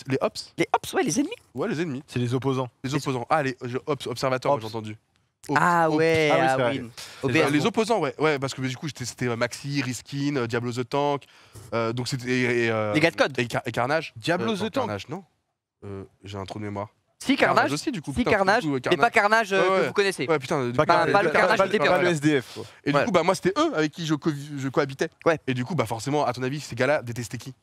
les Ops Les Ops, ouais, les ennemis. Ouais, les ennemis. C'est les opposants. Les opposants. Ah, les Ops, observateurs, j'ai entendu.
Ah ouais, Ah oui,
ah les opposants, ouais, ouais, parce que du coup, j'étais- c'était Maxi, Riskin, euh, Diablo the Tank, euh, donc c'était et, euh, Les gars de code. et, Carnage. Diablo the Tank. Carnage, non. J'ai un trou de mémoire. Si, Carnage, aussi, du coup. si, Carnage, mais pas Carnage que vous
connaissez. Ouais, putain, pas le carnage
pas- le SDF. Et du coup, bah moi, c'était eux avec qui je, je cohabitais. Ouais. Et du coup, bah forcément, à ton avis, ces gars-là détestaient qui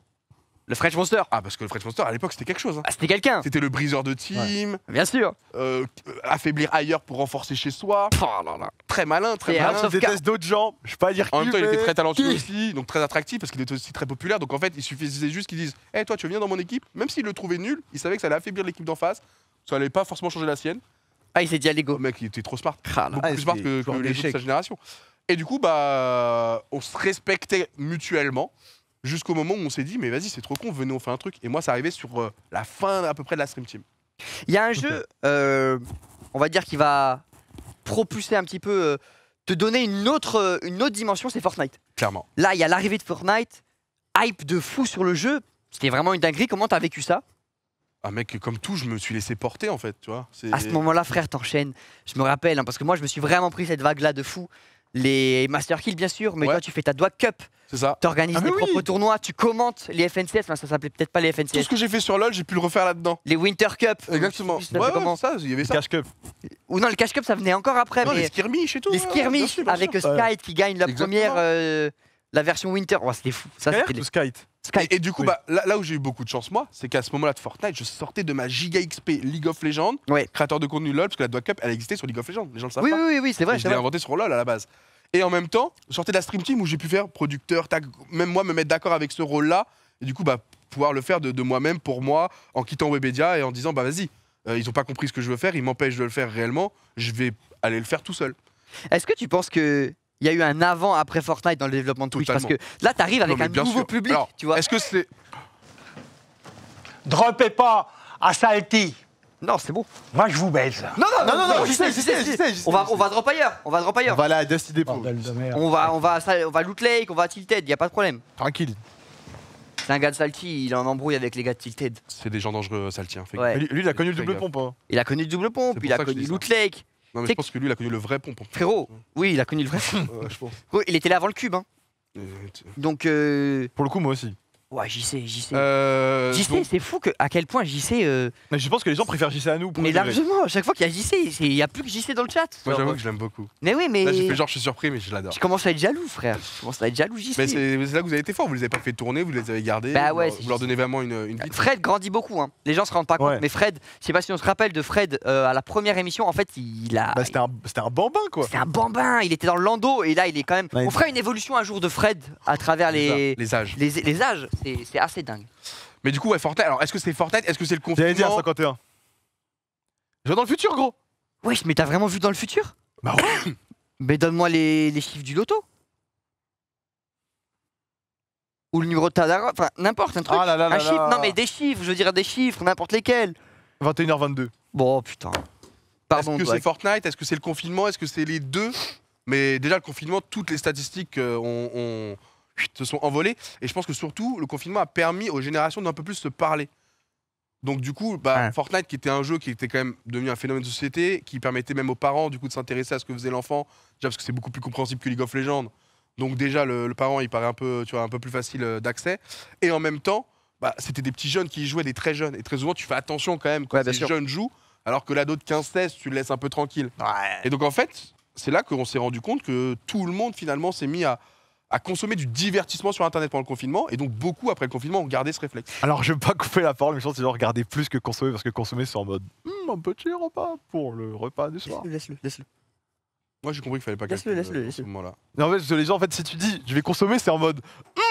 le French Monster. Ah, parce que le French Monster, à l'époque, c'était quelque chose. Hein. Ah, c'était quelqu'un. C'était le briseur de team, Bien sûr. Euh, affaiblir ailleurs pour renforcer chez soi. Oh très malin, très malin. déteste d'autres gens.
Je peux pas dire En même temps, il était très talentueux
aussi, donc très attractif, parce qu'il était aussi très populaire. Donc en fait, il suffisait juste qu'ils disent Hé, eh, toi, tu viens dans mon équipe. Même s'il le trouvait nul, il savait que ça allait affaiblir l'équipe d'en face. Ça allait pas forcément changer la sienne. Ah, il s'est dit à Le mec, il était trop smart. Ah plus ah, smart que, les autres de sa génération. Et du coup, bah, on se respectait mutuellement jusqu'au moment où on s'est dit, mais vas-y, c'est trop con, venez, on fait un truc. Et moi, ça arrivait sur euh, la fin à peu près de la Stream Team. Il y a un
jeu, euh, on va dire, qui va propulser un petit peu, euh, te donner une autre, une autre dimension, c'est Fortnite. Clairement. Là, il y a l'arrivée de Fortnite, hype de fou sur le jeu. C'était vraiment une dinguerie. Comment t'as vécu ça ah mec, comme tout, je me suis laissé porter en fait, tu vois. À ce moment-là, frère, t'enchaînes. Je me rappelle, hein, parce que moi, je me suis vraiment pris cette vague-là de fou les Master Kill, bien sûr, mais toi, tu fais ta Doigt Cup. C'est ça. Tu organises ah, tes propres tournois, tu commentes les FNCS, enfin, ça s'appelait peut-être pas les FNCS. Tout ce que j'ai fait sur LoL, j'ai pu
le refaire là-dedans. Les Winter Cup. Exactement. ouais, ouais, comment ça, il y avait ça. Le Cash Cup.
Ou non, le Cash Cup, ça venait encore après. les skirmish et tout. Les skirmish, avec Skite qui gagne la première. Euh, la version Winter. Oh, c'était fou. Ça,
c'était Et, du coup, bah, là, où j'ai eu beaucoup de chance, moi, c'est qu'à ce moment-là de Fortnite, je sortais de ma giga XP League of Legends, créateur de contenu LoL, parce que la Dog Cup, elle existait sur League of Legends. Les gens le savent. Oui, pas. oui, oui, c'est vrai. je l'ai inventé sur LoL à la base. Et en même temps, je sortais de la Stream Team où j'ai pu faire producteur, tag, même moi me mettre d'accord avec ce rôle-là. Et du coup, bah, pouvoir le faire de, moi-même, pour moi, en quittant Webedia et en disant, bah vas-y, euh, ils n'ont pas compris ce que je veux faire, ils m'empêchent de le faire réellement, je vais aller le faire tout seul. Est-ce que tu penses que
il y a eu un avant après Fortnite dans le développement de Twitch parce que là tu avec un nouveau public, tu vois.
Est-ce
que c'est Dropez pas à Salty. Non, c'est bon. Moi, je vous baise. Non, non, non, non, non, sais, je sais, je sais. On va,
drop ailleurs. On va drop ailleurs. Voilà, va On va, on va, on Loot Lake, on va Tilted, y a pas de problème. Tranquille. C'est un gars de Salty, il en embrouille avec les gars de Tilted. C'est des gens dangereux, Salty. Hein, lui, il a connu le double pompe. Hein. Il a connu le double pompe, il a connu Loot Lake. Non, mais je pense que lui, il a connu le vrai pompon. Frérot, oui, il a connu le vrai pont. Il était là avant le cube. Hein. Euh, Donc. Euh, Pour le coup, moi aussi. Ouais, JC, JC. Euh, c'est fou que, à quel point JC. euh, Mais je pense que les gens préfèrent JC à nous. pour mais largement, à chaque fois qu'il y a JC, il n'y a plus que JC dans le chat. Moi, j'avoue euh, que je l'aime beaucoup. mais oui, mais. j'ai fait genre, je suis surpris, mais je l'adore. je commence à être jaloux, frère. Je commence à être jaloux, JC. Mais c'est là que vous avez été fort, vous les avez pas fait tourner, vous les avez gardés, Bah ouais, leur, vous leur donnez vraiment une, une Fred grandit beaucoup, hein. les gens se rendent pas compte. Mais Fred, je sais pas si on se rappelle de Fred euh, à la première émission, en fait, il a. Bah, c'était un, c'était un bambin, quoi. c'était un bambin, il était dans le landau et là il est quand même. On fera une évolution un jour de Fred à travers les, les âges. les âges c'est assez dingue. Mais du coup, Fortnite. Alors, est-ce que c'est Fortnite Est-ce que c'est le confinement J'allais dire 51. Je vois dans le futur, gros Wesh, mais t'as vraiment vu dans le futur Bah ouais <coughs> Mais donne-moi les, chiffres du loto. Ou le numéro de ta enfin n'importe un truc. Ah un chiffre, non mais des chiffres, je veux dire des chiffres, n'importe lesquels. 21h22.
Bon putain. Est-ce que c'est Fortnite Est-ce que c'est le confinement Est-ce que c'est les deux Mais déjà le confinement, toutes les statistiques euh, ont, se sont envolés. Et je pense que surtout, le confinement a permis aux générations d'un peu plus se parler. Donc du coup, bah, Fortnite, qui était un jeu qui était quand même devenu un phénomène de société, qui permettait même aux parents du coup de s'intéresser à ce que faisait l'enfant, déjà parce que c'est beaucoup plus compréhensible que League of Legends. Donc déjà, le, parent, il paraît un peu, tu vois, un peu plus facile euh, d'accès. Et en même temps, bah, c'était des petits jeunes qui y jouaient, des très jeunes. Et très souvent, tu fais attention quand même quand ces jeunes jouent, alors que l'ado de 15-16, tu le laisses un peu tranquille. Et donc en fait, c'est là qu'on s'est rendu compte que tout le monde finalement s'est mis à à consommer du divertissement sur Internet pendant le confinement, et donc beaucoup après le
confinement ont gardé ce réflexe. Alors je ne vais pas couper la parole, mais je pense c'est ont regardé plus que consommer, parce que consommer c'est en mode
hmm, un petit repas pour le repas du soir. Laisse-le, laisse-le. Moi j'ai compris qu'il fallait pas Laisse-le, le euh, en fait, les gens, en fait, si tu dis je vais consommer, c'est en mode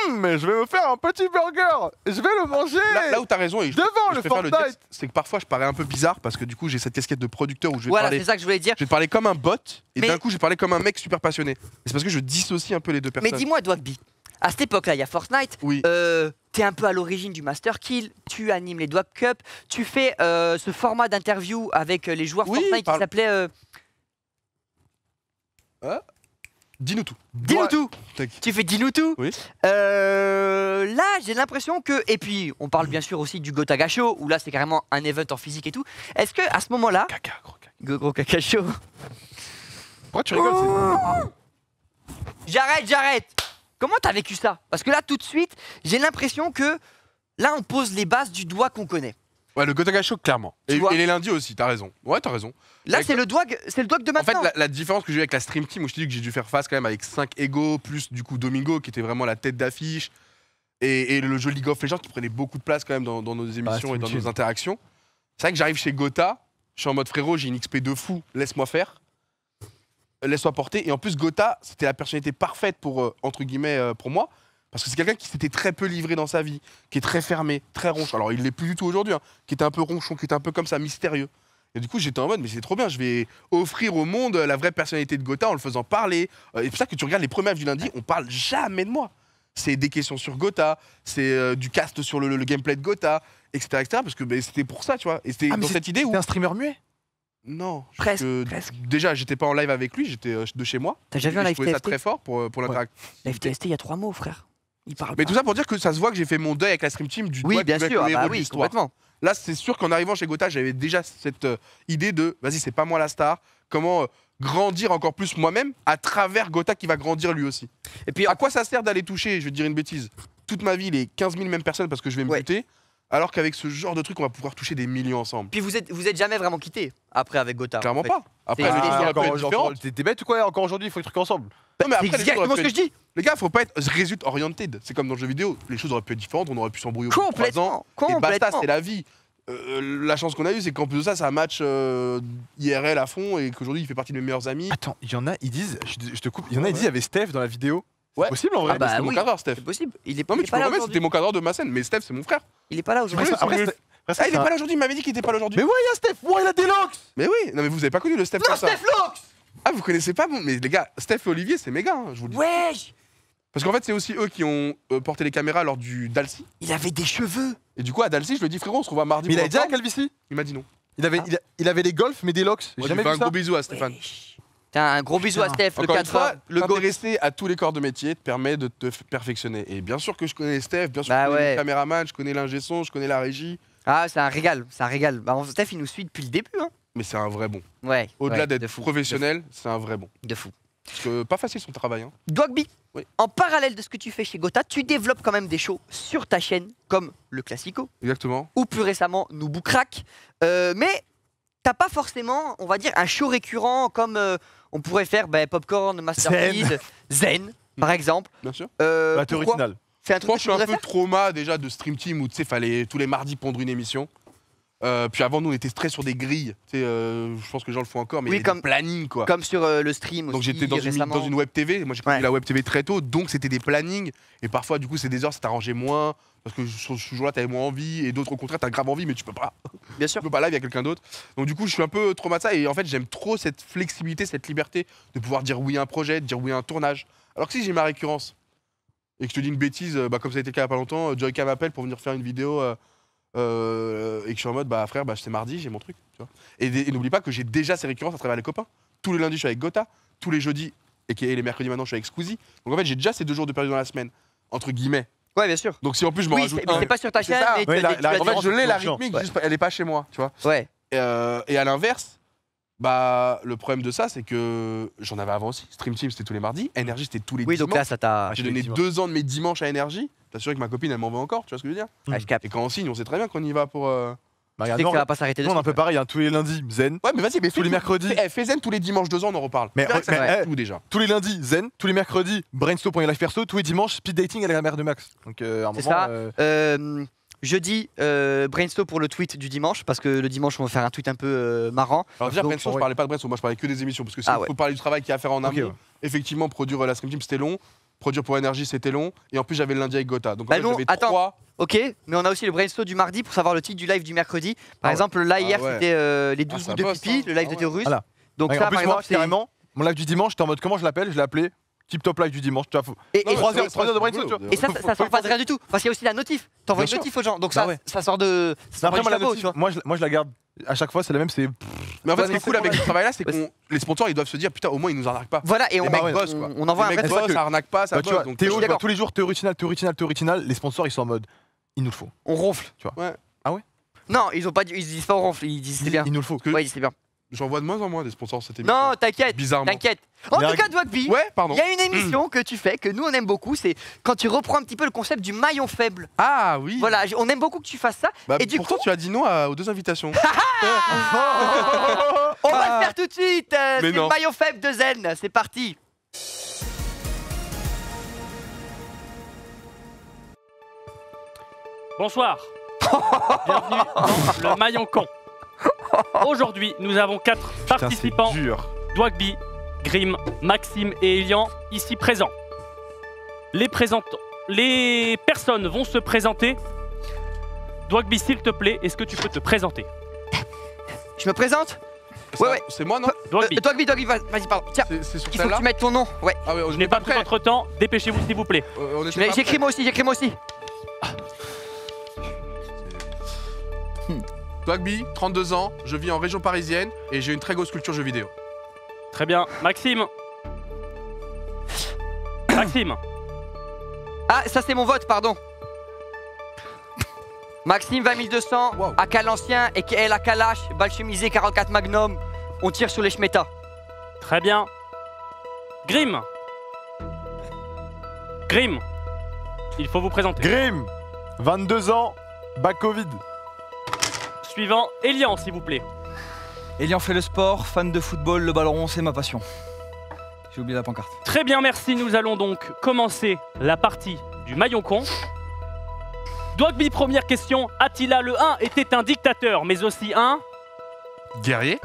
hum, mais je vais me faire un petit burger
je vais le manger Là, où t'as
raison, et je, devant le préfère le c'est que parfois je parais un peu bizarre parce que du coup j'ai cette casquette de producteur où je vais Voilà, parler, c'est ça que je voulais dire. je vais parler comme un bot et d'un coup je vais parler comme un mec super passionné. C'est parce que je dissocie un peu les deux personnes. Mais dis-moi,
Dwagby, à cette époque-là, il y a Fortnite, oui. Euh, t'es un peu à l'origine du Master Kill, tu animes les Dwap Cup, tu fais euh, ce format d'interview avec les joueurs Fortnite qui s'appelait Hein dis-nous tout. Dis-nous tout. Tu fais dis-nous tout. Euh, là, j'ai l'impression que et puis on parle bien sûr aussi du Gotaga Show où là c'est carrément un event en physique et tout. Est-ce que à ce moment-là, caca, gros caca, gros Pourquoi tu rigoles J'arrête, j'arrête. Comment t'as vécu ça Parce que là tout de suite, j'ai l'impression que là on pose les bases du doigt qu'on connaît. Ouais, le Gotaga clairement. Et, les lundis aussi,
t'as raison. Ouais, t'as raison. Là, c'est le doigt, c'est le doigt de En fait, la, différence que j'ai avec la Stream Team, où je te dis que j'ai dû faire face quand même avec 5 ego plus du coup Domingo, qui était vraiment la tête d'affiche, et, et le jeu League of Legends qui prenait beaucoup de place quand même dans, nos bah, émissions et dans nos interactions. C'est vrai que j'arrive chez Gotha, je suis en mode frérot, j'ai une XP de fou, laisse-moi faire, euh, laisse-moi porter. Et en plus, Gotha, c'était la personnalité parfaite pour, euh, entre guillemets, euh, pour moi, parce que c'est quelqu'un qui s'était très peu livré dans sa vie, qui est très fermé, très ronchon. Alors il l'est plus du tout aujourd'hui, hein, qui est un peu ronchon, qui est un peu comme ça, mystérieux. Et du coup, j'étais en mode, mais c'est trop bien, je vais offrir au monde la vraie personnalité de Gotha en le faisant parler. Euh, et c'est pour ça que tu regardes les premières du lundi, on parle jamais de moi. C'est des questions sur Gotha, c'est euh, du cast sur le, gameplay de Gotha, etc., Parce que ben, c'était pour ça, tu vois. Et c'était ah, dans cette idée
où. un streamer muet
non, presque, presque. Déjà, j'étais pas en live avec lui, j'étais euh, de chez moi. T'as déjà vu un live TST ça très fort pour, pour ouais. Live il y a trois mots, frère. Mais tout ça pour dire que ça se voit que j'ai fait mon deuil avec la Stream Team du Oui, bien sûr. Ah bah Là, c'est sûr qu'en arrivant chez Gotha, j'avais déjà cette euh, idée de vas-y, c'est pas moi la star. Comment euh, grandir encore plus moi-même à travers Gotha qui va grandir lui aussi. Et puis, À quoi ça sert d'aller toucher, je vais te dire une bêtise, toute ma vie les 15 000 mêmes personnes parce que je vais me buter, alors qu'avec ce genre de truc, on va pouvoir toucher des millions ensemble
puis vous êtes, vous êtes jamais vraiment quitté après avec Gotha. Clairement pas. Après, T'es bête ou quoi Encore aujourd'hui, il faut des trucs ensemble.
Non, mais après, c'est exactement ce que je dis.
Les gars, faut pas être result oriented. C'est comme dans le jeu vidéo. Les choses auraient pu être différentes, on aurait pu s'embrouiller au bout de Et basta, c'est la vie. Euh, euh, la chance qu'on a eue, c'est qu'en plus de ça, c'est un match euh, IRL à fond et qu'aujourd'hui, il fait partie de mes meilleurs amis. Attends, il y en a, ils disent, je, te coupe, il y en a, ils disent, il y avait Steph dans la vidéo. C'est ouais. possible en vrai. Ah bah, ah bah c'est mon cadre, Steph. C'est possible. Il est, non, mais tu peux c'était mon cadre de ma scène, mais Steph, c'est mon frère. Il est pas là aujourd'hui. Ah, il est pas là aujourd'hui, il m'avait dit qu'il était pas là aujourd'hui. Mais ouais, il y a Steph, ouais, il a des locks. Mais oui, non, mais vous avez pas connu le Steph. Non, Steph Locks ah, vous connaissez pas Mais les gars, Steph et Olivier, c'est méga, hein, je vous le dis. Ouais Parce qu'en fait, c'est aussi eux qui ont euh, porté les caméras lors du Dalcy. Il avait des cheveux Et du coup, à Dalcy, je lui dis dit, frérot, on se revoit mardi. Mais il a déjà Il m'a dit non. Il avait, il, avait des golfs, mais des locks. J'ai un gros bisou à Stéphane.
T'as un gros bisou à Steph, le 4
le rester à tous les corps de métier te permet de te perfectionner. Et bien sûr que je connais Steph, bien sûr bah que je connais le caméraman, je connais l'ingé son, je connais la régie. Ah, c'est un régal, c'est un régal. Bah, Steph, il nous suit depuis le début. Hein mais c'est un vrai bon. Ouais. Au-delà des d'être professionnel, c'est un vrai bon. De fou. Parce que pas facile son travail. Hein.
Dogby, oui. en parallèle de ce que tu fais chez Gotha, tu développes quand même des shows sur ta chaîne, comme le Classico. Exactement. Ou plus récemment, Nous Crack. Euh, mais t'as pas forcément, on va dire, un show récurrent comme euh, on pourrait faire ben, Popcorn, Masterpiece, Zen, par exemple. Bien sûr.
Euh, bah, original.
C'est un truc je je suis un peu trauma déjà
de Stream Team où tu sais, fallait tous les mardis pondre une émission. Euh, puis avant, nous, on était très sur des grilles. Tu sais, euh, je pense que les gens le font encore,
mais comme, des plannings, quoi. Comme sur euh, le stream aussi. Donc j'étais dans, dans, une web
TV. Moi, j'ai connu la web TV très tôt, donc c'était des plannings. Et parfois, du coup, c'est des heures, ça t'arrangeait moins. Parce que ce jour-là, t'avais moins envie. Et d'autres, au contraire, t'as grave envie, mais tu peux pas. Bien sûr. tu peux pas live, il y a quelqu'un d'autre. Donc du coup, je suis un peu traumatisé. Et en fait, j'aime trop cette flexibilité, cette liberté de pouvoir dire oui à un projet, de dire oui à un tournage. Alors que si j'ai ma récurrence et que je te dis une bêtise, bah, comme ça a été le cas il a pas longtemps, Joyka m'appelle pour venir faire une vidéo euh, et que je suis en mode, bah frère, bah, c'est mardi, j'ai mon truc. Tu vois. Et, n'oublie pas que j'ai déjà ces récurrences à travers les copains. Tous les lundis, je suis avec Gotha. Tous les jeudis et, les mercredis maintenant, je suis avec Squeezie. Donc en fait, j'ai déjà ces deux jours de perdu dans la semaine, entre guillemets. Ouais, bien sûr. Donc si en plus je me oui, rajoute. C'est pas sur ta chaîne, En fait, je l'ai la rythmique, elle est pas chez moi, tu vois. Ouais. et euh, à l'inverse, bah, le problème de ça, c'est que j'en avais avant aussi. Stream Team, c'était tous les mardis. Energy, c'était tous les oui, donc là, ça t'a. J'ai donné deux ans de mes dimanches à Energy. sûr que ma copine, elle m'en veut encore, tu vois ce que je veux dire mmh. Et quand on signe, on sait très bien qu'on y va pour. Euh, bah, regarde, que va pas s'arrêter on un peu pareil,
hein, tous les lundis,
zen. Ouais, mais vas-y, mais Tous les mercredis. Eh, fais- zen tous les dimanches, deux ans, on en reparle. Mais- C'est mais- eh, tout déjà. Tous les lundis, zen.
Tous les mercredis, brainstorm perso. Tous les dimanches, speed dating avec la mère de Max.
Donc, euh, à
un C'est ça. Euh,
euh Jeudi, dis euh, Brainstorm pour le tweet du dimanche, parce que le dimanche, on va faire un tweet un peu euh, marrant. Alors déjà, je parlais pas de Brainstorm,
moi je parlais que des émissions, parce que si ah, faut parler du travail qu'il y a à faire en arrière. effectivement, produire euh, la Stream Team, c'était long. Produire pour énergie, c'était long. Et en plus, j'avais le lundi avec Gotha. Donc, là en bah fait, j'avais trois.
Ok, mais on a aussi le brainstorm du mardi pour savoir le titre du live du mercredi. Par ah exemple, là, ah hier, c'était les 12 minutes ah, de pipi, hein. le live de Théorus. Voilà. Donc, ça, plus, par mon live du dimanche, j'étais en mode comment je l'appelle Je l'ai appelé
tip top live du dimanche. Tu vois,
et, 3 heures, 3 heures de vois Et ça,
ça, sort pas de rien du tout. Parce qu'il y a aussi la notif. T'envoies une notif aux gens. Donc bah ça, ça sort de. Après,
moi, moi, je la garde à chaque fois, c'est la même, c'est.
Mais en fait, ce qui est cool avec ce travail-là, c'est <laughs> que les sponsors, ils doivent se dire putain, au moins, ils nous arnaquent pas. Voilà, et on, un boss. on envoie un vrai boss, ça arnaque pas, ça bah, Tu Théo, tous les jours, théorie original, théorie original, théorie original. les sponsors, ils sont en mode,
il nous le faut. On ronfle, tu vois. Ah ouais ah Non, ils ont pas, ils disent pas on ronfle, ils disent c'est bien. Il nous le faut. Ouais, ils c'est bien. J'en vois de moins en moins des sponsors cette émission. Non, t'inquiète. Bizarrement. T'inquiète. En tout cas, Dwagby, ouais, il y a une émission que tu fais, que nous on aime beaucoup, c'est quand tu reprends un petit peu le concept du maillon faible. Ah oui. Voilà, on aime beaucoup que tu fasses ça. Bah, et pourtant, tu as dit non aux deux invitations. <laughs> on va le faire tout de suite. Euh, c'est le maillon faible de Zen. C'est parti.
Bonsoir. Bienvenue dans le maillon con. <laughs> Aujourd'hui, nous avons quatre participants. Dwagby, Grim, Maxime et Elian ici présents. Les présentants, les personnes vont se présenter.
Dwagby, s'il te plaît, est-ce que tu peux te présenter Je me présente C'est moi, non Dwagby. Euh, Dwagby, vas-y, pardon. Tiens, il faut que tu mettes ton nom. Ouais. Ah je n'ai pas pris votre temps. Dépêchez-vous, s'il vous plaît. Euh, j'écris moi aussi, j'écris moi aussi.
rugby, 32 ans, je vis en région
parisienne et j'ai une très grosse culture jeux vidéo. Très bien. Maxime
Maxime Ah, ça c'est mon vote, pardon. Maxime 2200 à AK l'ancien, et la Kalash, balle 44 Magnum, on tire sur les Schmeta. Très bien. Grim Grim Il faut vous présenter. Grim
22 ans, bac Covid. Elian, s'il vous plaît. Elian fait le sport, fan de football, le ballon, c'est ma passion. J'ai oublié la pancarte. Très bien, merci. Nous allons donc commencer la partie du maillon con. Dogby, première question. Attila le 1 était un dictateur, mais aussi un. Guerrier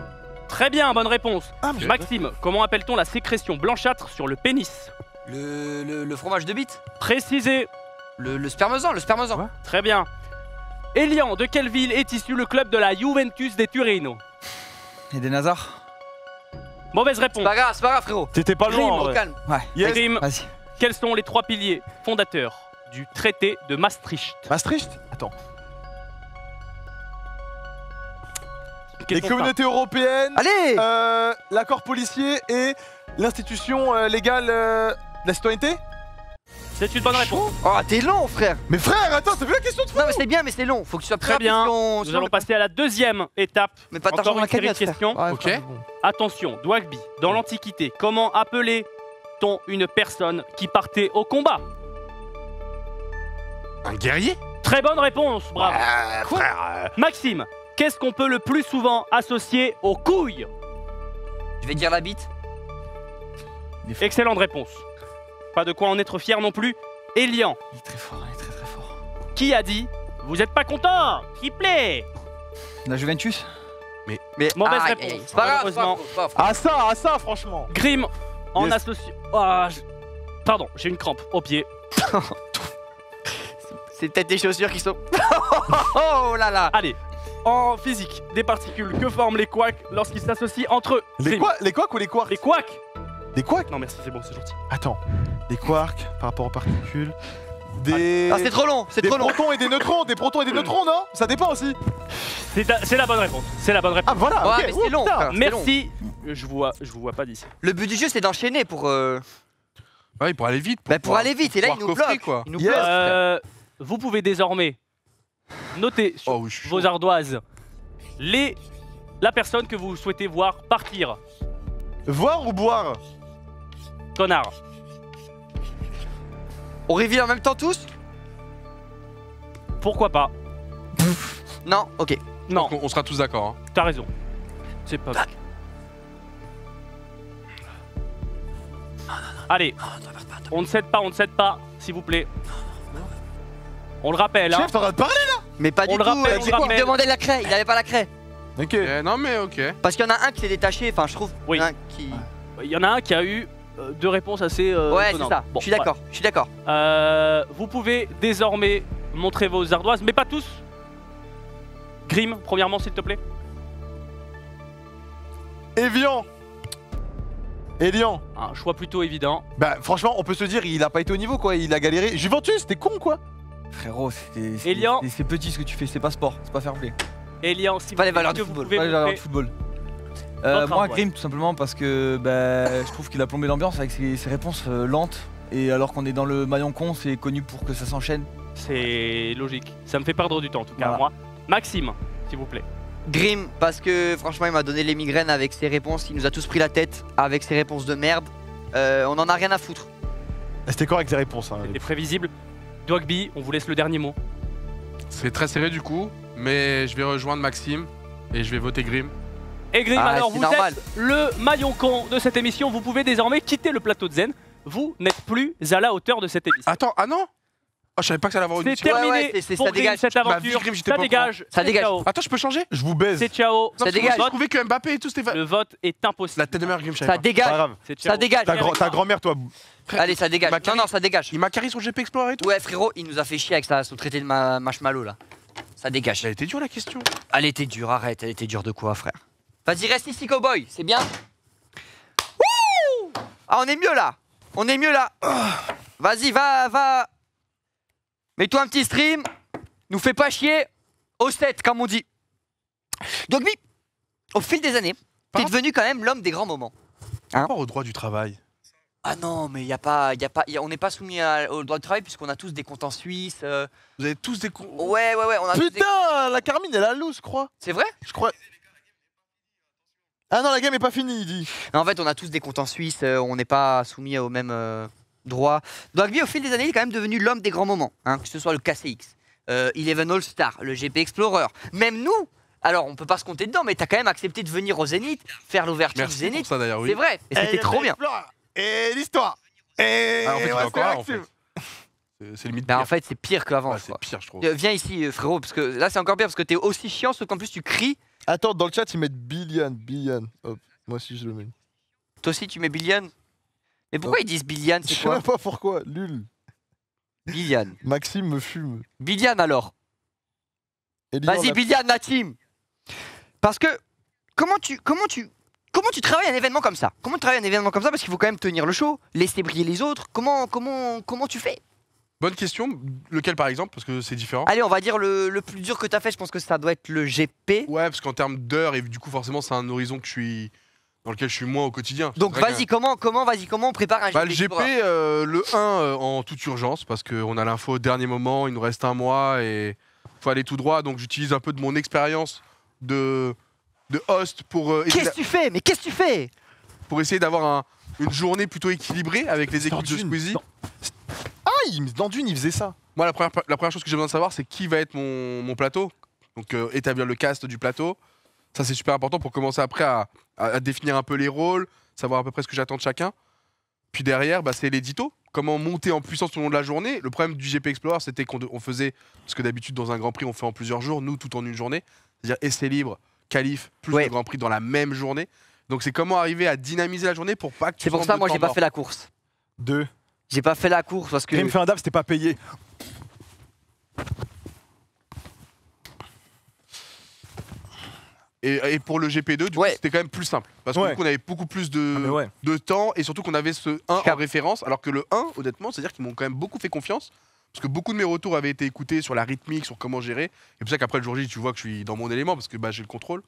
Très bien, bonne réponse. Ah, Maxime, comment appelle-t-on la sécrétion blanchâtre sur le pénis le, fromage de bite Précisé. Le, le le spermozan. Très bien. Elian, de quelle ville est issu le club de la Juventus des Turino
Et des Nazars
Mauvaise réponse. C'est pas grave, c'est pas frérot. T'étais pas loin. calme.
Ouais.
quels sont les trois piliers fondateurs du traité de Maastricht Maastricht Attends. Les communautés européennes, Allez euh, l'accord policier et l'institution euh, légale euh, de la citoyenneté c'est une bonne réponse. Oh, t'es long, frère. Mais frère, attends, c'est la question de Non, mais c'est bien, mais c'est long. Faut que tu sois Très bien. Nous allons passer à la deuxième étape. Mais pas Encore une Attention, Dwagby, dans l'Antiquité, comment appelait-on une personne qui partait au combat Un guerrier Très bonne réponse, bravo. frère, euh. Maxime, qu'est-ce qu'on peut le plus souvent associer aux couilles Je vais dire la bite. Excellente réponse. Pas de quoi en être fier non plus. Elian. Il est très fort, hein, il est très très fort. Qui a dit Vous êtes pas content plaît
La Juventus Mais, mais mauvaise réponse. Pas malheureusement. ah ça, à ah,
ça, franchement.
Grim en associ...
Ah, Pardon, j'ai une crampe au pied. <laughs> C'est peut-être des chaussures qui sont. <laughs> oh là là Allez, en physique, des particules que forment les quacks lorsqu'ils s'associent entre eux. Les, quoi, les quacks ou les quarks Les quacks Des quacks Non merci, c'est bon, c'est gentil. Attends, des quarks par rapport aux particules. Des... Ah, ah c'est trop long, c'est trop long. Des protons et des neutrons, des protons et des neutrons, non Ça dépend aussi. C'est la bonne réponse. C'est la bonne réponse. Ah voilà, ok. Oh, c'est long. Merci. Je vois, je vois pas d'ici.
Le but du jeu, c'est d'enchaîner pour, euh, Ouais, pour aller vite. pour bah, aller vite. Et là, il nous bloque. quoi. Euh, vous pouvez désormais
noter oh, sur vos ardoises les la personne que vous souhaitez voir partir. Voir ou boire Connard.
On reveal en même temps tous Pourquoi pas <laughs> Non, ok. Non. On, sera tous d'accord. Hein. T'as raison.
C'est pas. vrai. Ah. Allez, on ne cède pas, on ne cède pas, s'il vous plaît. On le rappelle, hein. Chef, parler là
Mais pas du tout, rappelle, euh, on il demandait la craie, il avait pas la craie. Ok. Eh, non mais ok.
Parce qu'il y en a un qui s'est détaché, enfin je trouve. Oui. un qui, Il y en a, un qui a eu euh, deux réponses assez. Euh, ouais, c'est ça. Bon, je suis d'accord. Je suis d'accord. Euh, vous pouvez désormais montrer vos ardoises, mais pas tous. Grim, premièrement, s'il te plaît. Evian Elian Un choix plutôt évident. Bah franchement, on peut se dire, il a pas été au niveau quoi, il a galéré. Juventus, t'es con quoi
Frérot, c'était. c'est petit ce que tu fais, c'est pas sport, c'est pas fair play.
Elian, pas les valeurs
football. Euh, moi, Grim, tout simplement parce que bah, je trouve qu'il a plombé l'ambiance avec ses, réponses euh, lentes. Et alors qu'on est dans le maillon con, c'est connu pour que ça s'enchaîne.
C'est logique. Ça me fait perdre du temps, en tout cas, moi. Maxime, s'il vous plaît.
Grim, parce que franchement, il m'a donné les migraines avec ses réponses. Il nous a tous pris la tête avec ses réponses de merde. Euh, on en a rien à foutre. Ah, c'était correct ses réponses. hein. C'était prévisible. Dogby, on vous laisse le dernier mot.
C'est très serré du coup, mais je vais rejoindre Maxime et je vais voter Grim
et Grim, ah, alors vous normal. êtes le maillon con de cette émission. Vous pouvez désormais quitter le plateau de Zen. Vous n'êtes plus à la hauteur de cette émission. Attends, ah non Oh, je savais pas que ça allait avoir une C'est terminé ouais, ouais, c est, c est, pour ça Grim, dégage. cette bah, aventure. Bah, Grim, ça, dégage. ça dégage. Ciao. Attends, je peux changer Je vous baise. C'est ciao. Non, ça dégage. Vous trouvé que
Mbappé et tout, c'était Le vote est impossible. La tête de mère, Grim, Ça pas. dégage. Ça dégage. Ta, grand, grand-mère, toi. Allez, ça dégage. Non, non, ça dégage. Il m'a carré sur GP Explorer et tout. Ouais, frérot, il nous a fait chier avec sa sous-traité de ma marshmallow là. Ça dégage. Elle était dure la question. Elle était dure, arrête. Elle était dure de quoi, frère Vas-y, reste ici, cowboy, c'est bien. ah, on est mieux là. On est mieux là. Vas-y, va, va. Mets-toi un petit stream. Nous fais pas chier. Au set, comme on dit. Donc, oui, au fil des années, t'es devenu quand même l'homme des grands moments.
Hein Par rapport au droit du travail.
Ah non, mais y a pas, y a pas, on n'est pas soumis au droit du travail puisqu'on a tous des comptes en Suisse. Euh. Vous avez tous des comptes Ouais, ouais, ouais. On a Putain, la Carmine, elle a l'eau, je crois. C'est vrai Je crois. Ah non, la game est pas finie, il dit. en fait, on a tous des comptes en Suisse, euh, on n'est pas soumis aux mêmes euh, droit droits. Dogby, au fil des années, il est quand même devenu l'homme des grands moments, hein, que ce soit le KCX, euh, Eleven All-Star, le GP Explorer. Même nous, alors on peut pas se compter dedans, mais as quand même accepté de venir au Zénith, faire l'ouverture du Zénith. C'est vrai, et, c'était trop bien.
Et l'histoire.
Et ah, en fait, C'est limite. Bah, en fait, c'est pire qu'avant. c'est pire, je trouve. Euh, viens ici, frérot, parce que là, c'est encore pire parce que t'es aussi chiant, sauf qu'en plus, tu cries Attends, dans le chat, ils mettent billion, Billian, Hop, moi aussi, je le mets. Toi aussi, tu mets Billian Mais pourquoi ils disent billion Je sais pas pourquoi, lul. Billian. Maxime me fume. Billian alors. Vas-y, Billian, la team. Parce que, comment tu, comment tu, Comment tu travailles un événement comme ça Comment tu travailles un événement comme ça Parce qu'il faut quand même tenir le show, laisser briller les autres. Comment, comment, comment tu fais Bonne question. Lequel par exemple Parce que c'est différent. Allez, on va dire le, plus dur que tu as fait, je pense que ça doit être le GP. Ouais, parce qu'en termes d'heures, et du coup, forcément, c'est un
horizon que je suis dans lequel je suis moins au quotidien. Donc vas-y,
comment, comment, vas-y, comment on prépare un GP bah, Le GP,
euh, le 1 euh, en toute urgence, parce qu'on a l'info au dernier moment, il nous reste un mois et il faut aller tout droit. Donc j'utilise un peu de mon expérience de, de host pour. Euh, qu'est-ce que tu fais Mais qu'est-ce que tu fais Pour essayer d'avoir une journée plutôt équilibrée avec les équipes de Squeezie dans Dune, il faisait ça. Moi, la première, première chose que j'ai besoin de savoir, c'est qui va être mon, plateau. Donc, euh, établir le cast du plateau. Ça, c'est super important pour commencer après à, définir un peu les rôles, savoir à peu près ce que j'attends de chacun. Puis derrière, bah, c'est l'édito. Comment monter en puissance tout au long de la journée. Le problème du GP Explorer, c'était qu'on faisait, Ce que d'habitude, dans un Grand Prix, on fait en plusieurs jours, nous, tout en une journée. C'est-à-dire essai libre, qualif, plus le Grand Prix dans la même journée. Donc, c'est comment arriver à dynamiser la journée pour pas que tu C'est pour ça, moi, j'ai pas fait la
course. Deux.
J'ai pas fait la course parce que. Il me fait un
dab, c'était pas payé.
Et, pour le GP2, du coup, c'était quand même plus simple. Parce qu'on avait beaucoup plus de, ah, de temps et surtout qu'on avait ce 1 en référence. Alors que le 1, honnêtement, c'est-à-dire qu'ils m'ont quand même beaucoup fait confiance. Parce que beaucoup de mes retours avaient été écoutés sur la rythmique, sur comment gérer. Et pour ça qu'après le jour J, tu vois que je suis dans mon élément parce que bah, j'ai le contrôle.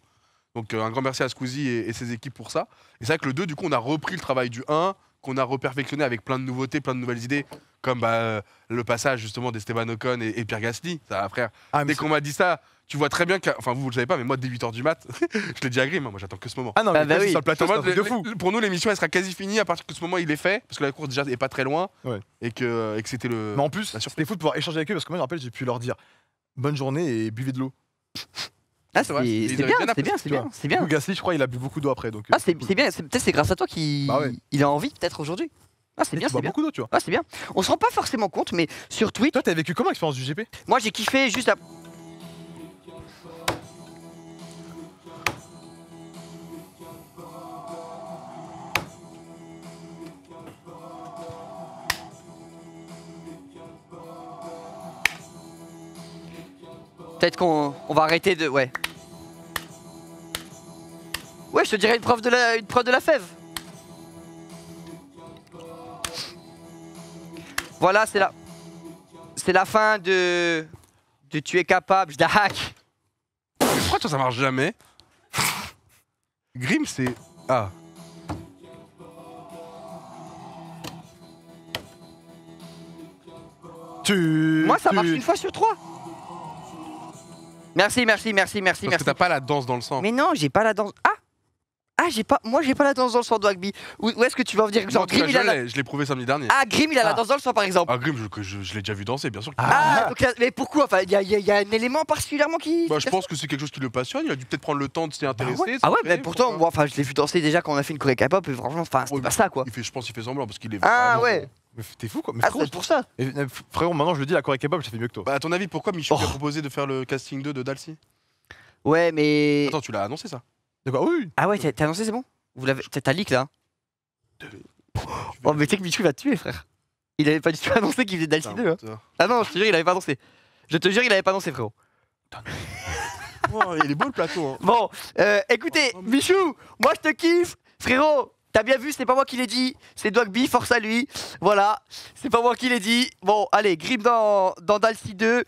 Donc euh, un grand merci à Squeezie et, et, ses équipes pour ça. Et c'est vrai que le 2, du coup, on a repris le travail du 1 qu'on a reperfectionné avec plein de nouveautés, plein de nouvelles idées, comme bah, le passage justement d'Esteban Ocon et, Pierre Gasly. Ça, frère, ah, dès qu'on m'a dit ça, tu vois très bien que. Enfin, vous, vous le savez pas, mais moi, dès 8h du mat, <laughs> je l'ai dit à Grim, moi, j'attends que ce moment. Ah non, ah, mais bah sur le plateau, Pour nous, l'émission, elle sera quasi finie à partir que ce moment, il est fait, parce que la course déjà n'est pas très loin, euh, et que, c'était le. Mais en plus, c'était fou de pouvoir échanger avec eux, parce que moi, je me rappelle, j'ai pu leur dire
bonne journée et buvez de l'eau. Ah, c'est bien, c'est bien, c'est bien. C'est Gasly, je crois, il a bu beaucoup d'eau après. Donc, euh, ah, c'est bien. Peut-être c'est grâce à toi qu'il bah a envie, peut-être aujourd'hui. Ah, c'est bien, c'est bien. beaucoup d'eau, tu vois. Ah, c'est bien. On se rend pas forcément compte, mais sur Twitch. Toi, t'as vécu comment l'expérience du GP Moi, j'ai kiffé juste à. Peut-être qu'on va arrêter de. Ouais. Ouais, je te dirais une preuve de la, de la fève. Voilà, c'est la, c'est la fin de, de tu es capable, je hack. Pourquoi toi ça marche jamais Grim, c'est ah. Tu, Moi, ça marche une fois sur trois. Merci, merci, merci, merci. Parce merci. que t'as pas la danse dans le sang. Mais non, j'ai pas la danse. Ah ah, j'ai pas, moi, j'ai pas la danse dans le sang de rugby Où, est-ce que tu vas en dire Je
l'ai prouvé samedi dernier. Ah, Grim, il a la ah. danse dans le sang, par exemple. Ah, Grim, je, l'ai déjà vu danser, bien sûr. Ah,
mais pourquoi Enfin, il y, a un élément particulièrement qui. Bah,
je pense que c'est quelque chose qui le passionne. Il a dû peut-être prendre le temps de s'y bah intéresser. Ah ouais, mais pourtant, enfin, je l'ai vu danser déjà quand on a fait une choré K-pop. franchement, enfin, c'est pas ça, quoi. Il fait, je pense qu'il fait semblant parce qu'il est.
Ah ouais.
T'es fou quoi mais ah, c'est pour ça Frérot, maintenant je le dis, la choré K-pop, j'ai fait mieux que toi. Bah à ton avis, pourquoi michel a oh. proposé de faire le casting 2 de Dalcy Ouais, mais. Attends, tu l'as annoncé ça
ah ouais, t'as annoncé, c'est bon Vous l'avez. T'as leak là hein Oh, mais tu sais que Michou va te tuer, frère. Il avait pas du tout <laughs> annoncé qu'il faisait d'Alcy 2. Hein. Ah non, je te jure, il avait pas annoncé. Je te jure, il avait pas annoncé, frérot.
<laughs> il est beau le plateau. Hein. Bon, euh, écoutez, oh, Michou,
moi je te kiffe, frérot. T'as bien vu, c'est pas moi qui l'ai dit. C'est dogby force à lui. Voilà, c'est pas moi qui l'ai dit. Bon, allez, grip dans, dans Dalcy 2.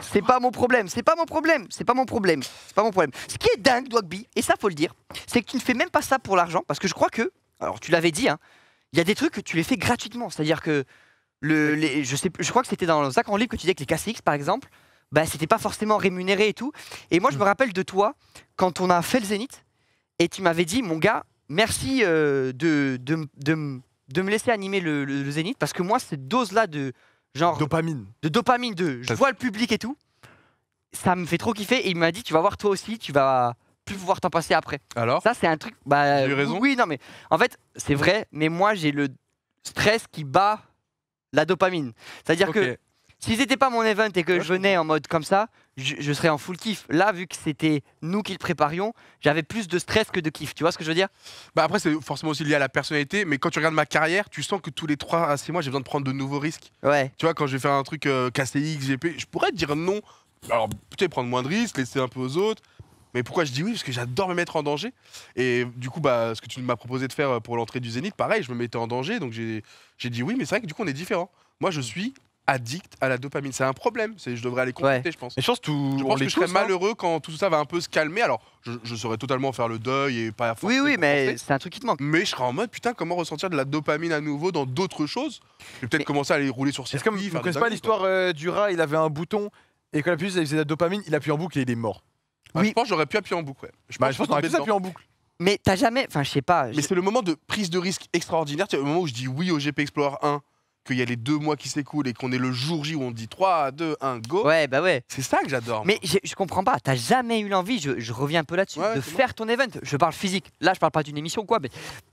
C'est pas mon problème, c'est pas mon problème, c'est pas mon problème, c'est pas mon problème. Ce qui est dingue, Dwagby, et ça faut le dire, c'est que tu ne fais même pas ça pour l'argent, parce que je crois que, alors tu l'avais dit, hein, il y a des trucs que tu les fais gratuitement. C'est-à-dire que, le, je, sais, je crois que c'était dans sac en livre que tu disais que les KCX par exemple, ben, c'était pas forcément rémunéré et tout. Et moi, je me rappelle de toi quand on a fait le Zénith et tu m'avais dit, mon gars, merci euh, de, de, de, me laisser animer le, Zénith parce que moi, cette dose-là de genre. Dopamine. De dopamine, de je vois le public et tout, ça me fait trop kiffer. Et il m'a dit, tu vas voir toi aussi, tu vas plus pouvoir t'en passer après. Alors Ça, c'est un truc. Bah, eu raison. Oui, non, mais en fait, c'est vrai, mais moi, j'ai le stress qui bat la dopamine. C'est-à-dire que si c'était pas mon event et que je venais en mode comme ça, je, serais en full kiff. Là, vu que c'était nous qui le préparions, j'avais plus de stress que de kiff. Tu vois ce que je veux dire Bah après, c'est forcément aussi lié à la personnalité, mais quand tu regardes ma carrière, tu sens que tous les 3 à 6
mois, j'ai besoin de prendre de nouveaux risques. Ouais. Tu vois, quand je vais faire un truc euh, KCX, GP, je pourrais dire non. Alors, peut-être prendre moins de risques, laisser un peu aux autres. Mais pourquoi je dis oui Parce que j'adore me mettre en danger. Et du coup, bah, ce que tu m'as proposé de faire euh, pour l'entrée du Zénith, pareil, je me mettais en danger. Donc j'ai dit oui, mais c'est vrai que du coup, on est différent. Moi, je suis addict à la dopamine. C'est un problème. C'est, je devrais aller compléter, je pense. Et je pense, que je serais malheureux quand tout ça va un peu se calmer. Alors, je, saurais totalement faire le deuil et pas Oui, oui, mais c'est un truc qui te manque. Mais je serais en mode, putain, comment ressentir de la dopamine à nouveau dans d'autres choses Je vais peut-être commencer à aller rouler sur circuit. Est-ce que vous connaissez pas
l'histoire euh, du rat Il avait un bouton et quand la appuie, faisait
de la dopamine, il appuyait en boucle et il est mort. Ah, oui. Je pense j'aurais pu appuyer en boucle. Je, bah, pense, je pense que j'aurais en boucle.
Mais t'as jamais. Enfin, je sais pas.
Mais c'est le moment de prise de risque extraordinaire. C'est le moment où je dis oui au GP Explorer 1 qu'il y a les deux mois qui s'écoulent et qu'on est le jour J où on dit
3, 2, 1, go. Ouais, bah ouais. C'est ça que j'adore. Mais je comprends pas, t'as jamais eu l'envie, je, reviens un peu là-dessus, de faire ton event. Je parle physique. Là, je parle pas d'une émission ou quoi, mais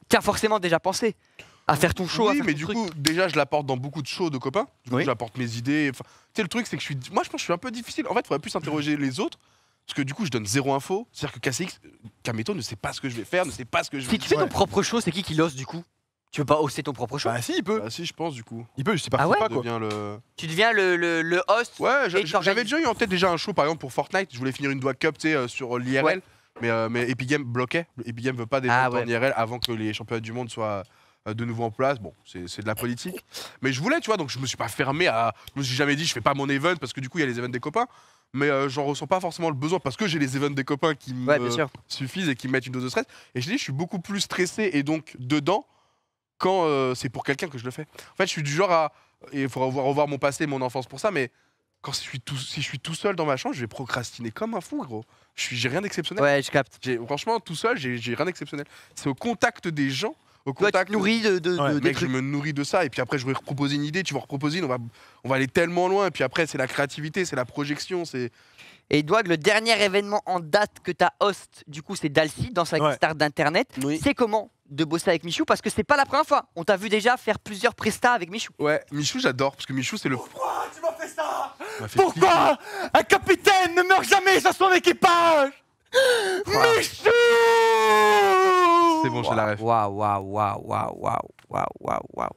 t'as forcément déjà pensé à faire ton show. Oui, mais du coup, déjà, je
l'apporte dans beaucoup de shows de copains. Du coup, j'apporte mes idées. Enfin, tu sais, le truc, c'est que je suis. Moi, je pense que je suis un peu difficile. En fait, il faudrait plus interroger les autres. Parce que du coup, je donne zéro info. C'est-à-dire que KCX, Kameto ne sait pas ce que je vais faire, ne sait pas ce que je vais Si tu fais
ton propre show, c'est qui qui l'ose du coup tu peux pas hoster ton propre show Bah si, il peut. Bah si, je pense du coup. Il peut, je pas ah pas quoi. le... Tu deviens le, le, host. Ouais, j'avais déjà eu en tête déjà un
show par exemple pour Fortnite. Je voulais finir une doigt cup, tu sais, euh, sur euh, l'IRL. Mais, euh, mais Epic Games bloquait. Epic Games veut pas des Ah avant que les championnats du monde soient de nouveau en place. Bon, c'est de la politique. Mais je voulais, tu vois, donc je me suis pas fermé à. Je me suis jamais dit, je fais pas mon event parce que du coup, il y a les events des copains. Mais j'en ressens pas forcément le besoin parce que j'ai les events des copains qui me suffisent et qui mettent une dose de stress. Et je dis, je suis beaucoup plus stressé et donc dedans quand euh, c'est pour quelqu'un que je le fais. En fait, je suis du genre à. il faudra revoir, mon passé, mon enfance pour ça, mais quand tout, si je suis tout seul dans ma chambre, je vais procrastiner comme un fou, gros. Je J'ai rien d'exceptionnel. Ouais, je capte. Franchement, tout seul, j'ai rien d'exceptionnel. C'est au contact des gens. Au contact. te nourris de. de, mec, je me nourris de ça, et puis après, je vais reproposer une idée, tu vas reproposer une, on va, on va aller tellement loin, et puis après, c'est la créativité, c'est la projection, c'est.
Et Doug, le dernier événement en date que tu as host, du coup, c'est Dalcy dans sa star d'Internet. C'est comment de bosser avec Michou Parce que c'est pas la première fois. On t'a vu déjà faire plusieurs prestats avec Michou. Ouais, Michou, j'adore parce que Michou, c'est le.
Pourquoi tu m'as fait ça Pourquoi
Un
capitaine
ne meurt jamais sur son équipage
Michou
C'est bon, j'ai la ref. Waouh, waouh, waouh, waouh, waouh, waouh, waouh.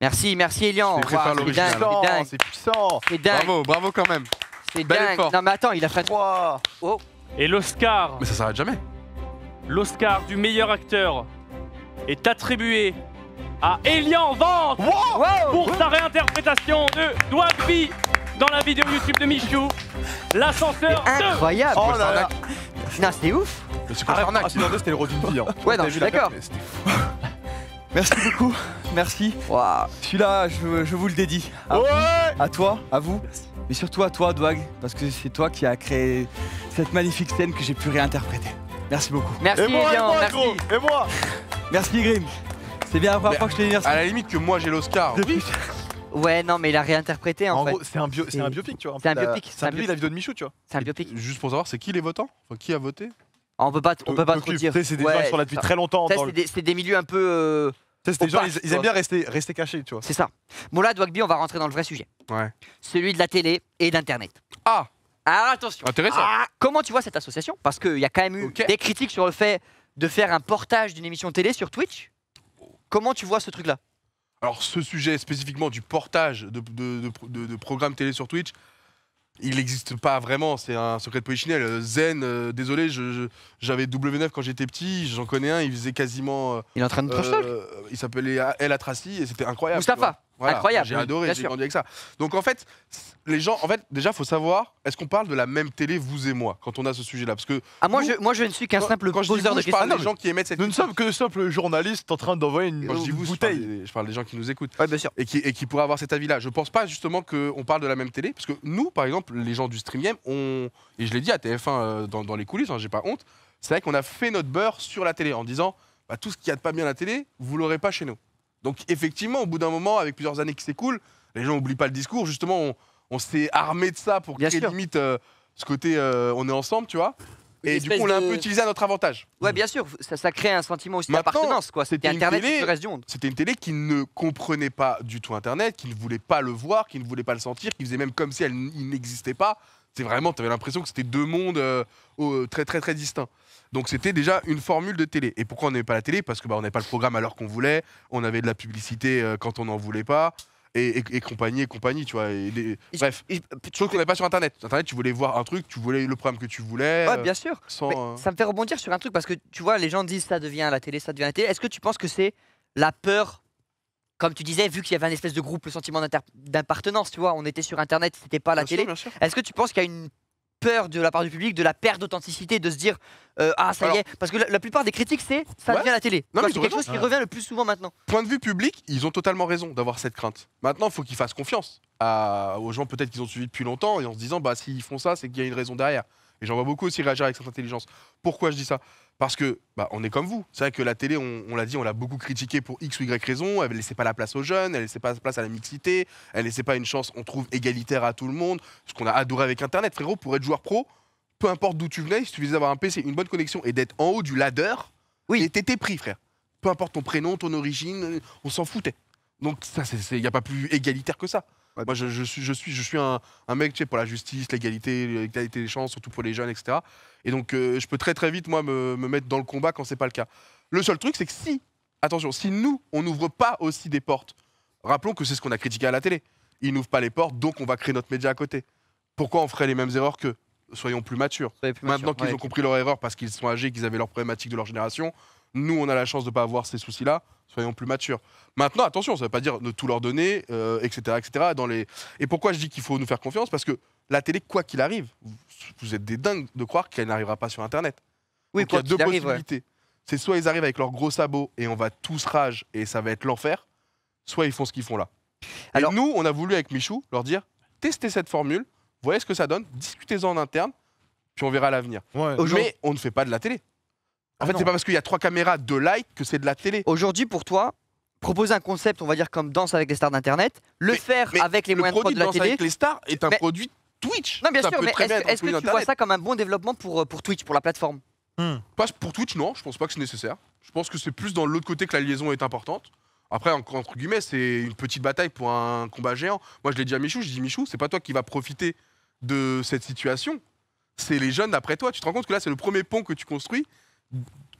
Merci, merci Elian. Oh, c'est puissant, c'est puissant. Bravo, bravo quand même. C'est dingue. Non mais attends, il a fait trois.
Oh. Et l'Oscar, Mais ça s'arrête jamais. l'Oscar du meilleur acteur est attribué à Elian Vente pour sa réinterprétation de Dwagby dans la vidéo YouTube de Michou. L'ascenseur Incroyable. Oh là
là. c'était ouf. Le c'est c'était le roi hein. Ouais, non, je suis d'accord. Merci beaucoup. Merci. Celui-là, je, vous le dédie. Ouais à toi, à vous mais surtout à toi, Dwag, parce que c'est toi qui as créé cette magnifique scène que j'ai pu réinterpréter. Merci beaucoup. Merci, et moi, et moi,
merci.
et moi
Merci, Grim. C'est bien la première fois que je te
dit
À la
limite que moi, j'ai l'Oscar.
Oui. <laughs>
Ouais, non, mais il a réinterprété en, en fait. gros, c'est un, bio, un, biopic, tu vois. C'est un biopic. C'est un, biopic, la vidéo de Michou, tu vois. C'est un biopic. Juste pour savoir, c'est qui les votants enfin, Qui a voté ah, on peut pas, on euh, peut pas trop dire. C'est des
gens depuis très longtemps. C'est
des, milieux un peu euh, ils, aiment bien rester, cachés, tu vois. C'est ça. Bon, là, Dwagby, on va rentrer dans le vrai sujet. Ouais. Celui de la télé et d'Internet. Ah attention. Intéressant. Ah, comment tu vois cette association Parce qu'il y a quand même eu des critiques sur le fait de faire un portage d'une émission télé sur Twitch. Comment tu vois ce truc-là Alors, ce sujet
spécifiquement du portage de programmes télé sur Twitch, il n'existe pas vraiment, c'est un secret de polichinelle. Euh, Zen, euh, désolé, j'avais W9 quand j'étais petit, j'en connais un, il faisait quasiment. Euh, il est en train de euh, Il s'appelait El Atraci et c'était incroyable. Mustapha Incroyable. J'ai adoré, j'ai grandi avec ça. Donc en fait, les gens, en fait, déjà, faut savoir, est-ce qu'on parle de la même télé, vous et moi, quand on a ce sujet-là Parce que. Ah, moi, je, moi je ne suis qu'un simple quand poseur de questions. des gens qui émettent cette. Nous ne sommes que de simples journalistes en train d'envoyer une, vous, bouteille. Je parle, des, gens qui nous écoutent. bien sûr. Et qui, pourraient avoir cet avis-là. Je pense pas justement qu'on parle de la même télé, parce que nous, par exemple, les gens du Stream on. Et je l'ai dit à TF1 euh, dans, les coulisses, hein, j'ai pas honte. C'est vrai qu'on a fait notre beurre sur la télé en disant bah, tout ce qu'il y a de pas bien la télé, vous l'aurez pas chez nous. Donc effectivement, au bout d'un moment, avec plusieurs années qui s'écoulent, les gens n'oublient pas le discours. Justement, on, s'est armé de ça pour qu'il créer ait limite euh, ce côté euh, on est ensemble, tu vois. et du coup, on l'a un peu utilisé
à notre avantage. Ouais, bien sûr, ça, crée un sentiment aussi d'appartenance. C'était Internet télé, du monde.
C'était une télé qui ne comprenait pas du tout Internet, qui ne voulait pas le voir, qui ne voulait pas le sentir, qui faisait même comme si elle n'existait pas. C'est vraiment, tu avais l'impression que c'était deux mondes euh, très, très, très distincts. Donc c'était déjà une formule de télé. Et pourquoi on n'aimait pas la télé Parce que bah, on n'avait pas le programme alors qu'on voulait, on avait de la publicité euh, quand on n'en voulait pas. Et, compagnie et compagnie, tu vois. Et Bref, chose qu'on n'est pas sur Internet. Sur Internet, tu voulais voir un truc, tu voulais le programme que tu voulais. Ouais, euh, bien sûr. Euh, ça
me fait rebondir sur un truc parce que tu vois, les gens disent ça devient la télé, ça devient la télé. Est-ce que tu penses que c'est la peur comme tu disais, vu qu'il y avait un espèce de groupe, le sentiment d'appartenance, tu vois, on était sur Internet, c'était pas la télé. Est-ce que tu penses qu'il y a une peur de la part du public de la perte d'authenticité, de se dire euh, ah ça y est, parce que la, plupart des critiques c'est ça ouais. à la télé. c'est quelque chose qui revient le plus souvent maintenant. Point de vue public, ils ont totalement raison d'avoir
cette crainte. Maintenant, il faut qu'ils fassent confiance aux gens peut-être qu'ils ont suivi depuis longtemps et en se disant bah s'ils font ça, c'est qu'il y a une raison derrière. Et j'en vois beaucoup aussi réagir avec cette intelligence. Pourquoi je dis ça parce que bah, on est comme vous. C'est vrai que la télé, on, l'a dit, on l'a beaucoup critiqué pour X ou Y raison. Elle ne laissait pas la place aux jeunes, elle ne laissait pas la place à la mixité, elle ne laissait pas une chance, on trouve, égalitaire à tout le monde. Ce qu'on a adoré avec Internet, frérot, pour être joueur pro, peu importe d'où tu venais, si tu voulais avoir un PC, une bonne connexion et d'être en haut du ladder, oui. il t'étais pris, frère. Peu importe ton prénom, ton origine, on s'en foutait. Donc ça, il n'y a pas plus égalitaire que ça. Moi, je, suis, je, suis, je suis un, mec pour la justice, l'égalité, l'égalité des chances, surtout pour les jeunes, etc. Et donc, euh, je peux très très vite, moi, me, mettre dans le combat quand ce n'est pas le cas. Le seul truc, c'est que si, attention, si nous, on n'ouvre pas aussi des portes, rappelons que c'est ce qu'on a critiqué à la télé. Ils n'ouvrent pas les portes, donc on va créer notre média à côté. Pourquoi on ferait les mêmes erreurs que, Soyons plus matures. Maintenant qu'ils ont compris leur erreur parce qu'ils sont âgés, qu'ils avaient leurs problématiques de leur génération, nous, on a la chance de ne pas avoir ces soucis-là. Soyons plus matures. Maintenant, attention, ça ne veut pas dire de tout leur donner, etc., euh, etc. Dans les... Et pourquoi je dis qu'il faut nous faire confiance Parce que la télé, quoi qu'il arrive, vous êtes des dingues de croire qu'elle n'arrivera pas sur Internet. Oui, il y a deux possibilités. C'est soit ils arrivent avec leurs gros sabots et on va tous rage et ça va être l'enfer, soit ils font ce qu'ils font là. Alors nous, on a voulu avec Michou leur dire testez cette formule, voyez ce que ça donne, discutez-en en interne, puis on verra l'avenir. Mais on ne fait pas de la télé. En ah fait, c'est pas parce qu'il y a
trois caméras, de light que c'est de la télé. Aujourd'hui, pour toi, proposer un concept, on va dire comme Danse avec les stars d'Internet, le faire avec les moyens de, de la avec les stars est un produit Twitch. Non, bien sûr, mais est-ce que, tu vois ça comme un bon développement pour, euh, pour Twitch, pour la plateforme hmm. pour Twitch, non, je pense pas que c'est
nécessaire. Je pense que c'est plus dans l'autre côté que la liaison est importante. Après, entre guillemets, c'est une petite bataille pour un combat géant. Moi, je l'ai dit à Michou, je dis Michou, c'est pas toi qui va profiter de cette situation, c'est les jeunes d'après toi. Tu te rends compte que là, c'est le premier pont que tu construis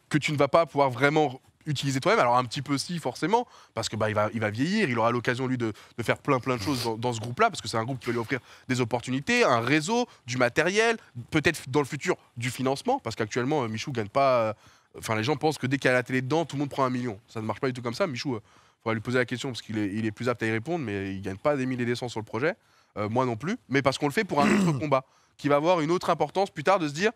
que tu ne vas pas pouvoir vraiment utiliser toi-même. Alors un petit peu si, forcément, parce que bah, il, va, il va vieillir, il aura l'occasion, lui, de, faire plein plein de choses dans, ce groupe-là, parce que c'est un groupe qui va lui offrir des opportunités, un réseau, du matériel, peut-être dans le futur du financement, parce qu'actuellement, Michou euh, Michou gagne pas... Euh, enfin, les gens pensent que dès qu'il y a la télé dedans, tout le monde prend un million. Ça ne marche pas du tout comme ça. Michou, il euh, faudra lui poser la question, parce qu'il est, il est, plus apte à y répondre, mais il gagne pas des milliers et des cents sur le projet. moi non plus, mais parce qu'on le fait pour un autre <clears throat> combat qui va avoir une autre importance plus tard de se dire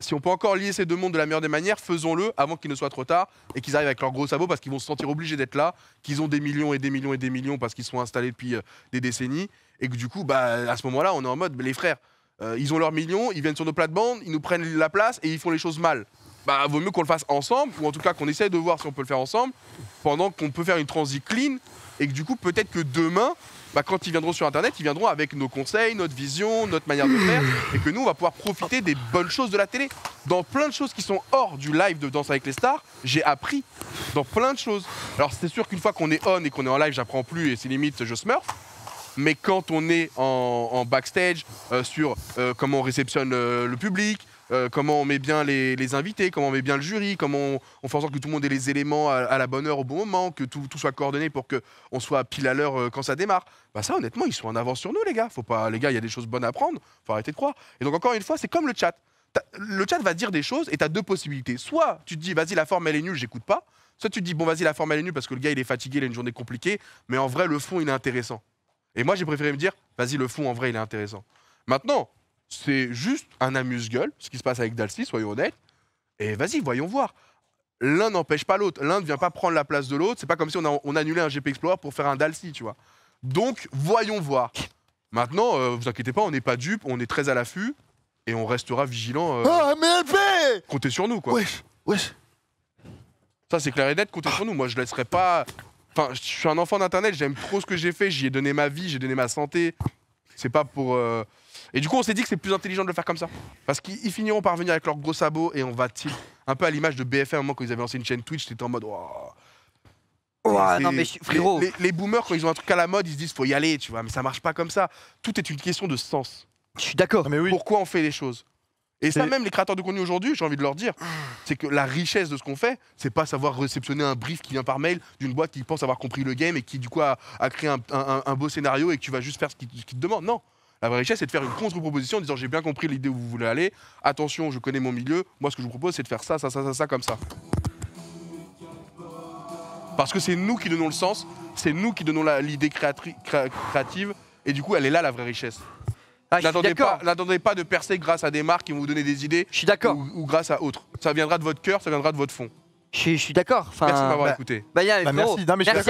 si on peut encore lier ces deux mondes de la meilleure des manières, faisons-le avant qu'il ne soit trop tard et qu'ils arrivent avec leurs gros sabots parce qu'ils vont se sentir obligés d'être là, qu'ils ont des millions et des millions et des millions parce qu'ils sont installés depuis euh, des décennies et que du coup, bah, à ce moment-là, on est en mode, les frères, euh, ils ont leurs millions, ils viennent sur nos plates-bandes, ils nous prennent la place et ils font les choses mal. Bah, vaut mieux qu'on le fasse ensemble ou en tout cas qu'on essaye de voir si on peut le faire ensemble pendant qu'on peut faire une transit clean et que du coup, peut-être que demain, bah, quand ils viendront sur Internet, ils viendront avec nos conseils, notre vision, notre manière de faire, et que nous, on va pouvoir profiter des bonnes choses de la télé. Dans plein de choses qui sont hors du live de Danse avec les stars, j'ai appris dans plein de choses. Alors c'est sûr qu'une fois qu'on est on et qu'on est en live, j'apprends plus et c'est limite je smurf. Mais quand on est en, backstage euh, sur euh, comment on réceptionne euh, le public, euh, comment on met bien les, invités, comment on met bien le jury, comment on, fait en sorte que tout le monde ait les éléments à, la bonne heure au bon moment, que tout, soit coordonné pour qu'on soit pile à l'heure euh, quand ça démarre. Bah ça, honnêtement, ils sont en avance sur nous, les gars. Faut pas, les gars, il y a des choses bonnes à prendre. Faut arrêter de croire. Et donc encore une fois, c'est comme le chat. Le chat va dire des choses et tu as deux possibilités. Soit tu te dis, vas-y, la forme, elle est nulle, j'écoute pas. Soit tu te dis, bon, vas-y, la forme, elle est nulle parce que le gars, il est fatigué, il a une journée compliquée, mais en vrai, le fond, il est intéressant. Et moi, j'ai préféré me dire, vas-y, le fond, en vrai, il est intéressant. Maintenant, c'est juste un amuse-gueule, ce qui se passe avec Dalcy, soyons honnêtes. Et vas-y, voyons voir. L'un n'empêche pas l'autre. L'un ne vient pas prendre la place de l'autre. C'est pas comme si on, on annulait un GP Explorer pour faire un Dalcy, tu vois. Donc, voyons voir. Maintenant, ne euh, vous inquiétez pas, on n'est pas dupe, on est très à l'affût et on restera vigilant. Euh,
ah, mais
Comptez sur nous, quoi. Wesh, wesh. Ça, c'est clair et net, comptez sur nous. Moi, je laisserai pas. Enfin, je suis un enfant d'Internet, j'aime trop ce que j'ai fait, j'y ai donné ma vie, j'ai donné ma santé. C'est pas pour. Euh, et du coup, on s'est dit que c'est plus intelligent de le faire comme ça. Parce qu'ils finiront par venir avec leurs gros sabots et on va tilt. Un peu à l'image de BFM, un moment quand ils avaient lancé une chaîne Twitch, t'étais en mode. Oh.
non, mais frérot.
Les, boomers, quand ils ont un truc à la mode, ils se disent faut y aller, tu vois, mais ça marche pas comme ça. Tout est une question de sens. Je suis d'accord. mais Oui. Pourquoi on fait les choses et ça, même les créateurs de contenu aujourd'hui, j'ai envie de leur dire, c'est que la richesse de ce qu'on fait, c'est pas savoir réceptionner un brief qui vient par mail d'une boîte qui pense avoir compris le game et qui, du coup, a, créé un, beau scénario et que tu vas juste faire ce qu'ils te demandent. Non. La vraie richesse, c'est de faire une contre-proposition en disant j'ai bien compris l'idée où vous voulez aller, attention, je connais mon milieu, moi ce que je vous propose, c'est de faire ça, ça, ça, ça, ça, comme ça. Parce que c'est nous qui donnons le sens, c'est nous qui donnons l'idée créative, et du coup, elle est là la vraie richesse. Ah, n'attendez, pas, de percer grâce à des marques qui vont vous donner des idées. d'accord. Ou, ou grâce à autres. Ça viendra de votre cœur, ça viendra de votre fond.
Je suis, d'accord. merci de m'avoir écouté. merci.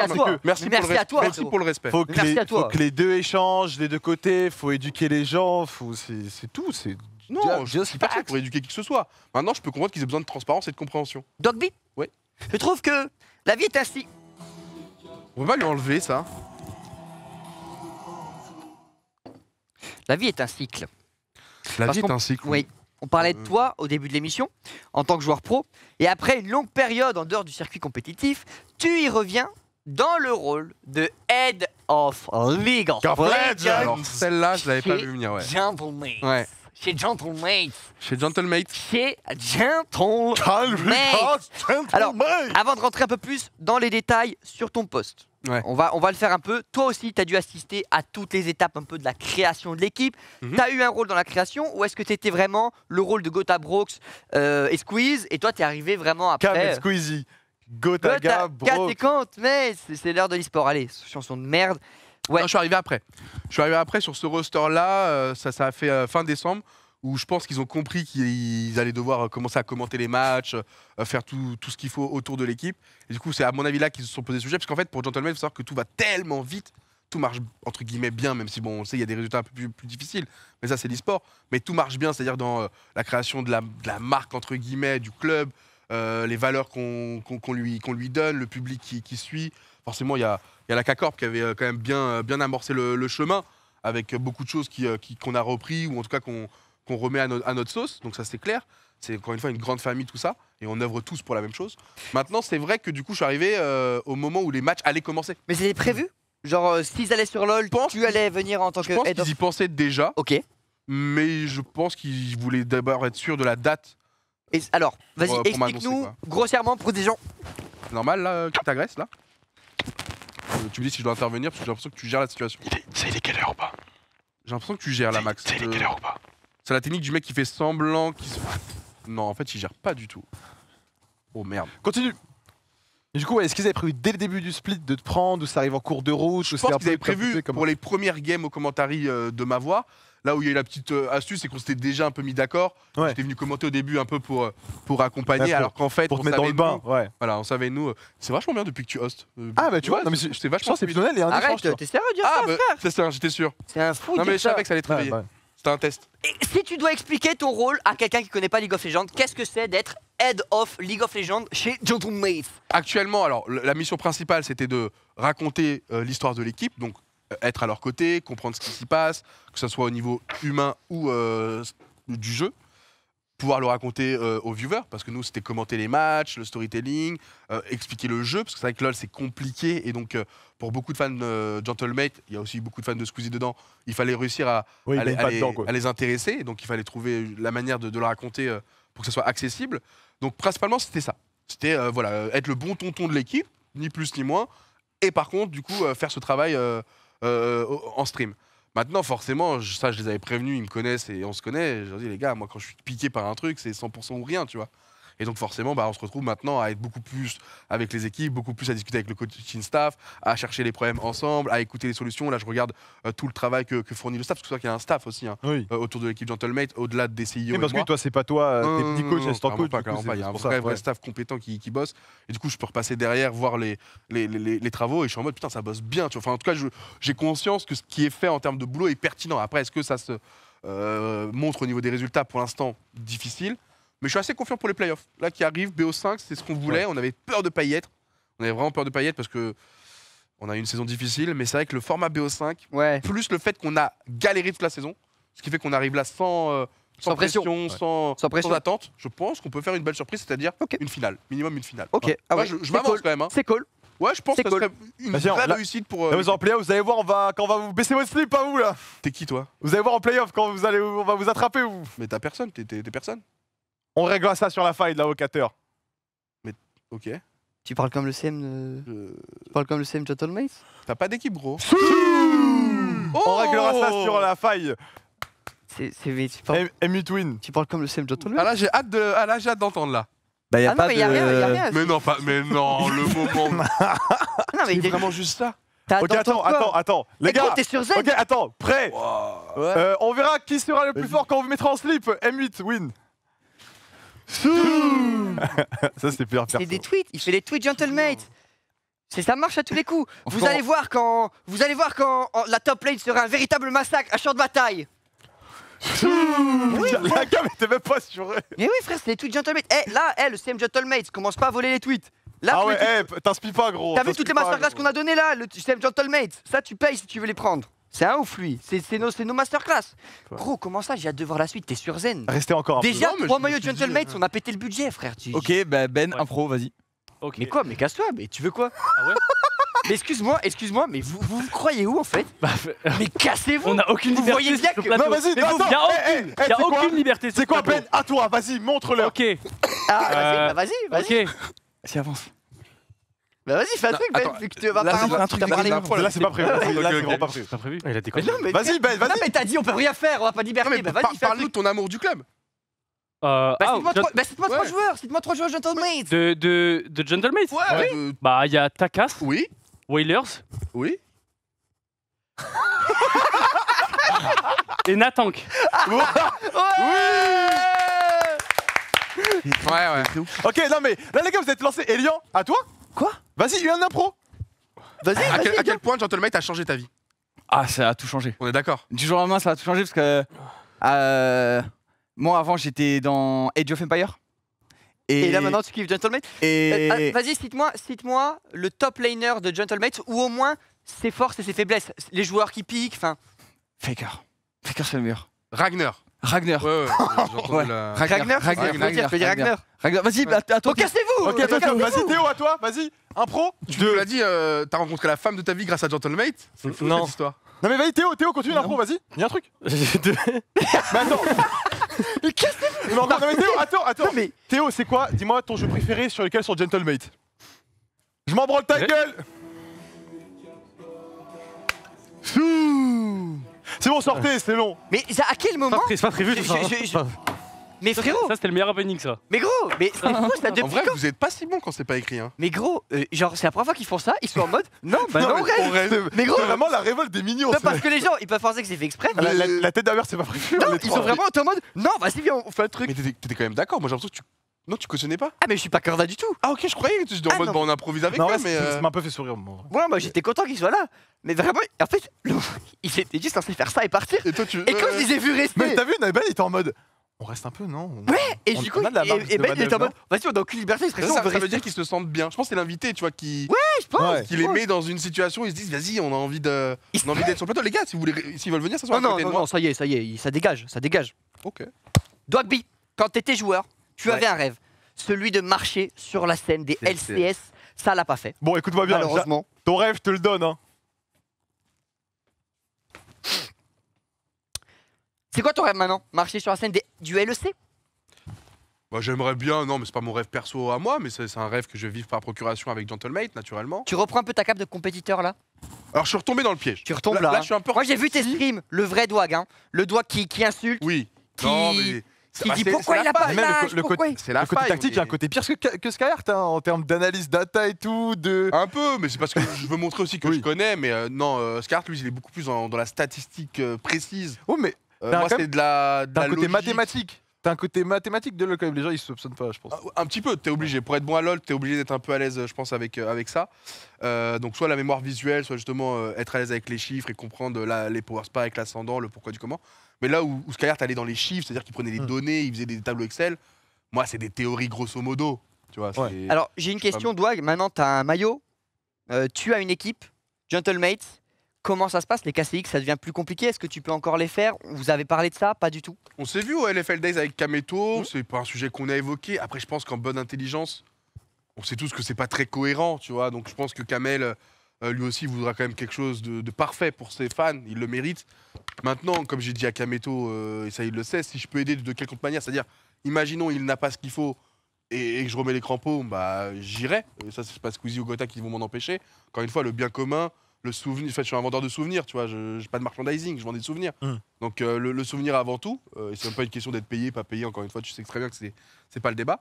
à toi. Merci, pour le respect. Faut à toi. faut que les
deux échangent des deux côtés. faut éduquer les gens. C'est tout. C'est non, je suis pour éduquer qui que ce soit. Maintenant, je peux comprendre qu'ils aient besoin de transparence et de compréhension.
Dogby Oui. Je trouve que la vie est un cycle. On va pas lui enlever ça. La vie est un cycle. La vie est un cycle. Oui. On parlait de mhm. toi au début de l'émission, en tant que joueur pro, et après une longue période en dehors du circuit compétitif, tu y reviens dans le rôle de Head of Legal. Celle-là, je l'avais pas vu venir, ouais. Gentleman. Ouais. Chez Gentlemate. Chez Gentlemate. Chez Gentlemate. Alors, avant de rentrer un peu plus dans les détails sur ton poste, on, va, on va le faire un peu. Toi aussi, tu as dû assister à toutes les étapes un peu de la création de l'équipe. Mhm. T'as Tu as eu un rôle dans la création ou est-ce que tu étais vraiment le rôle de Gotha Brooks euh, et Squeeze et toi, tu es arrivé vraiment après Cam euh, Squeezie. Gotha, Brooks. mais c'est l'heure de l'e-sport. Allez, chanson de merde.
Ouais. je suis arrivé après. Je suis arrivé après sur ce roster-là. Euh, ça, a fait fin décembre où je pense qu'ils ont compris qu'ils allaient devoir commencer à commenter les matchs, euh, faire tout, ce qu'il faut autour de l'équipe. Et du coup, c'est à mon avis là qu'ils se sont posés le sujet, parce qu'en fait, pour Gentleman, il faut savoir que tout va tellement vite, tout marche entre guillemets bien, même si bon, on sait, il y a des résultats un peu plus, difficiles, mais ça, c'est l'e-sport. Mais tout marche bien, c'est-à-dire dans euh, la création de la, marque, entre guillemets, du club, euh, les valeurs qu'on lui, qu'on lui donne, le public qui, suit. Forcément, il y a, y a la CACORP qui avait quand même bien, bien amorcé le, chemin avec beaucoup de choses qu'on a repris ou en tout cas qu'on qu'on remet à, notre sauce, donc ça c'est clair. C'est encore une fois une grande famille, tout ça, et on œuvre tous pour la même chose. Maintenant, c'est vrai que du coup, je suis arrivé euh, au moment où les matchs allaient commencer. Mais c'était prévu Genre, euh,
s'ils allaient sur LoL, tu allais venir en tant que. Je pense qu'ils
y pensaient déjà. Ok. Mais je pense qu'ils voulaient d'abord être sûrs de la date. Et alors, vas-y, explique-nous
grossièrement pour des
gens. Normal là, euh, qui t'agresse là tu me dis si je dois intervenir parce que j'ai l'impression que tu gères la situation. quelle heure ou pas J'ai l'impression que tu gères la max. ou pas c'est la technique du mec qui fait semblant qu'il se... Ah, non, en fait, il gère pas du tout. Oh merde. Continue du coup, est-ce qu'ils avaient prévu dès le début du split de te prendre ou ça arrive en cours de route Je pense qu'ils avaient prévu pour les premières games au commentary euh, de ma voix. Là où il y a eu la petite euh, astuce, c'est qu'on s'était déjà un peu mis d'accord. J'étais venu commenter au début un peu pour, euh, pour accompagner, alors qu'en fait. Pour on mettre dans le bain, ouais. Voilà, on savait, nous. C'est vachement bien depuis que tu hostes. ah, bah tu vois, non, mais c'est vachement. c'est et un hein, Arrête, t'es sérieux, dire ah, bah, C'est ça, j'étais sûr. C'est un fou, Non, mais je savais que ça allait travailler
si tu dois expliquer ton rôle à quelqu'un qui connaît pas League of Legends, qu'est-ce que c'est d'être Head of League of Legends chez
Jonathan Maze? Actuellement, alors la mission principale c'était de raconter euh, l'histoire de l'équipe, donc euh, être à leur côté, comprendre ce qui s'y passe, que ce soit au niveau humain ou euh, du jeu pouvoir le raconter euh, aux viewers, parce que nous, c'était commenter les matchs, le storytelling, euh, expliquer le jeu, parce que c'est vrai que LoL, c'est compliqué, et donc euh, pour beaucoup de fans de Gentlemate, il y a aussi beaucoup de fans de Squeezie dedans, il fallait réussir à, à, les, intéresser, donc il fallait trouver la manière de, de le raconter pour que ça soit accessible. Donc principalement, c'était ça. C'était voilà, être le bon tonton de l'équipe, ni plus ni moins, et par contre, du coup, faire ce travail en stream. Maintenant, forcément, ça, je les avais prévenus, ils me connaissent et on se connaît. Je leur dis, les gars, moi, quand je suis piqué par un truc, c'est 100% ou rien, tu vois. Et donc forcément, bah, on se retrouve maintenant à être beaucoup plus avec les équipes, beaucoup plus à discuter avec le coaching staff, à chercher les problèmes ensemble, à écouter les solutions. Là, je regarde euh, tout le travail que, fournit le staff, parce que c'est qu'il y a un staff aussi hein, euh, autour de l'équipe Gentlemate, au-delà des CIO. E Mais parce que toi, c'est pas
toi, euh, t'es petit coach, c'est coach. Pas, Il y a un vrai, staff
compétent qui, bosse. Et du coup, je peux repasser derrière, voir les, les, travaux, et je suis en mode putain, ça bosse bien. Tu Enfin, en tout cas, j'ai conscience que ce qui est fait en termes de boulot est pertinent. Après, est-ce que ça se montre au niveau des résultats Pour l'instant, difficile. Mais je suis assez confiant pour les playoffs. Là qui arrive, BO5, c'est ce qu'on voulait. On avait peur de pas y être. On avait vraiment peur de pas y être parce que on a eu une saison difficile. Mais c'est vrai que le format BO5, ouais. plus le fait qu'on a galéré toute la saison, ce qui fait qu'on arrive là sans. Euh, sans, pression, sans, pression, attente, je pense qu'on peut faire une belle surprise, c'est-à-dire une finale, minimum une finale. Ok, ah je, m'avance quand même. Hein. C'est cool. Ouais, je pense que cool. une vraie réussite pour. vous euh, vous allez voir, on va, quand on va vous baisser votre slip, à hein, vous là. T'es qui toi Vous allez voir en playoff quand vous allez, on va vous attraper vous. Mais t'as personne, t'es personne. On réglera ça sur la faille de l'avocateur. Mais
ok. Tu parles comme le CM euh, euh. Tu parles comme le CM John Mace T'as pas d'équipe, gros.
Oh on réglera ça
sur la faille.
C'est 8
win. Tu parles comme le CM John Ah là j'ai hâte de ah là j'ai hâte d'entendre là. Bah y a pas ah mais de... rien, rien. Mais
non pas mais <laughs> non le moment. non
mais il est vraiment juste ça.
Ok, attends, attends, attends. Les gars, t'es sur Z. Ok, attends, prêt. Euh, on verra qui sera le plus fort quand on vous mettra en
slip. M8, win. <laughs> Ça, c'est plus c'est C'est des tweets, il fait des tweets, gentlemates C'est ça marche à tous les coups. Vous allez voir quand, vous allez voir quand oh, la top lane sera un véritable massacre, à champ de bataille. La gamme était même pas sur Mais oui, frère, c'est les tweets gentlemates Eh, là, eh, le CM gentlemates commence pas à voler les tweets. Là, Ah ouais, t'inspire eh, t'inspires
pas, gros. t'as vu toutes les masterclass
qu'on a données là, le CM gentlemates Ça, tu payes si tu veux les prendre. C'est un ouf, lui. C'est nos, masterclass. Bro, comment ça J'ai hâte de voir la suite. T'es sur Zen. Restez encore un Déjà, peu. Déjà, trois maillots euh, Gentlemates, on a pété le budget, frère.
Ok, bah, Ben, un pro, vas-y.
Mais quoi Mais casse-toi, mais tu veux quoi ah <laughs> Mais excuse-moi, excuse-moi, mais vous, vous, croyez où en fait bah, euh, Mais cassez-vous On n'a eh, eh, eh, aucune liberté. Vous voyez Non, vas-y, attends Y'a aucune, hey, a
aucune liberté. C'est quoi, Ben À toi, vas-y, montre-leur. Ok.
Ah, vas-y, euh, bah, vas-y, vas-y. Ok. Vas-y, avance. Bah vas-y fais un truc ben, vu que tu vas parler un truc là, c'est pas prévu. c'est pas prévu. Il a Vas-y, Ben, vas-y. mais t'as dit on peut rien faire, on va pas libérer. liberté. Bah vas-y, fais nous de ton amour du club. Euh, Bah, ah, bah cite-moi trois- trois joueurs, cite-moi trois joueurs, de, de,
de Gentleman Ouais, Bah, il y a Takas, Oui, Wailers oui.
<laughs> et Natank. Ouais, ouais. Ok, non mais là les gars, vous êtes lancés.
Elian, à toi Quoi Vas-y, il y a un impro Vas-y, à, vas quel, à quel point, Gentleman, a changé ta vie
Ah, ça a tout changé. On est d'accord. Du jour au lendemain, ça a tout changé parce que. Euh, moi, avant, j'étais dans Age of Empire. Et, là maintenant tu
kiffes Gentlemate. Euh, ah, vas-y, cite-moi cite -moi le top laner de Gentlemate ou au moins ses forces et ses faiblesses. Les joueurs qui piquent, enfin.
Faker. Faker c'est le meilleur. Ragnar. Ragnar. Ouais,
ouais, <laughs> Ragnar. Ragnar. Ragnar. Ragnar. Ragnar. Vas-y, à, toi. Oh, cassez-vous Ok, Vas-y,
Théo, à
toi, vas-y. Impro pro Tu l'as dit, euh, t'as rencontré la femme de ta vie grâce à Gentlemate C'est une non. cette
histoire. Non, mais vas-y, Théo, Théo, continue l'impro, vas-y. Il y a un truc. <laughs> mais attends. mais cassez-vous non, non, mais Théo, attends, attends. mais... Théo, c'est quoi Dis-moi ton jeu préféré sur lequel sur Gentlemate Je m'en branle ta gueule C'est bon, sortez, c'est long. Mais à quel moment C'est pas prévu, c'est mais frérot Ça, c'était le meilleur opening, ça.
Mais gros Mais <laughs> c'est fou, ça, depuis En vrai, vous êtes pas si bon quand c'est pas écrit. Hein. Mais gros, euh, genre, c'est la première fois qu'ils font ça, ils sont en mode Non, bah <laughs> non, on reste. Mais gros C'est vraiment la révolte des mignons. Non, parce que les gens, ils peuvent penser que c'est fait exprès. La, tête d'Aver, c'est pas prévu. non, ils sont vraiment en mode Non, vas-y, viens, on fait un truc. Mais t'étais quand même d'accord, moi j'ai l'impression que tu. Non, tu cautionnais pas Ah, mais je suis pas corda du tout. Ah, ok, je croyais que tu étais en ah, mode bon on improvise avec Non, mais. Euh, ça m'a un peu fait sourire. moi. Ouais, moi, j'étais content qu'ils soient là. Mais vraiment, en fait, <laughs> ils étaient juste censés faire ça et partir. Et toi, tu. Et quand euh, ils je les ai vus rester. Mais t'as vu, Naïban, il était en mode
on reste un peu, non Ouais Et du coup, et, bah, vas-y,
on liberté d'expression. Ça, veut dire qu'ils se
sentent bien. Je pense que c'est l'invité, tu vois, qui. Ouais, je pense. Qui les met dans une situation ils se disent, vas-y, on a envie de,
d'être sur le plateau. Les gars, si vous s'ils veulent venir, ça soit à côté de moi. ça y est, ça y est, ça dégage, ça dégage. Ok. Dogby, quand t'étais joueur, tu avais un rêve, celui de marcher sur la scène des LCS. Ça l'a pas fait.
Bon, écoute-moi bien. Malheureusement.
Ton rêve, je te le donne. Hein. C'est quoi ton rêve maintenant Marcher sur la scène des, du LEC
bah, J'aimerais bien, non, mais c'est pas mon rêve perso à moi, mais c'est un rêve que je
vivre par procuration avec Gentlemate, naturellement. Tu reprends un peu ta cape de compétiteur là Alors je suis retombé dans le piège. Tu retombes là. Hein. je suis un peu... Moi j'ai vu tes streams, le vrai Doig, hein. le doigt qui, qui insulte. Oui. Qui... Non, mais... Qui ah, dit pourquoi il a pas le, le côté, c'est Le côté tactique,
il y a un côté pire que, que Skyheart hein, en termes
d'analyse data et tout. De... Un peu, mais c'est parce que je veux montrer aussi que je connais. Mais euh, non, euh, Skyheart, lui, il est beaucoup plus dans la statistique euh, précise. Oh, mais euh, t'as moi, de la. un côté mathématique. T'as un côté mathématique de LoL quand même. Les gens, ils se soupçonnent pas, je pense. Ah, un- petit peu, t'es obligé. Pour être bon à LoL, t'es obligé d'être un peu à l'aise, euh, je pense, avec, euh, avec ça. donc, soit la mémoire visuelle, soit justement être à l'aise avec les chiffres et comprendre la- les power spikes, l'ascendant, le pourquoi du comment. Mais là où, où Skyheart allait dans les chiffres, c'est-à-dire qu'il prenait des hmm. données, il faisait des tableaux Excel, moi, c'est des théories grosso modo. Tu vois, Alors, j'ai une question,
Douag. Maintenant, tu as un maillot, tu as une équipe, Gentlemates Comment ça se passe Les KCX, ça devient plus compliqué Est-ce que tu peux encore les faire Vous avez parlé de ça Pas du tout On s'est vu au
LFL Days avec Kameto, mmh. c'est pas un sujet qu'on a évoqué. Après, je pense qu'en bonne intelligence, on sait tous que c'est pas très cohérent, tu vois. Donc je pense que Kamel, euh, lui aussi, voudra quand même quelque chose de, parfait pour ses fans. Il le mérite. Maintenant, comme j'ai dit à Kameto, euh, et ça il le sait, si je peux aider de quelque manière, c'est-à-dire, imaginons, il n'a pas ce qu'il faut et, que je remets les crampons, bah j'irai. ça, c'est pas Squeezie ou Gotha qui vont m'en empêcher. Encore une fois, le bien commun, le souvenir. fait, je suis un vendeur de souvenirs, tu vois. Je n'ai pas de merchandising, je vends des souvenirs. Hum. Donc, euh, le, souvenir avant tout. Euh, c'est même pas une question d'être payé, pas payé. Encore une fois, tu sais très bien que c'est n'est pas le débat.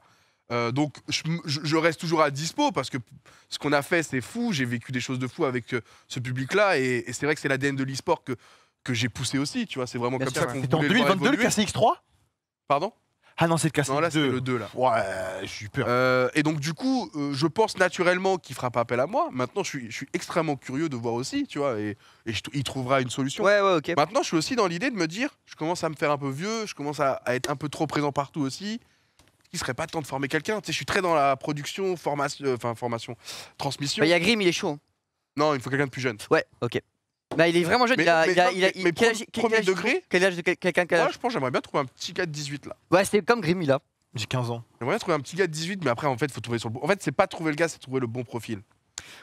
Euh, donc, je, reste toujours à dispo parce que ce qu'on a fait, c'est fou. J'ai vécu des choses de fou avec ce public-là. Et, c'est vrai que c'est l'ADN de l'e-sport que, que j'ai poussé aussi, tu vois. C'est vraiment comme ça qu'on en 2022, le KCX3 Pardon ah non, c'est le casse non, là, c'est le 2, là. Ouais, je suis peur. Euh, et donc, du coup, euh, je pense naturellement qu'il fera pas appel à moi. Maintenant, je suis, extrêmement curieux de voir aussi, tu vois, et, et il trouvera une solution. Ouais, ouais, ok. Maintenant, je suis aussi dans l'idée de me dire, je commence à me faire un peu vieux, je commence à, être un peu trop présent partout aussi. Il serait pas temps de former quelqu'un. Tu sais, je suis très dans la production, formation, euh, enfin, formation, transmission. Bah, il y a Grim, il est chaud. Hein. Non, il faut quelqu'un de plus jeune. Ouais, ok. Bah, il est vraiment jeune, il a, mais, il quel, âge, quel, âge, degré Quel âge Moi, je pense j'aimerais bien trouver un petit gars de 18 là. Ouais, c'est comme Grim, il a. J'ai 15 ans. J'aimerais bien trouver un petit gars de 18, mais après, en fait, faut trouver sur le bon. En fait, c'est pas trouver le gars, c'est trouver le bon profil.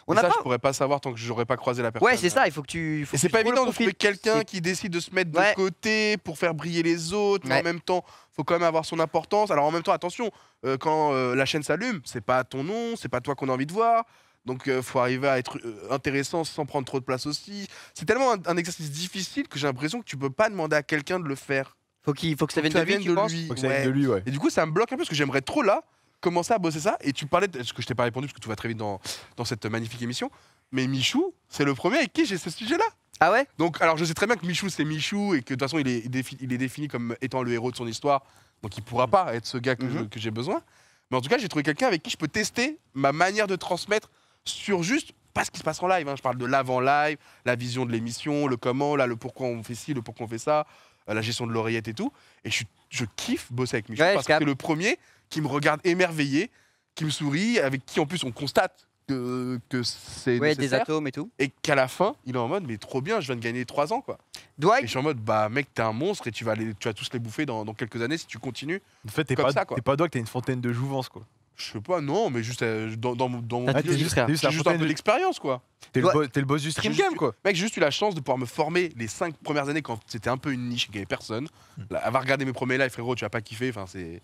On ça, je pourrais pas savoir tant que j'aurais pas croisé la personne. Ouais, c'est ça, il faut que tu. Faut et c'est pas évident de trouver quelqu'un qui décide de se mettre ouais. côté pour faire briller les autres, mais en même temps, faut quand même avoir son importance. Alors en même temps, attention, euh, quand euh, la chaîne s'allume, c'est pas ton nom, c'est pas toi qu'on a envie de voir. Donc, il euh, faut arriver à être euh, intéressant sans prendre trop de place aussi. C'est tellement un, exercice difficile que j'ai l'impression que tu peux pas demander à quelqu'un de le faire. Faut qu'il faut que ça vienne de lui. Et du coup, ça me bloque un peu parce que j'aimerais trop là commencer à bosser ça. Et tu parlais, de, ce que je t'ai pas répondu parce que tu vas très vite dans, dans cette magnifique émission. Mais Michou, c'est le premier avec qui j'ai ce sujet-là. Ah ouais Donc, alors je sais très bien que Michou, c'est Michou et que de toute façon, il est, il est, défini comme étant le héros de son histoire. Donc, il pourra pas être ce gars mhm. que, j'ai besoin. Mais en tout cas, j'ai trouvé quelqu'un avec qui je peux tester ma manière de transmettre sur juste pas ce qui se passe en live. Hein. Je parle de l'avant-live, la vision de l'émission, le comment, là, le pourquoi on fait ci, le pourquoi on fait ça, euh, la gestion de l'oreillette et tout. Et je, kiffe bosser avec Michel parce que c'est le premier qui me regarde émerveillé, qui me sourit, avec qui en plus on constate que, c'est des atomes et tout. Et qu'à la fin, il est en mode, mais trop bien, je viens de gagner 3 ans, quoi. Dwight. Et je suis en mode, bah mec, t'es un monstre et tu vas, aller tu vas tous les bouffer dans, quelques années si tu continues. En fait, t'es pas, ça, pas Dwight, t'es une fontaine de jouvence, quoi. Je sais pas, non, mais juste euh, dans, dans ah, mon juste- un peu d'expérience, quoi. T'es le, boss du stream game, quoi. Mec, j'ai juste eu la chance de pouvoir me former les cinq premières années quand c'était un peu une niche et qu'il n'y avait personne. Hmm. avoir regardé mes premiers lives, frérot, tu vas pas kiffer. Enfin, c'est.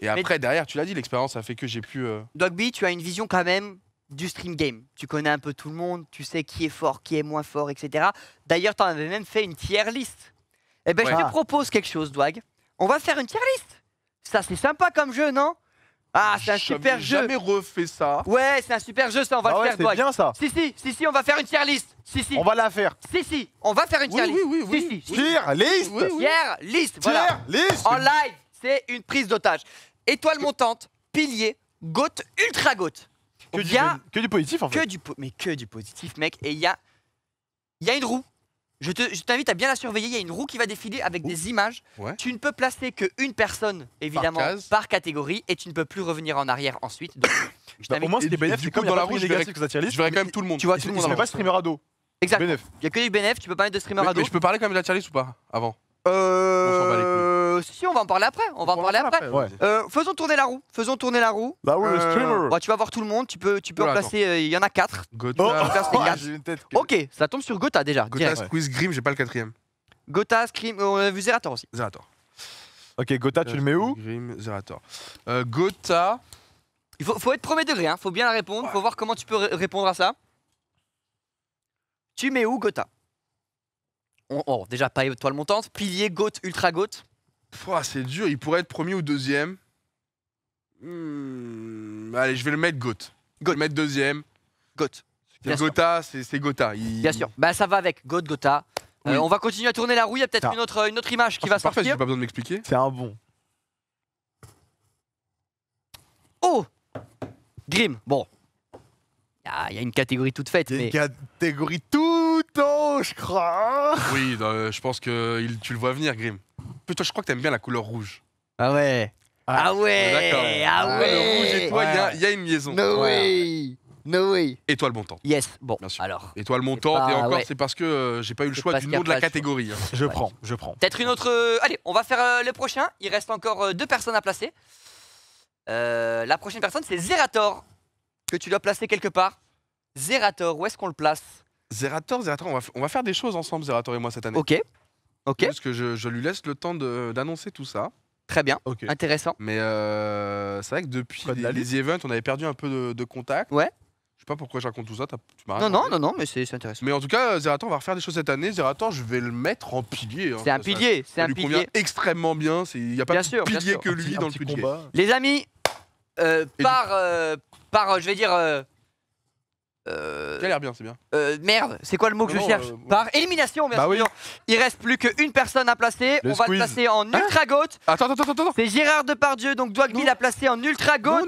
Et après, derrière, tu l'as dit, l'expérience a fait que j'ai pu. Euh,
Dogby, tu as une vision quand même du stream game. Tu connais un peu tout le monde, tu sais qui est fort, qui est moins fort, etc. D'ailleurs, tu en avais même fait une tier list. Eh ben, je te propose quelque chose, Dwag. On va faire une tier list. Ça, c'est sympa comme jeu, non ah, c'est un super jeu. J'ai jamais refait ça. Ouais, c'est un super jeu, ça. On va ah le ouais, faire, C'est bien ça. Si, si, si, si, on va faire une tier list. Si, si. On va la faire. Si, si, on va faire une tier oui, list. Si, Tier list. Tier list. Voilà. Tier En live, c'est une prise d'otage. Étoile montante, pilier, goutte, ultra goutte Que, du, que du positif, en fait. Que du mais que du positif, mec. Et il y a, y a une roue. Je t'invite à bien la surveiller. Il y a une roue qui va défiler avec des images. Tu ne peux placer qu'une personne, évidemment, par, catégorie, et tu ne peux plus revenir en arrière ensuite. <coughs>
je bah, au moins, c'est des C'est comme dans la roue, je verrai, je verrai quand même tout le monde. Tu vois, tout le monde. pas streamer ado. Exact. Il n'y a que du bénéf. Tu peux pas mettre de streamer ado. Mais je peux parler quand même de la tier ou pas Avant.
Euh. Euh, si, on va en parler après. On va en parler après. Euh, faisons tourner la roue. Faisons tourner la roue. Bah oui, le euh, bah, tu vas voir tout le monde. Tu peux, tu peux en Il y en a 4. Gotha. Oh, ah, j'ai une tête. Ok, ça tombe sur Gota déjà. Gotha, Squeeze, Grim, j'ai pas le quatrième. Gotha, Scream. On a vu Zerator aussi. Zerator. Ok, Gotha, tu le mets où Grim, Zerator. Euh, Gotha. Il faut, être premier degré. Hein. Faut bien la répondre. Faut voir comment tu peux répondre à ça. Tu mets où Gotha On- Oh, déjà, pas étoile montante. Pilier, Goth, ultra Goth. C'est dur, il
pourrait être premier ou deuxième. Hmm, allez, je vais le mettre Goth. Je mettre deuxième. Got. got c'est Gotha. Bien sûr.
Bah ça va avec Goat Gotha. Euh, on va continuer à tourner la roue. Il y a peut-être une autre, une autre image
qui ah, va Parfait, j'ai sortir. pas besoin de m'expliquer. C'est un bon.
Oh Grim. Bon. Ah, il y a une catégorie toute faite. une
catégorie tout en je crois.
Oui, euh, je pense que il- tu le vois venir, Grim. Toi, je crois que t'aimes bien la couleur rouge. Ah ouais. Ah, ouais. Ah ouais. Ah ah, le rouge et toi, il y, y, a une liaison. No way. No way. Et toi Yes, bon. Alors. Et toi montant, et encore, c'est parce que euh, j'ai pas eu le choix du nom de la catégorie. Hein. Je prends,
je prends.
Peut-être une autre. Euh, allez, on va faire euh, le prochain. Il reste encore deux personnes à placer. la prochaine personne, c'est Zerator, que tu dois placer quelque part. Zerator, où est-ce qu'on le place
Zerator, Zerator, on va, on va, faire des choses ensemble, Zerator et moi, cette année. Ok. Parce que je, je lui laisse le temps d'annoncer tout ça. Très bien. Intéressant. Mais euh, c'est vrai que depuis les, events, on avait perdu un peu de, de contact. Ouais. Je sais pas pourquoi je raconte tout ça. Tu Non, non, non, non, mais c'est intéressant. Mais en tout cas, euh, on va refaire des choses cette année. Zerator, je vais le mettre en pilier. Hein. C'est un pilier, c'est extrêmement bien. Il n'y a pas plus sûr, pilier que lui dans le petit combat.
Les amis, euh, par, par, je vais dire, ça euh, a l'air bien, c'est bien. Euh, merde, c'est quoi le mot que je cherche euh, Par élimination, bien bah Il reste plus qu'une personne à placer. On va le placer en hein ultra goat Attends, attends, attends, attends. C'est Gérard Depardieu, donc Dwagby l'a placé en ultra goat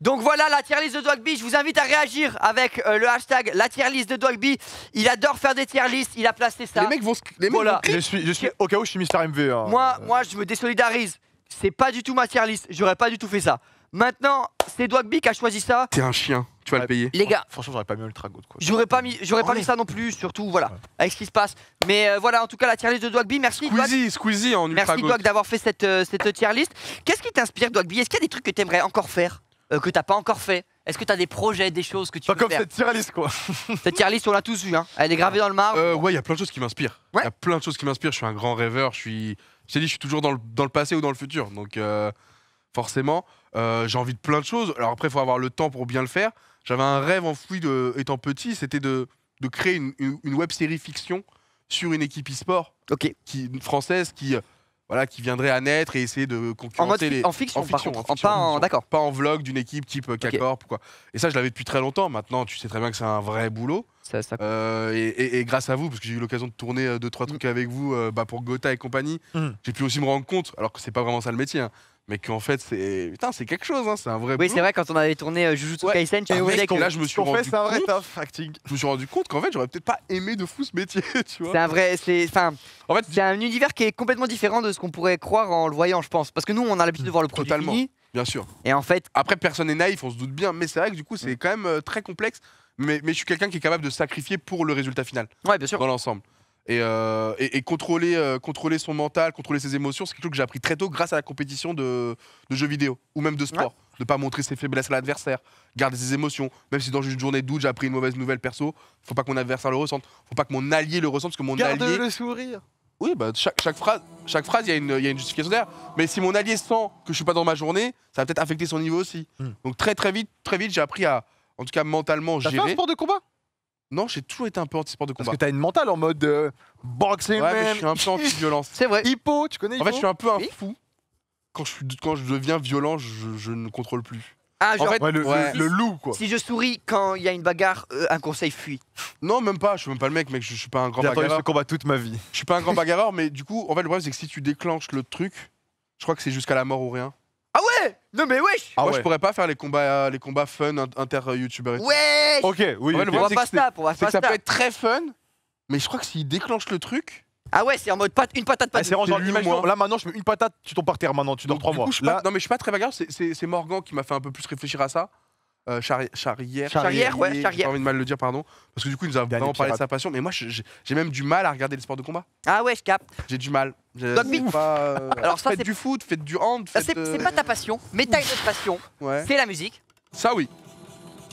Donc voilà la tier list de Dogby, je vous invite à réagir avec le hashtag la tier list de Dogby. Il adore faire des tier lists, il a placé ça. Les mecs vont Les mecs Je suis,
au cas où je suis Mister MV. Hein.
moi, moi je me désolidarise. C'est pas du tout ma tier list, j'aurais pas du tout fait ça. Maintenant, c'est Dwagby qui a choisi ça. T'es un chien, tu vas le payer. Les gars. Franchement, j'aurais pas mis Ultra quoi. J'aurais pas mis, j'aurais pas oh mis ça non plus, surtout, voilà, avec ce qui se passe. Mais euh, voilà, en tout cas, la tier list de Dwagby, merci. Squeezie, Squeezie en Ultra Merci Dwag d'avoir fait cette, euh, cette tier list. Qu'est-ce qui t'inspire, Dwagby Est-ce qu'il y a des trucs que t'aimerais encore faire, que euh, que t'as pas encore fait est-ce que tu as des projets, des choses que tu faire Pas comme cette tier list quoi. <laughs> cette tier list on l'a tous vu hein. Elle est gravée dans le marbre. ouais, il y a plein de choses
qui m'inspirent. Il y a plein de choses qui m'inspirent. Je suis un grand rêveur. Je suis, t'ai dit, je suis toujours dans le, dans le, passé ou dans le futur. Donc forcément, euh, j'ai envie de plein de choses. Alors après, il faut avoir le temps pour bien le faire. J'avais un rêve enfoui de, étant petit, c'était de, de créer une, une, web série fiction sur une équipe e-sport française qui, euh, voilà, qui viendrait à naître et essayer de
concurrencer en les. En fiction, en fiction, en en, pas
d'accord. Pas en vlog d'une équipe type euh, K-Corp. quoi. Et ça, je l'avais depuis très longtemps. Maintenant, tu sais très bien que c'est un vrai boulot. et, grâce à vous, parce que j'ai eu l'occasion de tourner 2 trois mm. trucs avec vous bah pour Gotha et compagnie, mm. j'ai pu aussi me rendre compte, alors que c'est pas vraiment ça le métier, hein, mais qu'en fait c'est putain c'est quelque chose hein, c'est un vrai oui c'est
vrai quand on avait tourné euh, Jujutsu Kaisen tu ah,
avais là je me hein, je me suis rendu compte qu'en fait j'aurais peut-être pas aimé
de fou ce métier <laughs> tu vois c'est un vrai c'est enfin en fait c'est un univers qui est complètement différent de ce qu'on pourrait croire en le voyant je pense parce que nous on a l'habitude de voir le produit totalement bien sûr et en fait après personne n'est naïf on se doute bien mais c'est vrai que du coup c'est mm. quand
même euh, très complexe mais, mais je suis quelqu'un qui est capable de sacrifier pour le résultat final ouais bien sûr dans l'ensemble euh, et, et, contrôler, euh, contrôler son mental, contrôler ses émotions, c'est quelque chose que j'ai appris très tôt grâce à la compétition de, jeux vidéo ou même de sport. De ne pas montrer ses faiblesses à l'adversaire, garder ses émotions. Même si dans une journée d'août, j'ai appris une mauvaise nouvelle perso, faut pas que mon adversaire le ressente, faut pas que mon allié le ressente parce que mon Garde allié. le sourire Oui, bah, chaque, phrase, chaque phrase, il y, a une justification derrière. Mais si mon allié sent que je suis pas dans ma journée, ça va peut-être affecter son niveau aussi. Hmm. Donc très très vite, très vite, j'ai appris à, en tout cas mentalement, gérer. T'as fait un sport de combat non, j'ai toujours été un peu anti-sport de combat. Parce que t'as une mentale en mode Boxing, euh,
boxing, ouais, Mais je suis un peu anti-violence. <laughs> C'est vrai. Hippo, tu connais En fait, je suis un peu un
fou. Quand je, quand je deviens violent, je, ne contrôle plus. Ah, genre, en le, loup, quoi. Si je souris quand il y a une bagarre, euh, un conseil fuit. Non, même pas, je suis même pas le mec, mec, je, suis pas un grand bagarreur. J'ai attendu ce combat toute ma vie. Je suis pas un grand bagarreur, mais du coup, en fait, le problème, c'est que si tu déclenches le truc, je crois que c'est jusqu'à la mort ou rien.
Ah ouais non mais wesh Ah Moi, ouais. je pourrais
pas faire les combats, euh, les combats fun inter euh, youtuber Ouais, Wesh Ok, oui. on va pas ça peut être très fun, mais je crois que s'il déclenche le truc, Ah ouais, c'est en mode pat- une patate ah, c'est là maintenant je mets une patate, tu tombes par terre maintenant, tu dors trois mois. non mais je suis pas très bagarre, c'est Morgan qui m'a fait un peu plus réfléchir à ça. Euh, Charrière. Charrière, Charrière. J'ai envie de mal le dire, pardon. Parce que du coup, il nous a vraiment parlé de sa passion. Mais moi, j'ai même du mal à regarder les sports de combat. Ah ouais, je capte. J'ai du mal. Pas, euh, <laughs> Alors faites du foot, faites du
hand. C'est euh, pas ta passion, mais t'as une autre passion. C'est la musique. Ça, oui.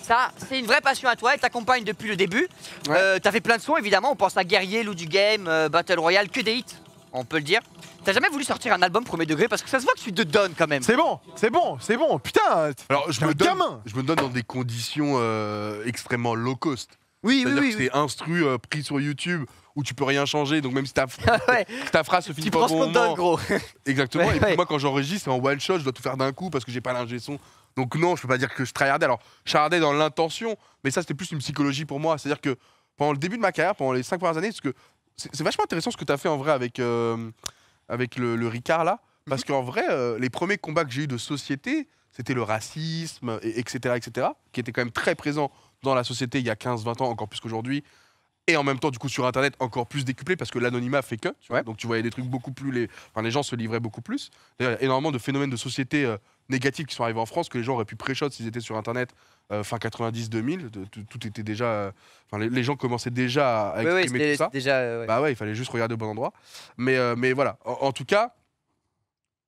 Ça, c'est une vraie passion à toi. Elle t'accompagne depuis le début. t'as fait plein de sons, évidemment. On pense à Guerrier, Loup du Game, Battle Royale, que des hits, on peut le dire. T'as jamais voulu sortir un album premier degré parce que ça se voit que tu te donnes quand même. C'est bon,
c'est bon, c'est bon. Putain. Alors je me donne, je me donne dans des conditions euh, extrêmement low cost. Oui, oui, oui. C'est instru euh, pris sur YouTube où tu peux rien changer. Donc même si ta, <laughs> ah ta phrase se finit pas au bon moment. gros. <laughs> Exactement. et puis moi quand j'enregistre c'est en one shot, je dois tout faire d'un coup parce que j'ai pas l'ingé son. Donc non, je peux pas dire que je tryhardais. Alors, je tryhardais dans l'intention, mais ça c'était plus une psychologie pour moi. C'est-à-dire que pendant le début de ma carrière, pendant les cinq premières années, parce que c'est vachement intéressant ce que tu as fait en vrai avec euh, avec le, Ricard là. Mhm. Parce qu'en vrai, euh, les premiers combats que j'ai eu de société, c'était le racisme, etc., etc., qui était quand même très présent dans la société il y a 15-20 ans, encore plus qu'aujourd'hui. Et en même temps, du coup, sur Internet, encore plus décuplé parce que l'anonymat fait que. Tu vois Donc, tu voyais des trucs beaucoup plus. Les, les gens se livraient beaucoup plus. D'ailleurs, y a énormément de phénomènes de société euh, négatifs qui sont arrivés en France, que les gens auraient pu pré-shot s'ils étaient sur Internet euh, fin 90-2000. Tout était déjà. Enfin, les, gens commençaient déjà à exprimer tout ça. Déjà, euh, Bah ouais, il fallait juste regarder au bon endroit. Mais, euh, mais voilà. En, tout cas,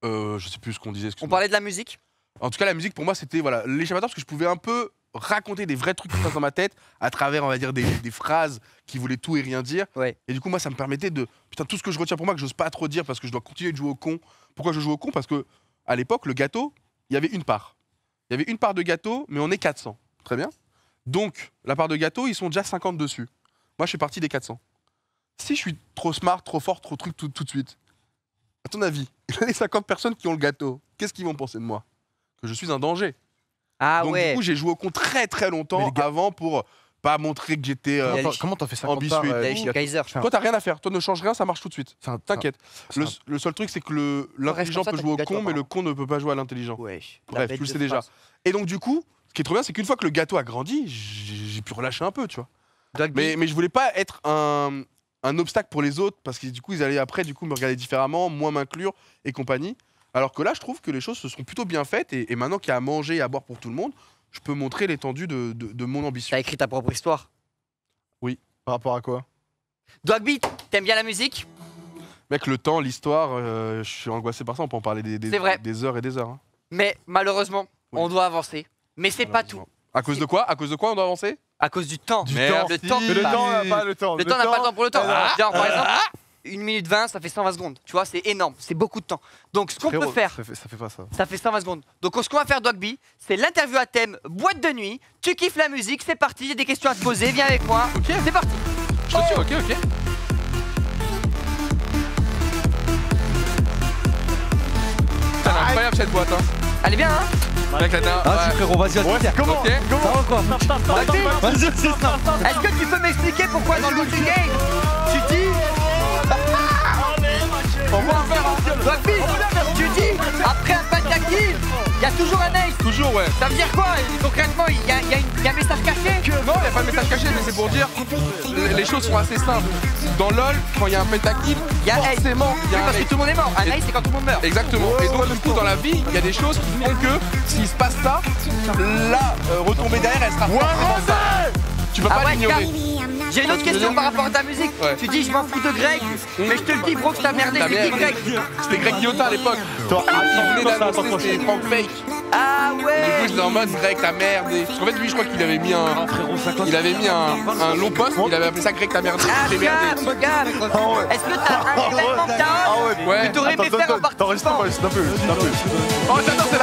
je sais plus ce qu'on disait. On parlait de la musique. En tout cas, la musique pour moi, c'était voilà l'échappatoire parce que je pouvais un peu raconter des vrais trucs qui passent dans ma tête à travers, on va dire, des, phrases qui voulaient tout et rien dire. Et du coup, moi, ça me permettait de. Putain, tout ce que je retiens pour moi, que j'ose pas trop dire parce que je dois continuer de jouer au con. Pourquoi je joue au con Parce que à l'époque, le gâteau, il y avait une part. Il y avait une part de gâteau, mais on est 400. Très bien. Donc, la part de gâteau, ils sont déjà 50 dessus. Moi, je suis parti des 400. Si je suis trop smart, trop fort, trop truc tout, de suite, à ton avis, <laughs> les 50 personnes qui ont le gâteau, qu'est-ce qu'ils vont penser de moi Que je suis un danger. Ah Donc, ouais. du coup, j'ai joué au con très très longtemps avant pour pas montrer que j'étais. Euh, comment t'as fait ça Ambitieux. As toi, t'as rien à faire. Toi, ne change rien, ça marche tout de suite. T'inquiète. Le, seul truc, c'est que l'intelligent peut jouer au con, hein. mais le con ne peut pas jouer à l'intelligent. Bref, tu le sais déjà. Et donc, du coup, ce qui est trop bien, c'est qu'une fois que le gâteau a grandi, j'ai pu relâcher un peu, tu vois. Mais, mais je voulais pas être un, obstacle pour les autres, parce que du coup, ils allaient après du coup, me regarder différemment, moins m'inclure et compagnie. Alors que là, je trouve que les choses se sont plutôt bien faites, et, et maintenant qu'il y a à manger et à boire pour tout le monde, je peux montrer l'étendue de, de,
mon ambition. T'as écrit ta propre histoire Oui. Par rapport à quoi Dogbeat, t'aimes bien la musique
Mec, le temps, l'histoire, euh, je suis angoissé par ça. On peut en parler des, des, heures et des heures. Hein.
Mais malheureusement, on doit avancer. Mais c'est pas tout. À cause de quoi À cause de quoi on doit avancer À cause du temps. Du temps, le temps. le temps, n'a euh, pas le temps. Le temps n'a pas le temps pour le temps. Ah, ah, ah, 1 minute 20, ça fait 120 secondes. Tu vois, c'est énorme, c'est beaucoup de temps. Donc, ce qu'on peut faire. Ça fait, pas ça. Ça fait 120 secondes. Donc, ce qu'on va faire, Dogby, c'est l'interview à thème, boîte de nuit. Tu kiffes la musique, c'est parti. Il des questions à te poser, viens avec moi. Ok. C'est parti. Je oh. te tue, ok, ok.
T'as ah, incroyable cette boîte, hein. Elle est bien, hein Vas-y frérot, vas-y, vas-y, comment comment okay. Comment
Vas-y,
Est-ce que tu peux m'expliquer pourquoi dans le loot du
toi, Tu
dis, après un active, il y a toujours un ace. Toujours, ouais. Ça veut dire quoi Concrètement, il y, il y a, un message caché Non, il n'y a pas de message caché, mais c'est pour dire, euh, les choses sont assez simples. Dans LoL,
quand il y a un pentakill, active, forcément, il y a un Parce que tout le monde est mort. Un ace, c'est quand tout le monde meurt. Exactement. Et donc, du coup, dans la vie, il y a des choses qui font que s'il se passe ça, la retomber euh, retombée derrière, elle sera forcément
ça. Tu peux ah pas l'ignorer. J'ai une autre question par rapport à ta musique. Tu dis je m'en fous de Greg, mais je te le dis, bro, que ta merde Greg. C'était Greg Guillotin à l'époque. Toi, ah, il
venait d'annoncer c'était Fake.
Ah ouais. Du coup,
j'étais en mode Greg, ta merde. Parce qu'en fait, lui, je crois qu'il avait mis un. Ah, il avait mis un, long poste, il avait appelé ça Greg, ta merde. Ah, regarde,
regarde. Ah Est-ce que t'as un événement ah que t'as ouais. tu t'aurais aimé faire en
partie. un pas, c'est un peu. Oh, j'adore c'est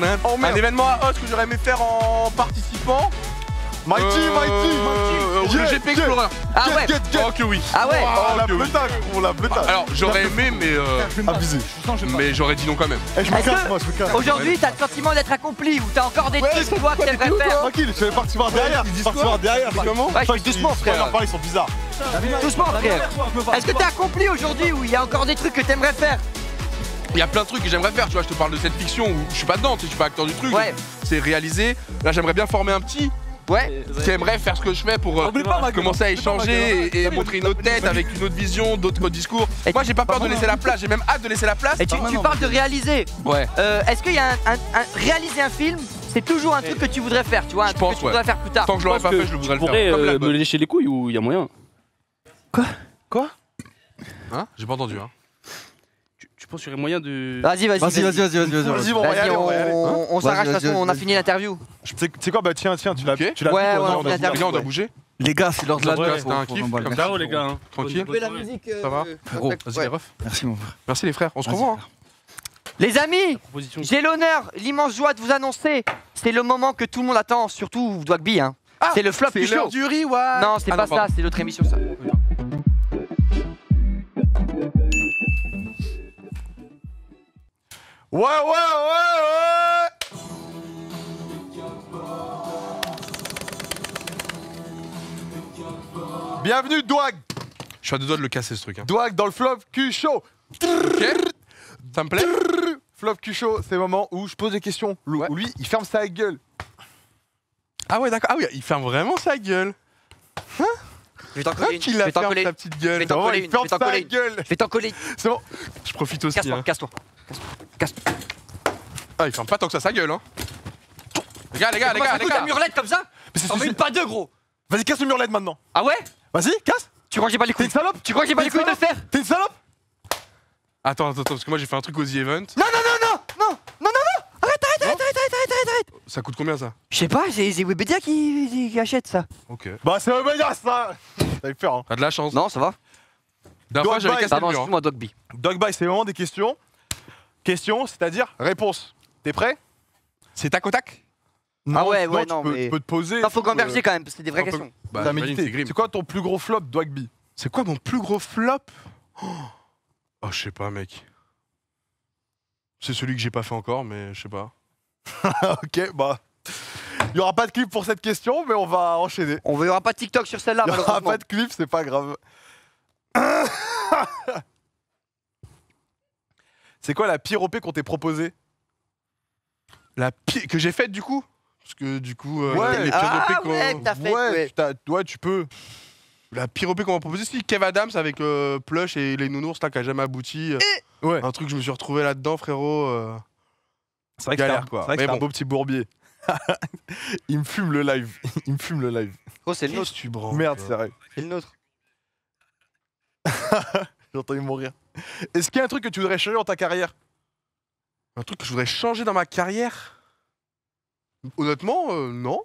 là oh, Un événement à Host que j'aurais aimé faire en participant. Euh, Mighty, Mighty, Mighty. Le GP Explorer. Ah ouais. Oh que oui. Ah ouais. Oh, on la bleutage, on la bleutage. Alors j'aurais aimé, mais euh, ah, abusé. Mais j'aurais dit non quand même. Je eh, je me me casse casse moi,
Aujourd'hui, t'as le sentiment d'être accompli ou t'as encore des trucs toi que t'aimerais faire. Tranquille, je vais partir voir derrière. Ils disent quoi derrière Comment Doucement, frère. Ils sont bizarres. Doucement, frère. Est-ce que t'es accompli aujourd'hui ou il y a encore des trucs que t'aimerais faire
il y a plein de trucs que j'aimerais faire, tu vois, je te parle de cette fiction où je suis pas dedans, tu sais, je suis pas acteur du truc. C'est réalisé. Là, j'aimerais bien former un petit, Ouais, tu faire ce que je fais pour euh, commencer à échanger et, montrer une autre tête avec une autre vision, d'autres discours. Et Moi, j'ai pas peur de laisser la place, j'ai même hâte de laisser la
place. Et tu, parles de réaliser. Ouais. Euh, est-ce qu'il y a un, réaliser un film c'est toujours un truc que tu voudrais faire, tu vois, que tu voudrais faire plus tard. Tant que je l'aurais pas fait, je voudrais le
faire. Comme euh, me lécher les couilles ou il y a moyen Quoi Quoi Hein J'ai pas entendu, hein sur les moyens de. Vas-y, vas-y. Vas-y, vas-y,
vas-y. on On s'arrache, de façon, on a fini l'interview.
Tu sais quoi, bah tiens, tiens, tu l'as tu
Ouais, ouais, on a on a bougé.
Les gars,
c'est l'heure
de la C'était un kiff. Comme ça, les gars. Hein. Tranquille. Euh, ça va Gros,
vas-y, Merci, mon frère. Merci, les frères. On se revoit. Hein. Les amis, j'ai l'honneur, l'immense joie de vous annoncer. C'est le moment que tout le monde attend, surtout Dwagby. Hein. Ah, c'est le flop du show. Non, c'est ah pas ça, c'est l'autre émission,
ça. Ouais, ouais, ouais, ouais
Bienvenue, Douag Je suis à deux doigts de le casser, ce truc. Hein. Douag dans le flop Q Show Ça me plaît Flop Q Show, c'est le moment où je pose des questions. Où lui, il ferme sa gueule. Ah ouais, d'accord. Ah oui, il ferme vraiment sa gueule. Hein je vais t'en coller, ah, une. Il je vais ferme, Ta petite gueule. Je vais t'en oh, coller, une. Je vais t'en coller, une. gueule. Je t'en coller. C'est bon. Je profite aussi. Casse-toi, hein. casse-toi. Casse. Ah, il ferme pas tant que ça sa gueule, hein. Les gars,
les gars, les gars, les gars. une murlette comme ça On c'est... pas deux, gros. Vas-y, casse le murlette maintenant. Ah ouais Vas-y, casse. Tu crois que j'ai pas les couilles T'es une salope Tu crois que j'ai pas les couilles de faire T'es une salope
Attends, attends, attends, parce que moi j'ai fait un truc aux The Event.
Non, non, non, non Non, non, non, non Arrête, arrête, arrête, arrête, arrête, arrête,
Ça coûte combien ça
Je sais pas, c'est Webedia qui, achète ça. Ok. Bah, c'est Webedia ça eu peur, hein.
T'as de la chance. Non, ça va.
D'un fois, j'avais cassé le mur. Hein.
Dogby, c'est vraiment des questions Question, c'est-à-dire réponse. T'es prêt C'est tac au tac
ah ouais, ouais, non, mais... tu peux te poser. Non, faut gamberger quand même, parce que c'est des vraies questions. Bah, bah T'as C'est quoi ton plus gros flop Dwagby C'est quoi mon plus gros flop Oh, je sais pas, mec. C'est celui que j'ai pas fait encore, mais je sais pas.
<laughs> Ok, bah. Il y aura pas de clip pour cette question, mais on va enchaîner. On verra pas de TikTok sur celle-là, Il y aura pas de clip, c'est
pas grave. <laughs>
C'est quoi la pire OP qu'on t'ait proposée La pire que j'ai faite du coup Parce que du coup, euh, ouais, ah, ouais, tu peux. La pire OP qu'on m'a proposée, c'est Kev Adams avec euh, Plush et les nounours là qui a jamais abouti. Euh. Ouais. Un truc que je me suis retrouvé là-dedans, frérot. C'est vrai galère, quoi. Vrai mon un beau petit bourbier. <laughs> il me fume le live. <laughs> Il me fume le live. Oh, c'est le nôtre. Merde, c'est vrai. C'est le nôtre. <laughs> J'ai entendu mourir. <laughs> Est-ce qu'il y a un truc que tu voudrais changer dans ta carrière Un truc que je voudrais changer dans ma carrière Honnêtement, euh, non.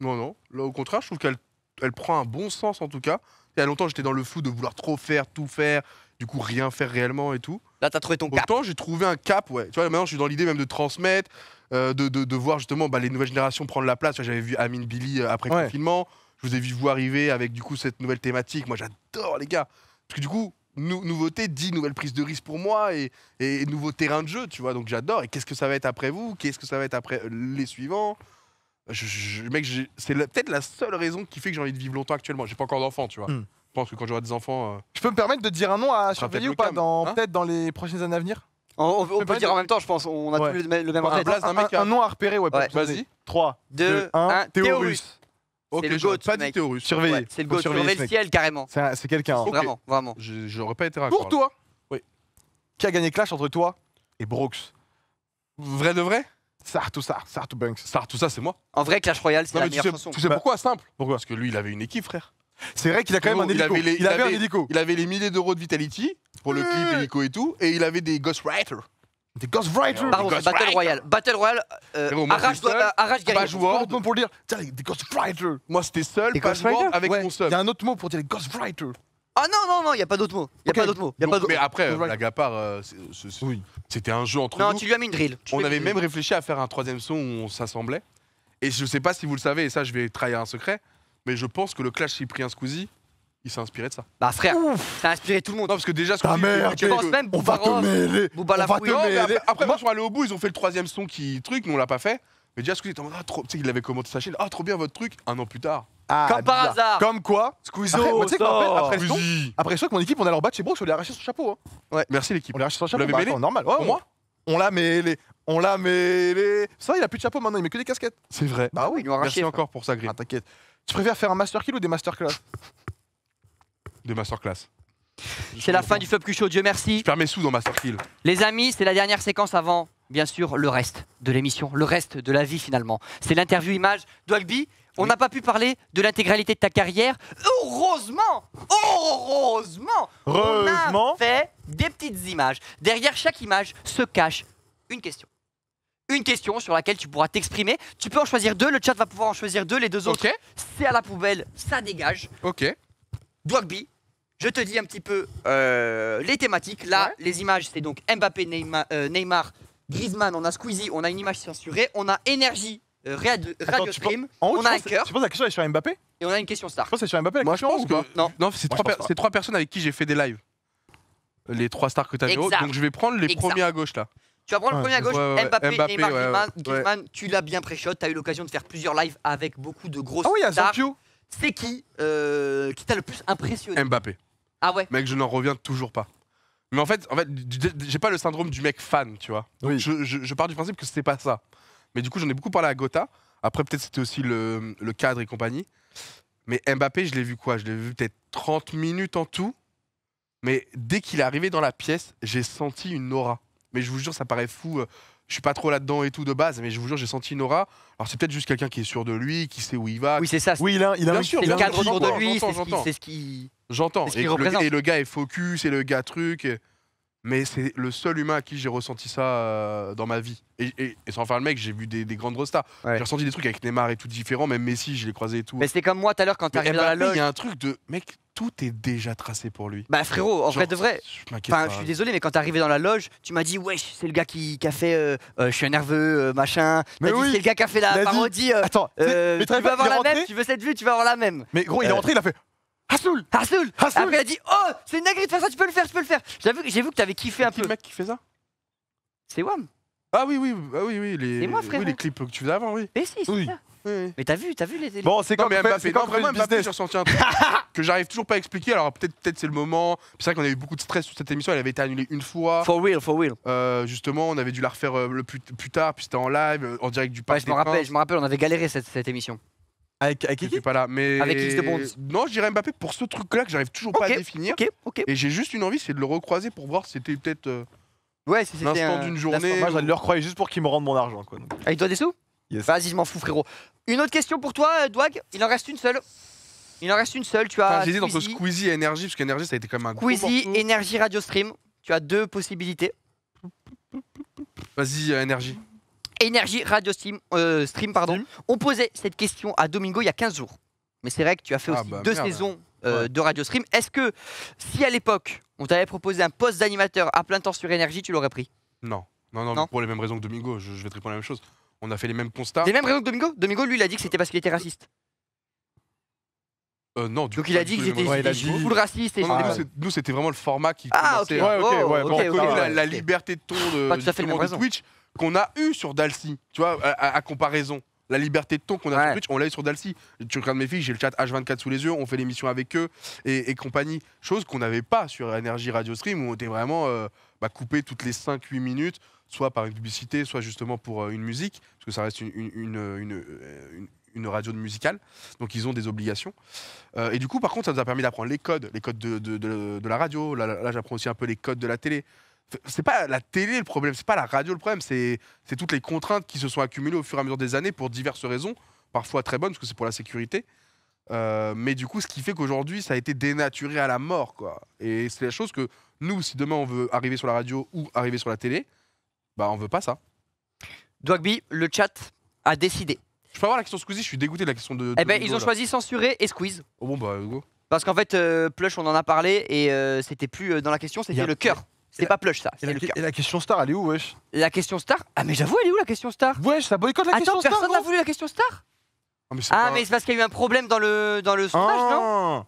Non, non. Là, au contraire, je trouve qu'elle elle prend un bon sens en tout cas. Il y a longtemps, j'étais dans le fou de vouloir trop faire, tout faire, du coup rien faire réellement et tout. Là, t'as trouvé ton cap. Autant j'ai trouvé un cap, ouais. Tu vois, maintenant, je suis dans l'idée même de transmettre, euh, de, voir justement bah, les nouvelles générations prendre la place. J'avais vu Amine Billy euh, après confinement. Je vous ai vu vous arriver avec du coup cette nouvelle thématique. Moi, j'adore les gars. Parce que du coup, nou nouveauté dit nouvelle prise de risque pour moi et, et nouveau terrain de jeu, tu vois. Donc j'adore. Et qu'est-ce que ça va être après vous Qu'est-ce que ça va être après euh, les suivants je, Mec, c'est peut-être la seule raison qui fait que j'ai envie de vivre longtemps actuellement. J'ai pas encore d'enfant, tu vois. Hmm. Je pense que quand j'aurai des enfants. Euh,
je peux me permettre de dire un nom à surveiller ou pas hein peut-être dans les prochaines années à venir
on, peut dire en même temps, je pense. On a le même, en Un, hein. nom à repérer, ouais. Vas-y. 3, 2, 1. Théorus. C'est le goat, pas Surveillez. c'est le goat. Surveiller le ciel carrément.
C'est quelqu'un. Vraiment, vraiment. J'aurais pas été raccord. Pour toi, oui. qui a gagné Clash entre toi et Brooks Vrai de vrai Sartou ça, Sartou Banks. Sartou ça, c'est moi.
En vrai, Clash Royale, c'est la meilleure chanson. Tu sais pourquoi bah, Simple.
Pourquoi Parce que lui, il avait une équipe, frère. C'est vrai qu'il a quand même un hélico. Il avait, les, un hélico. Il avait les milliers d'euros de Vitality pour le clip, hélico et tout, et il avait des Ghostwriters. Des Ghostwriters Pardon, Ghost Battle Royale. Battle Royale, euh, bon, arrache, seul, euh, arrache Pas pour dire, tiens, des Rider. Moi c'était seul, pas joueur, avec mon seul. Il y a un autre mot pour dire Ghost
Rider. Ah non, non, non, il n'y a pas d'autre mot. Il n'y a pas d'autre mot. mais après,
la part. Euh, c'était un jeu entre non, nous. Non, tu lui as mis une drill. on avait même réfléchi à faire un troisième son où on s'assemblait. Et je ne sais pas si vous le savez, et ça je vais trahir un secret, mais je pense que le clash Cyprien squeezie il s'est inspiré de ça. Bah frère, ça a inspiré tout le monde. Non, parce que déjà, ce qu'on dit, même On va te Boubaros, mêler On va te mais après, après, quand ils sont au bout, ils ont fait le troisième son qui truc, mais on l'a pas fait. Mais déjà, Squeezie était en mode, ah, trop, tu sais, qu'il avait commenté sa chaîne, ah, trop bien votre truc, un an plus tard. Ah, Comme par hasard. Comme quoi Squeezie tu sais sort. après, après, que mon équipe, on a leur battre chez Brooks, on lui a arraché son chapeau. Hein. ouais Merci l'équipe. On lui a arraché son chapeau. Bah, normal. Ouais, Pour moi On l'a mêlé. On l'a mêlé. Ça, il a plus de chapeau maintenant, il met que des casquettes. C'est vrai. Bah oui. nous a arraché, Merci encore pour ça, Gris. Ah, t'inquiète. Tu préfères faire un master kill ou des master class
de Masterclass. C'est la fin du Fab Show, Dieu merci. Je perds mes sous dans Masterkill. Les amis, c'est la dernière séquence avant, bien sûr, le reste de l'émission, le reste de la vie finalement. C'est l'interview image d'Ogby. On n'a pas pu parler de l'intégralité de ta carrière. Heureusement,
heureusement, heureusement,
on a fait des petites images. Derrière chaque image se cache une question une question sur laquelle tu pourras t'exprimer. Tu peux en choisir deux, le chat va pouvoir en choisir deux, les deux autres, c'est à la poubelle, ça dégage. Ok. Dogby, je te dis un petit peu euh, les thématiques. Là, les images, c'est donc Mbappé, euh, Neymar, Griezmann, on a Squeezie, on a une image censurée, on a énergie, euh, radio, on a un cœur. Tu penses la question est sur Mbappé Et on a une question star. Tu penses que c'est sur Mbappé la Moi, question je pense ou pas Non,
non c'est trois, personnes avec qui j'ai fait des lives. Les trois stars que tu as exact. Donc je vais prendre les premiers à gauche là. Tu vas prendre le premier à gauche, Mbappé, Neymar, Griezmann, Griezmann
tu l'as bien pré-shot, tu as eu l'occasion de faire plusieurs lives avec beaucoup de grosses ah oui, stars. C'est qui euh, qui t'a le plus
impressionné Mbappé. Ah ouais. Mec, je n'en reviens toujours pas. Mais en fait, en fait j'ai pas le syndrome du mec fan, tu vois. je, je, pars du principe que c'était pas ça. Mais du coup, j'en ai beaucoup parlé à Gotha. Après, peut-être c'était aussi le, le, cadre et compagnie. Mais Mbappé, je l'ai vu quoi Je l'ai vu peut-être 30 minutes en tout. Mais dès qu'il est arrivé dans la pièce, j'ai senti une aura. Mais je vous jure, ça paraît fou. Euh, je suis pas trop là-dedans et tout de base, mais je vous jure, j'ai senti une aura. Alors c'est peut-être juste quelqu'un qui est sûr de lui, qui sait où il va. Oui, c'est ça. Oui, il a, il a un cadre autour de lui, c'est ce qui J'entends. Et, le gars est focus, et le gars truc. Mais c'est le seul humain à qui j'ai ressenti ça euh, dans ma vie. Et, et, sans faire le mec, j'ai vu des, des grandes stars. J'ai ressenti des trucs avec Neymar et tout différent, même Messi, je l'ai croisé et tout. Mais c'était comme moi tout à l'heure quand t'arrives dans la loge. Il y a un truc de mec, tout est déjà tracé pour lui. Bah frérot, en vrai de vrai. Je je suis désolé,
mais quand t'es arrivé dans la loge, tu m'as dit wesh, c'est le gars qui, a fait euh, euh, je suis un nerveux, machin. Mais oui, c'est le gars qui a fait la parodie. Attends, tu veux avoir la même, tu veux cette vue, tu vas avoir la même. Mais gros, il est rentré, il a fait Hassoul Hassoul Hassoul Après, il a dit Oh, c'est une dinguerie de faire ça, tu peux le faire, tu peux le faire J'avoue, J'ai vu que t'avais kiffé un peu. C'est le mec qui fait ça
C'est Wam Ah oui, oui, ah oui, oui. Les, les clips que tu faisais avant, oui. Mais si, c'est ça.
Mais t'as vu, t'as vu les. Bon, c'est quand même Mbappé, quand vraiment Mbappé, business.
j'ai un truc que j'arrive toujours pas à expliquer. Alors peut-être peut c'est le moment. C'est vrai qu'on a eu beaucoup de stress sur cette émission, elle avait été annulée une fois. For real, for real. Euh, justement, on avait dû la refaire euh, plus, tard, puis c'était en live, euh, en direct du parc. je me rappelle, je me rappelle, on avait galéré cette émission. Avec, avec qui pas là, mais... Avec X de Non, je dirais Mbappé pour ce truc-là que j'arrive toujours pas à définir. Et j'ai juste une envie, c'est de le recroiser pour voir si c'était peut-être euh, ouais,
si l'instant d'une journée. Moi, je le recroiser juste pour qu'il me rende mon argent. Quoi, Avec toi des sous Vas-y, je m'en fous, frérot. Une autre question pour toi, euh, Dwag Il en reste une seule. Il en reste une seule. Tu as. Enfin, dit entre
Squeezie et Energy, parce qu'Energy, ça a été quand même un Squeezie,
gros Radio Stream. Tu as deux possibilités.
Vas-y, énergie. Euh,
Énergie Radio Stream, euh, stream pardon. On posait cette question à Domingo il y a 15 jours. Mais c'est vrai que tu as fait ah aussi bah deux saisons euh, de Radio Stream. Est-ce que si à l'époque on t'avait proposé un poste d'animateur à plein temps sur Énergie, tu l'aurais pris non. non. non, pour les mêmes raisons que Domingo, je, vais te répondre la même chose. On a fait les mêmes constats. Les mêmes raisons que Domingo Domingo, lui, il a dit que c'était parce qu'il était raciste.
Euh, non, du Donc il a dit que j'étais Vous le raciste. Et nous, c'était vraiment le format qui. Ah, ok. Ouais, ok. Oh, ouais, La, la, liberté de ton de, fait de Twitch, qu'on a eu sur Dalcy, tu vois, à, comparaison. La liberté de ton qu'on a sur Twitch, on l'a eu sur Dalcy. Tu regardes mes filles, j'ai le chat H24 sous les yeux, on fait l'émission avec eux et, compagnie. Chose qu'on n'avait pas sur Energy Radio Stream où on était vraiment coupés euh, bah, coupé toutes les 5-8 minutes, soit par une publicité, soit justement pour euh, une musique, parce que ça reste euh, une, une, radio de musicale, donc ils ont des obligations. et du coup, par contre, ça nous a permis d'apprendre les codes, les codes de, de, la radio. là j'apprends aussi un peu les codes de la télé c'est pas la télé le problème, c'est pas la radio le problème, c'est toutes les contraintes qui se sont accumulées au fur et à mesure des années pour diverses raisons, parfois très bonnes parce que c'est pour la sécurité. Euh, mais du coup, ce qui fait qu'aujourd'hui, ça a été dénaturé à la mort, quoi. Et c'est la chose que nous, si demain on veut arriver sur la radio ou arriver sur la
télé, bah on veut pas ça. Dwagby, le chat a décidé. Je peux avoir la question Squeezie, je suis dégoûté de la question de. eh ben, ils ont choisi censurer et Squeeze. Oh bon, bah, Parce qu'en fait, euh, Plush, on en a parlé et euh, c'était plus dans la question, c'était le cœur. C'est pas plush ça, Et la question star, elle est où, wesh La question star Ah, mais j'avoue, elle est où la question star Wesh, ça boycotte la Attends, question star Attends, personne n'a voulu la question star Ah, mais c'est ah, pas... parce qu'il y a eu un problème dans le, dans le ah sondage, non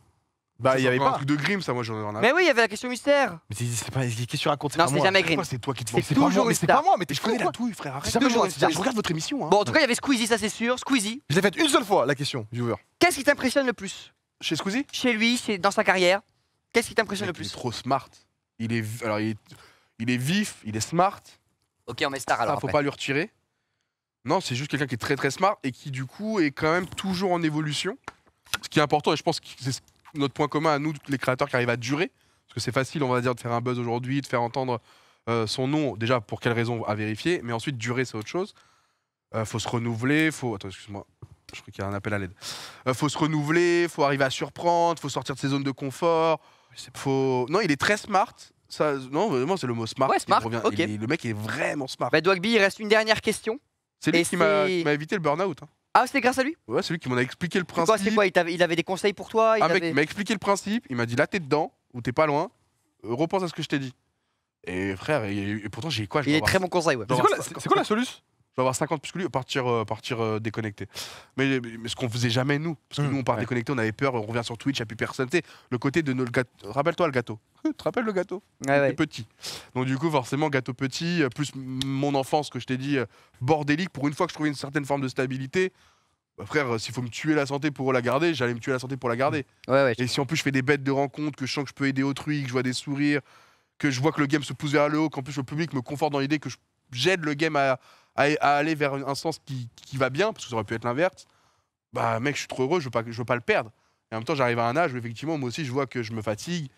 bah, il y avait pas un truc de Grimm, ça, moi j'en ai Mais oui, il y avait la question mystère.
Mais c'est pas les questions moi.
Non, c'est jamais Grimm. C'est toi qui te C'est toujours C'est pas moi, mais je connais la touille, frère. C'est toujours Je regarde votre émission. Hein. Bon, en tout cas, il y
avait Squeezie, ça c'est sûr. Squeezie.
Je l'ai faite une seule fois, la question, viewer.
Qu'est-ce qui t'impressionne le plus Chez Squeezie Chez lui, dans sa carrière. Qu'est-ce qui t'impressionne le plus
Trop smart. Il est, alors, il est, vif, il est smart. Ok, on met star alors. faut pas lui retirer. Non, c'est juste quelqu'un qui est très très smart et qui du coup est quand même toujours en évolution. Ce qui est important et je pense que c'est notre point commun à nous, les créateurs qui arrivent à durer. Parce que c'est facile, on va dire, de faire un buzz aujourd'hui, de faire entendre euh, son nom, déjà pour quelle raison à vérifier, mais ensuite durer c'est autre chose. Euh, faut se renouveler, faut. Attends, excuse-moi, je crois qu'il y a un appel à l'aide. Euh, faut se renouveler, faut arriver à surprendre, faut sortir de ses zones de confort, faut... Non, il est très smart. Ça, non, vraiment, c'est le mot smart. Ouais, smart. Il,
le mec est vraiment smart. Bah, il reste une dernière question. C'est lui qui m'a évité le burn-out. Hein. Ah, c'était grâce à lui Ouais, c'est lui qui m'en a expliqué le principe. C'est quoi, il, avait, il, avait, des conseils pour toi il, m'a expliqué le principe.
Il m'a dit là, t'es dedans, ou t'es pas loin. Euh, repense à ce que je t'ai dit. Et frère, et, pourtant, j'ai quoi Il est très bon conseil, ouais. C'est quoi, quoi, la solution va avoir 50 plus que lui, partir, euh, partir euh, déconnecté. Mais, mais ce qu'on faisait jamais, nous. Parce que mmh, nous, on part déconnecté, on avait peur, on revient sur Twitch, il n'y a plus personne. Tu sais, le côté de nos. Rappelle-toi le gâteau. <laughs> tu te rappelles le gâteau petit. Donc, du coup, forcément, gâteau petit, euh, plus mon enfance que je t'ai dit, bordélique, pour une fois que je trouvais une certaine forme de stabilité. Bah, frère, s'il faut me tuer la santé pour la garder, j'allais me tuer la santé pour la garder. Mmh. Et si en plus je fais des bêtes de rencontres, que je sens que je peux aider autrui, que je vois des sourires, que je vois que le game se pousse vers le haut, qu'en plus le public me conforte dans l'idée que j'aide le game à, à, aller vers un sens qui, qui, va bien, parce que ça aurait pu être l'inverse, bah mec, je suis trop heureux, je veux pas, je veux pas le perdre. Et en même temps, j'arrive à un âge où effectivement, moi aussi, je vois que je me fatigue,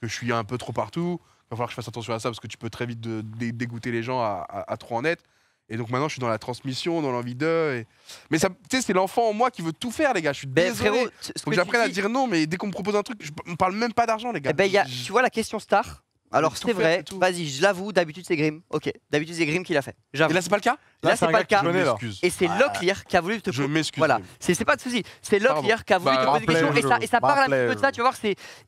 que je suis un peu trop partout. Il va falloir que je fasse attention à ça parce que tu peux très vite dégoûter les gens à, trop en être. Et donc maintenant, je suis dans la transmission, dans l'envie d'eux. Mais tu sais, c'est l'enfant en moi qui veut tout faire, les gars. Je suis ben, désolé. Faut que, j'apprenne à dire non, mais dès qu'on me propose un truc, je, on parle
même pas d'argent, les gars. Eh ben, tu vois la question star alors c'est vrai, vas-y, je l'avoue, d'habitude c'est Grim. Ok, d'habitude c'est Grim qui l'a fait. Et là c'est pas le cas Là, c'est pas le cas. Et c'est bah, qui a voulu te Je m'excuse. Voilà, c'est pas de souci. C'est Locklear qui a voulu bah, te poser une question Et ça, parle un petit peu de ça, tu vas voir,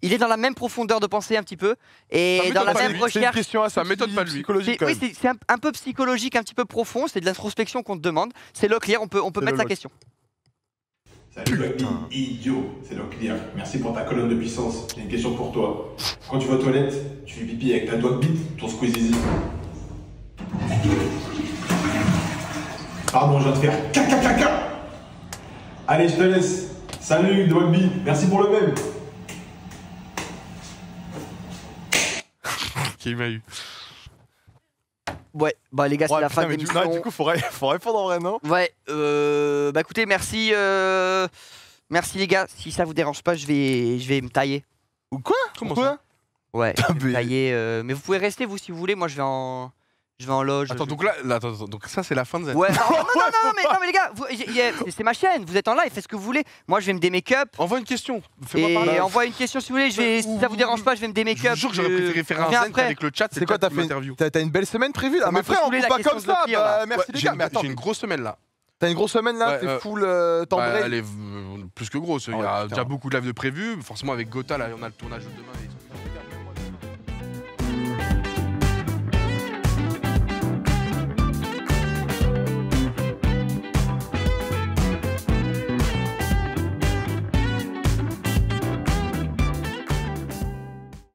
il est dans la même profondeur de pensée un petit peu. Et dans la même recherche. C'est une question à sa méthode, pas Oui, c'est un, peu psychologique, un petit peu profond. C'est de l'introspection qu'on te demande. C'est Locklear, on peut, on peut mettre sa question idiot. C'est donc
client. merci pour ta colonne de puissance. J'ai une question pour toi. Quand tu vas aux toilettes, tu fais pipi avec ta doigt de bite, ton squeezie.
Pardon, je viens de faire caca caca. Allez, je te laisse. Salut, doigt Merci pour le même.
Qui m'a eu
Ouais, bah les gars, c'est la fin de Du, coup, faut, <laughs> faudrait répondre en vrai, non Ouais, euh, bah écoutez, merci, euh, merci les gars. Si ça vous dérange pas, je vais, je vais me tailler. Ou quoi Comment ça Ouais, je vais me tailler. Euh, mais vous pouvez rester vous si vous voulez. Moi, je vais en, je vais en loge. Attends, donc là, attends, donc ça c'est la fin de Zen Ouais. <laughs> Oh, non, non, non, non, mais, non, mais les gars, c'est ma chaîne, vous êtes en live, faites ce que vous voulez. Moi je vais me démake-up. Envoie une question. fais-moi parler. envoie une question si vous voulez. si ça vous dérange pas, je vais me démake-up. Je jure que j'aurais préféré faire un zen avec le chat. C'est quoi, ta interview T'as une belle semaine
prévue là. Mais frère, on coupe pas comme ça. Bah, merci les gars. Mais attends, j'ai une grosse semaine là. T'as une grosse semaine là, t'es euh, full euh, bah, Elle est euh, plus que grosse, il y ah a déjà beaucoup de live de prévu. Forcément, avec Gotha, là, on a le tournage de demain. Et...